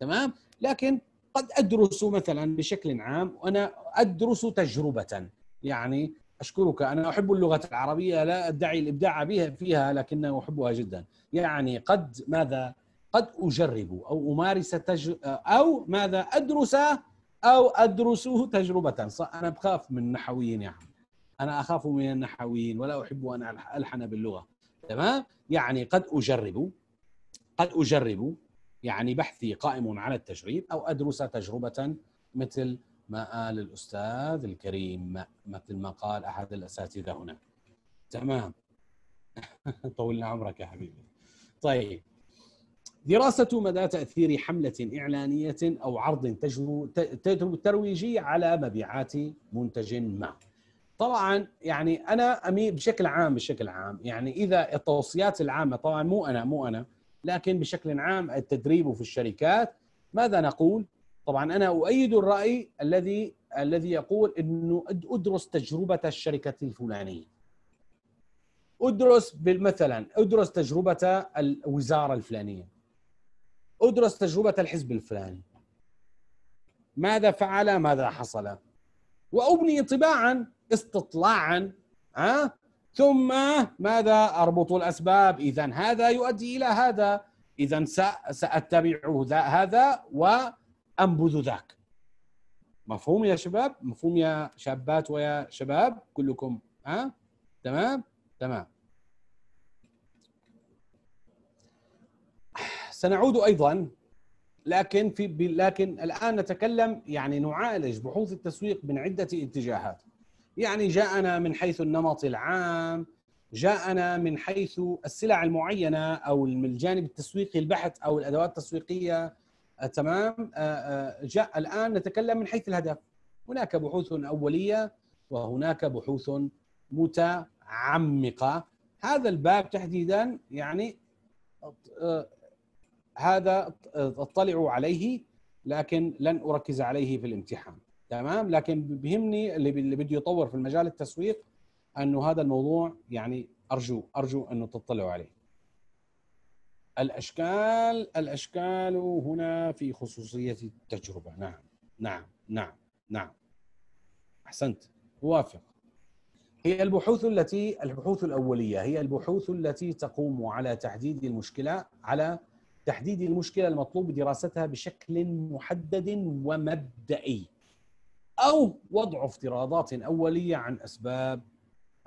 تمام لكن قد ادرس مثلا بشكل عام وانا ادرس تجربه يعني اشكرك انا احب اللغه العربيه لا ادعي الابداع بها فيها لكن احبها جدا يعني قد ماذا قد اجرب او امارس تج... او ماذا ادرس او ادرس تجربه انا بخاف من نحويين يا عم انا اخاف من النحويين ولا احب ان الحن باللغه تمام يعني قد اجرب قد اجرب يعني بحثي قائم على التجريب او ادرس تجربه مثل ما قال الاستاذ الكريم مثل ما قال احد الاساتذه هنا تمام *laughs* طولنا عمرك يا حبيبي طيب دراسة مدى تأثير حملة إعلانية أو عرض ترويجي على مبيعات منتج ما طبعا يعني انا اميل بشكل عام بشكل عام يعني اذا التوصيات العامه طبعا مو انا مو انا لكن بشكل عام التدريب في الشركات ماذا نقول؟ طبعا انا اؤيد الراي الذي الذي يقول انه ادرس تجربه الشركه الفلانيه ادرس مثلا ادرس تجربه الوزاره الفلانيه ادرس تجربه الحزب الفلاني ماذا فعل ماذا حصل وابني انطباعا استطلاعا ها ثم ماذا اربط الاسباب اذا هذا يؤدي الى هذا اذا ساتبع هذا وانبذ ذاك مفهوم يا شباب مفهوم يا شابات ويا شباب كلكم ها تمام تمام سنعود ايضا لكن في لكن الان نتكلم يعني نعالج بحوث التسويق من عده اتجاهات يعني جاءنا من حيث النمط العام جاءنا من حيث السلع المعينه او الجانب التسويقي البحث او الادوات التسويقيه آه، تمام آه، آه، جاء الان نتكلم من حيث الهدف هناك بحوث اوليه وهناك بحوث متعمقه هذا الباب تحديدا يعني هذا اطلعوا عليه لكن لن اركز عليه في الامتحان تمام لكن بيهمني اللي اللي بده يطور في المجال التسويق انه هذا الموضوع يعني ارجو ارجو انه تطلعوا عليه الاشكال الاشكال هنا في خصوصيه التجربه نعم نعم نعم نعم احسنت وافق هي البحوث التي البحوث الاوليه هي البحوث التي تقوم على تحديد المشكله على تحديد المشكله المطلوب دراستها بشكل محدد ومبدئي او وضع افتراضات اوليه عن اسباب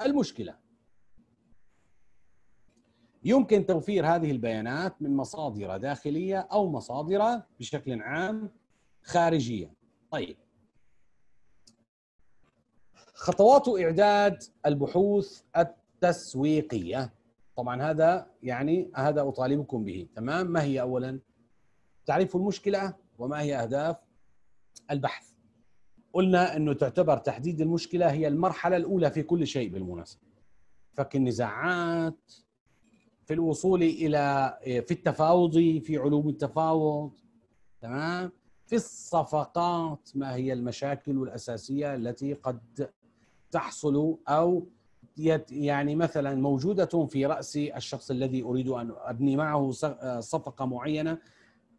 المشكله. يمكن توفير هذه البيانات من مصادر داخليه او مصادر بشكل عام خارجيه. طيب خطوات اعداد البحوث التسويقيه طبعا هذا يعني هذا اطالبكم به تمام ما هي اولا تعريف المشكله وما هي اهداف البحث قلنا انه تعتبر تحديد المشكله هي المرحله الاولى في كل شيء بالمناسبه فك النزاعات في الوصول الى في التفاوض في علوم التفاوض تمام في الصفقات ما هي المشاكل الاساسيه التي قد تحصل او يعني مثلا موجوده في راس الشخص الذي اريد ان ابني معه صفقه معينه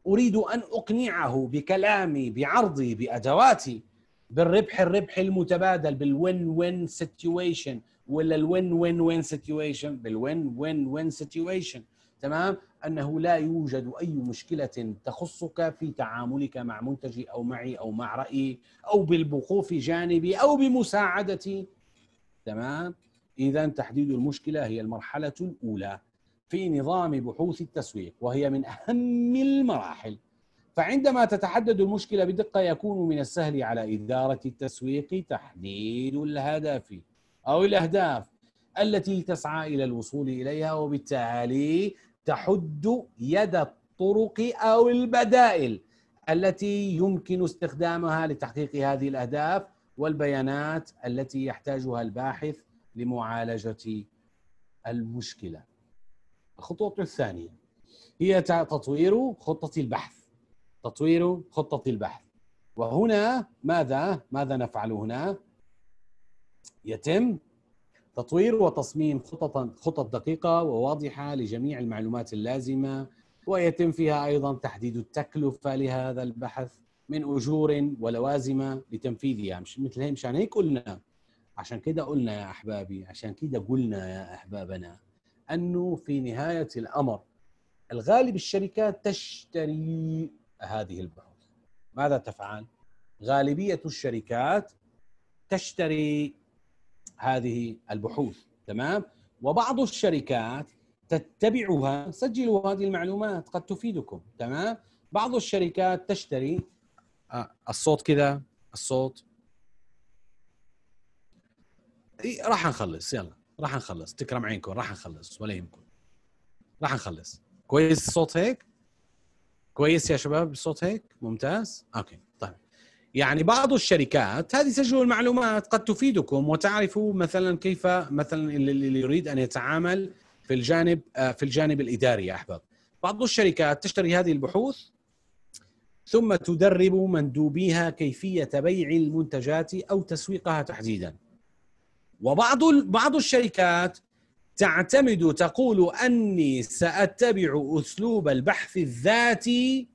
اريد ان اقنعه بكلامي بعرضي بادواتي بالربح الربح المتبادل بالوين وين سيتويشن ولا الوين وين وين سيتويشن بالوين وين وين سيتويشن تمام انه لا يوجد اي مشكله تخصك في تعاملك مع منتجي او معي او مع رايي او بالوقوف جانبي او بمساعدتي تمام اذا تحديد المشكله هي المرحله الاولى في نظام بحوث التسويق وهي من اهم المراحل فعندما تتحدد المشكلة بدقة يكون من السهل على إدارة التسويق تحديد الهدف أو الأهداف التي تسعى إلى الوصول إليها وبالتالي تحد يد الطرق أو البدائل التي يمكن استخدامها لتحقيق هذه الأهداف والبيانات التي يحتاجها الباحث لمعالجة المشكلة الخطوة الثانية هي تطوير خطة البحث تطوير خطة البحث وهنا ماذا ماذا نفعل هنا يتم تطوير وتصميم خطط خطط دقيقة وواضحة لجميع المعلومات اللازمة ويتم فيها أيضا تحديد التكلفة لهذا البحث من أجور ولوازم لتنفيذها مش مثل مشان هيك قلنا عشان كده قلنا يا أحبابي عشان كده قلنا يا أحبابنا أنه في نهاية الأمر الغالب الشركات تشتري هذه البحوث ماذا تفعل؟ غالبية الشركات تشتري هذه البحوث تمام؟ وبعض الشركات تتبعها سجلوا هذه المعلومات قد تفيدكم تمام؟ بعض الشركات تشتري آه الصوت كذا الصوت إيه راح نخلص يلا راح نخلص تكرم عينكم راح نخلص ولا يهمكم راح نخلص كويس الصوت هيك كويس يا شباب الصوت هيك ممتاز اوكي طيب يعني بعض الشركات هذه سجل المعلومات قد تفيدكم وتعرفوا مثلا كيف مثلا اللي يريد ان يتعامل في الجانب آه، في الجانب الاداري يا احباب بعض الشركات تشتري هذه البحوث ثم تدرب مندوبيها كيفيه بيع المنتجات او تسويقها تحديدا وبعض بعض الشركات تعتمد تقول اني ساتبع اسلوب البحث الذاتي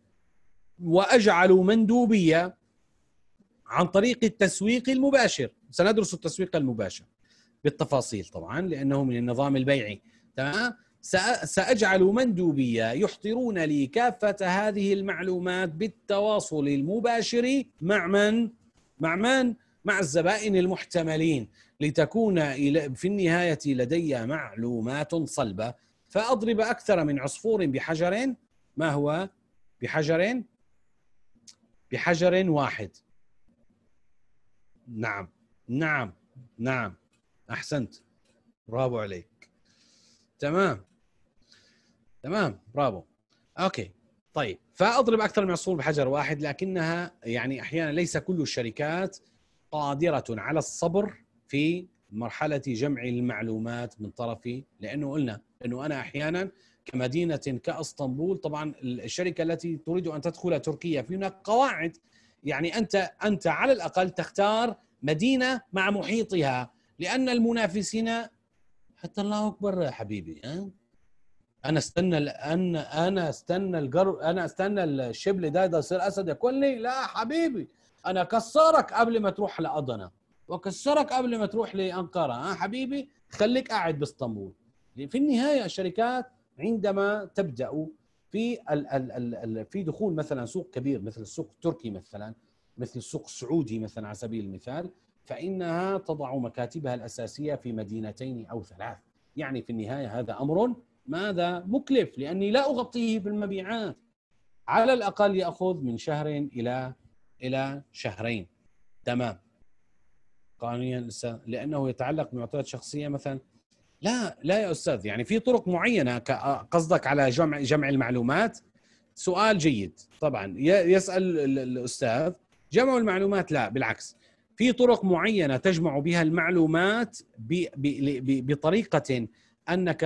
واجعل مندوبيه عن طريق التسويق المباشر سندرس التسويق المباشر بالتفاصيل طبعا لانه من النظام البيعي تمام ساجعل مندوبيه يحضرون لي كافه هذه المعلومات بالتواصل المباشر مع من مع من مع الزبائن المحتملين لتكون في النهاية لدي معلومات صلبة فأضرب أكثر من عصفور بحجر ما هو بحجر بحجر واحد نعم نعم نعم أحسنت برافو عليك تمام تمام برافو أوكي طيب فأضرب أكثر من عصفور بحجر واحد لكنها يعني أحيانا ليس كل الشركات قادره على الصبر في مرحله جمع المعلومات من طرفي لانه قلنا انه انا احيانا كمدينه كاسطنبول طبعا الشركه التي تريد ان تدخل تركيا في هناك قواعد يعني انت انت على الاقل تختار مدينه مع محيطها لان المنافسين حتى الله اكبر يا حبيبي ها؟ انا استنى ان انا استنى الجر انا استنى الشبل ده يصير اسد لي لا حبيبي انا كسرك قبل ما تروح لأضنة وكسرك قبل ما تروح لأنقرة ها آه حبيبي خليك قاعد باسطنبول في النهاية الشركات عندما تبدأ في ال ال ال في دخول مثلا سوق كبير مثل السوق التركي مثلا مثل السوق السعودي مثلا على سبيل المثال فإنها تضع مكاتبها الأساسية في مدينتين أو ثلاث يعني في النهاية هذا أمر ماذا مكلف لأني لا أغطيه بالمبيعات على الأقل يأخذ من شهر إلى الى شهرين تمام قانونيا لانه يتعلق بمعطيات شخصيه مثلا لا لا يا استاذ يعني في طرق معينه قصدك على جمع جمع المعلومات سؤال جيد طبعا يسال الاستاذ جمع المعلومات لا بالعكس في طرق معينه تجمع بها المعلومات بطريقه انك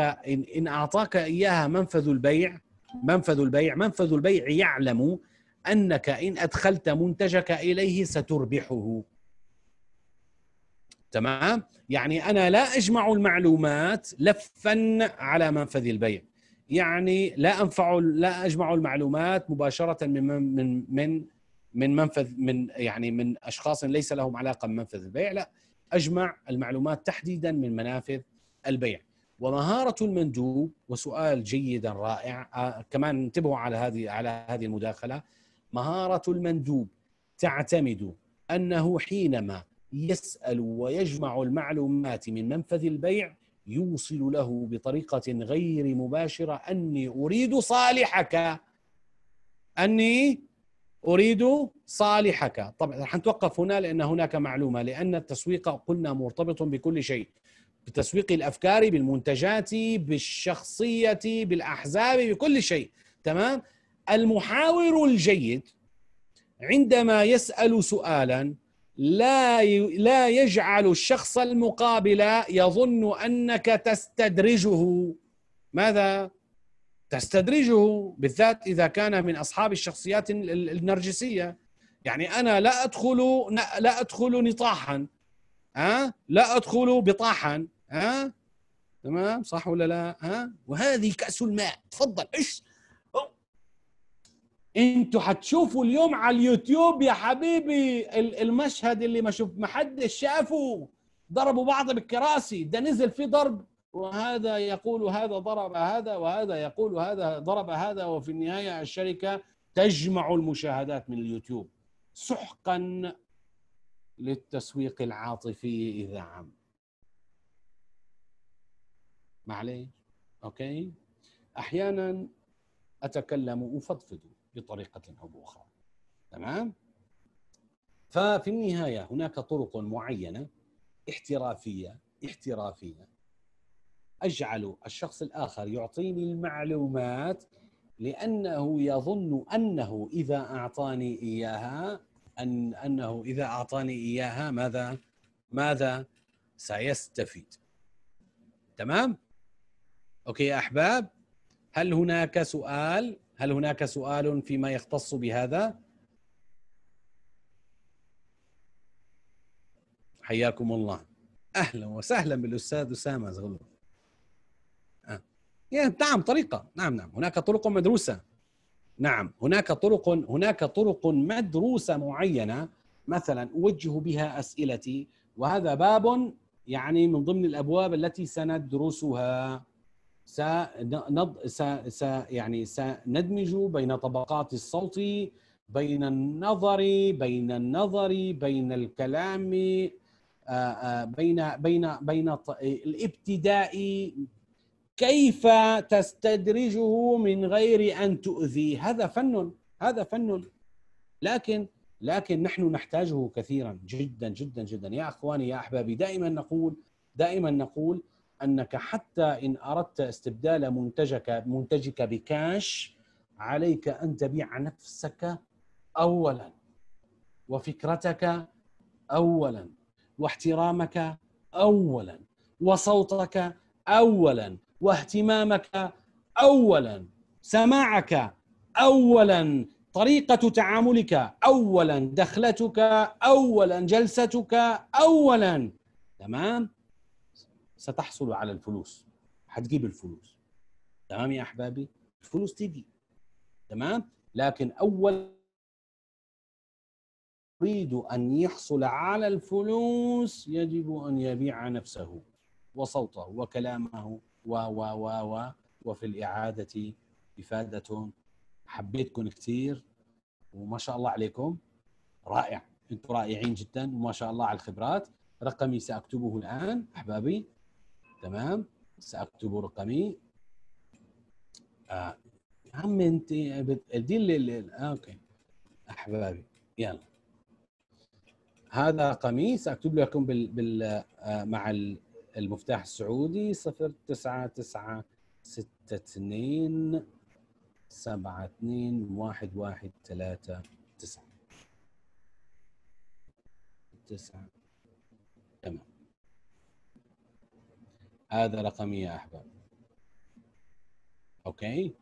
ان اعطاك اياها منفذ البيع منفذ البيع منفذ البيع يعلم انك ان ادخلت منتجك اليه ستربحه تمام يعني انا لا اجمع المعلومات لفا على منفذ البيع يعني لا انفع لا اجمع المعلومات مباشره من من من من منفذ من يعني من اشخاص ليس لهم علاقه بمنفذ البيع لا اجمع المعلومات تحديدا من منافذ البيع ومهاره المندوب وسؤال جيدا رائع آه، كمان انتبهوا على هذه على هذه المداخله مهارة المندوب تعتمد أنه حينما يسأل ويجمع المعلومات من منفذ البيع يوصل له بطريقة غير مباشرة أني أريد صالحك أني أريد صالحك طبعا حنتوقف هنا لأن هناك معلومة لأن التسويق قلنا مرتبط بكل شيء بتسويق الأفكار بالمنتجات بالشخصية بالأحزاب بكل شيء تمام المحاور الجيد عندما يسال سؤالا لا لا يجعل الشخص المقابل يظن انك تستدرجه ماذا تستدرجه بالذات اذا كان من اصحاب الشخصيات النرجسيه يعني انا لا ادخل لا ادخل نطاحا ها لا ادخل بطاحا ها تمام صح ولا لا ها وهذه كاس الماء تفضل ايش انتوا حتشوفوا اليوم على اليوتيوب يا حبيبي المشهد اللي ما شوف ما حدش شافه ضربوا بعض بالكراسي ده نزل فيه ضرب وهذا يقول هذا ضرب هذا وهذا يقول هذا ضرب هذا وفي النهايه الشركه تجمع المشاهدات من اليوتيوب سحقا للتسويق العاطفي اذا عم معليش اوكي احيانا اتكلم افضفض بطريقة أو بأخرى تمام؟ ففي النهاية هناك طرق معينة احترافية احترافية أجعل الشخص الآخر يعطيني المعلومات لأنه يظن أنه إذا أعطاني إياها أن أنه إذا أعطاني إياها ماذا ماذا سيستفيد تمام؟ أوكي يا أحباب هل هناك سؤال هل هناك سؤال فيما يختص بهذا حياكم الله اهلا وسهلا بالاستاذ اسامه زغلول آه. نعم طريقه نعم نعم هناك طرق مدروسه نعم هناك طرق هناك طرق مدروسه معينه مثلا اوجه بها اسئلتي وهذا باب يعني من ضمن الابواب التي سندرسها سنض... س... س... يعني سندمج بين طبقات الصوت بين النظر بين النظر بين الكلام آه، آه، بين بين بين الابتداء كيف تستدرجه من غير ان تؤذي هذا فن هذا فن لكن لكن نحن نحتاجه كثيرا جدا جدا جدا يا اخواني يا احبابي دائما نقول دائما نقول انك حتى ان اردت استبدال منتجك منتجك بكاش عليك ان تبيع نفسك اولا وفكرتك اولا واحترامك اولا وصوتك اولا واهتمامك اولا سماعك اولا طريقه تعاملك اولا دخلتك اولا جلستك اولا تمام ستحصل على الفلوس هتجيب الفلوس تمام يا احبابي الفلوس تيجي تمام لكن اول يريد ان يحصل على الفلوس يجب ان يبيع نفسه وصوته وكلامه و و و و وفي الاعاده افاده حبيتكم كثير وما شاء الله عليكم رائع انتم رائعين جدا وما شاء الله على الخبرات رقمي ساكتبه الان احبابي تمام ساكتب رقمي آه. عم انت بت... دي اللي, اللي... آه اوكي احبابي يلا هذا رقمي ساكتب لكم بال... بال... آه مع المفتاح السعودي 0996272139 تسعة تمام هذا رقمي يا احباب اوكي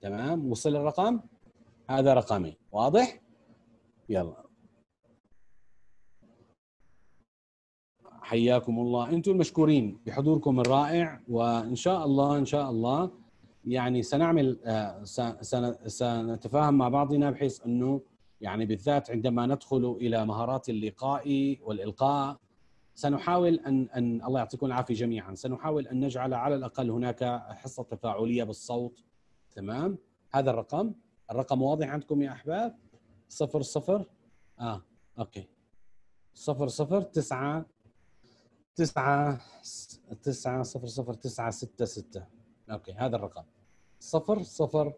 تمام وصل الرقم هذا رقمي واضح يلا حياكم الله انتم المشكورين بحضوركم الرائع وان شاء الله ان شاء الله يعني سنعمل آه، سنتفاهم مع بعضنا بحيث انه يعني بالذات عندما ندخل الى مهارات اللقاء والالقاء سنحاول ان ان الله يعطيكم العافيه جميعا سنحاول ان نجعل على الاقل هناك حصه تفاعليه بالصوت تمام هذا الرقم الرقم واضح عندكم يا احباب صفر صفر اه اوكي صفر صفر تسعة تسعة تسعة صفر صفر تسعة ستة ستة اوكي هذا الرقم صفر صفر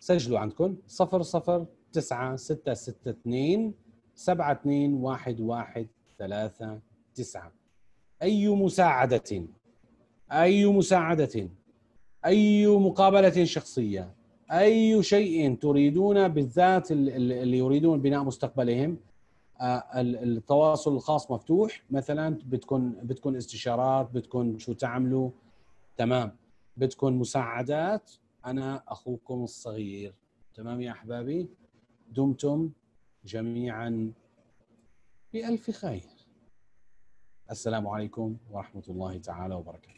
سجلوا عندكم صفر صفر تسعة ستة ستة اثنين سبعة اثنين واحد واحد ثلاثة تسعة أي مساعدة أي مساعدة أي مقابلة شخصية أي شيء تريدون بالذات اللي يريدون بناء مستقبلهم آه، التواصل الخاص مفتوح مثلا بتكون بتكون استشارات بتكون شو تعملوا تمام بتكون مساعدات انا اخوكم الصغير تمام يا احبابي دمتم جميعا بألف خير السلام عليكم ورحمة الله تعالى وبركاته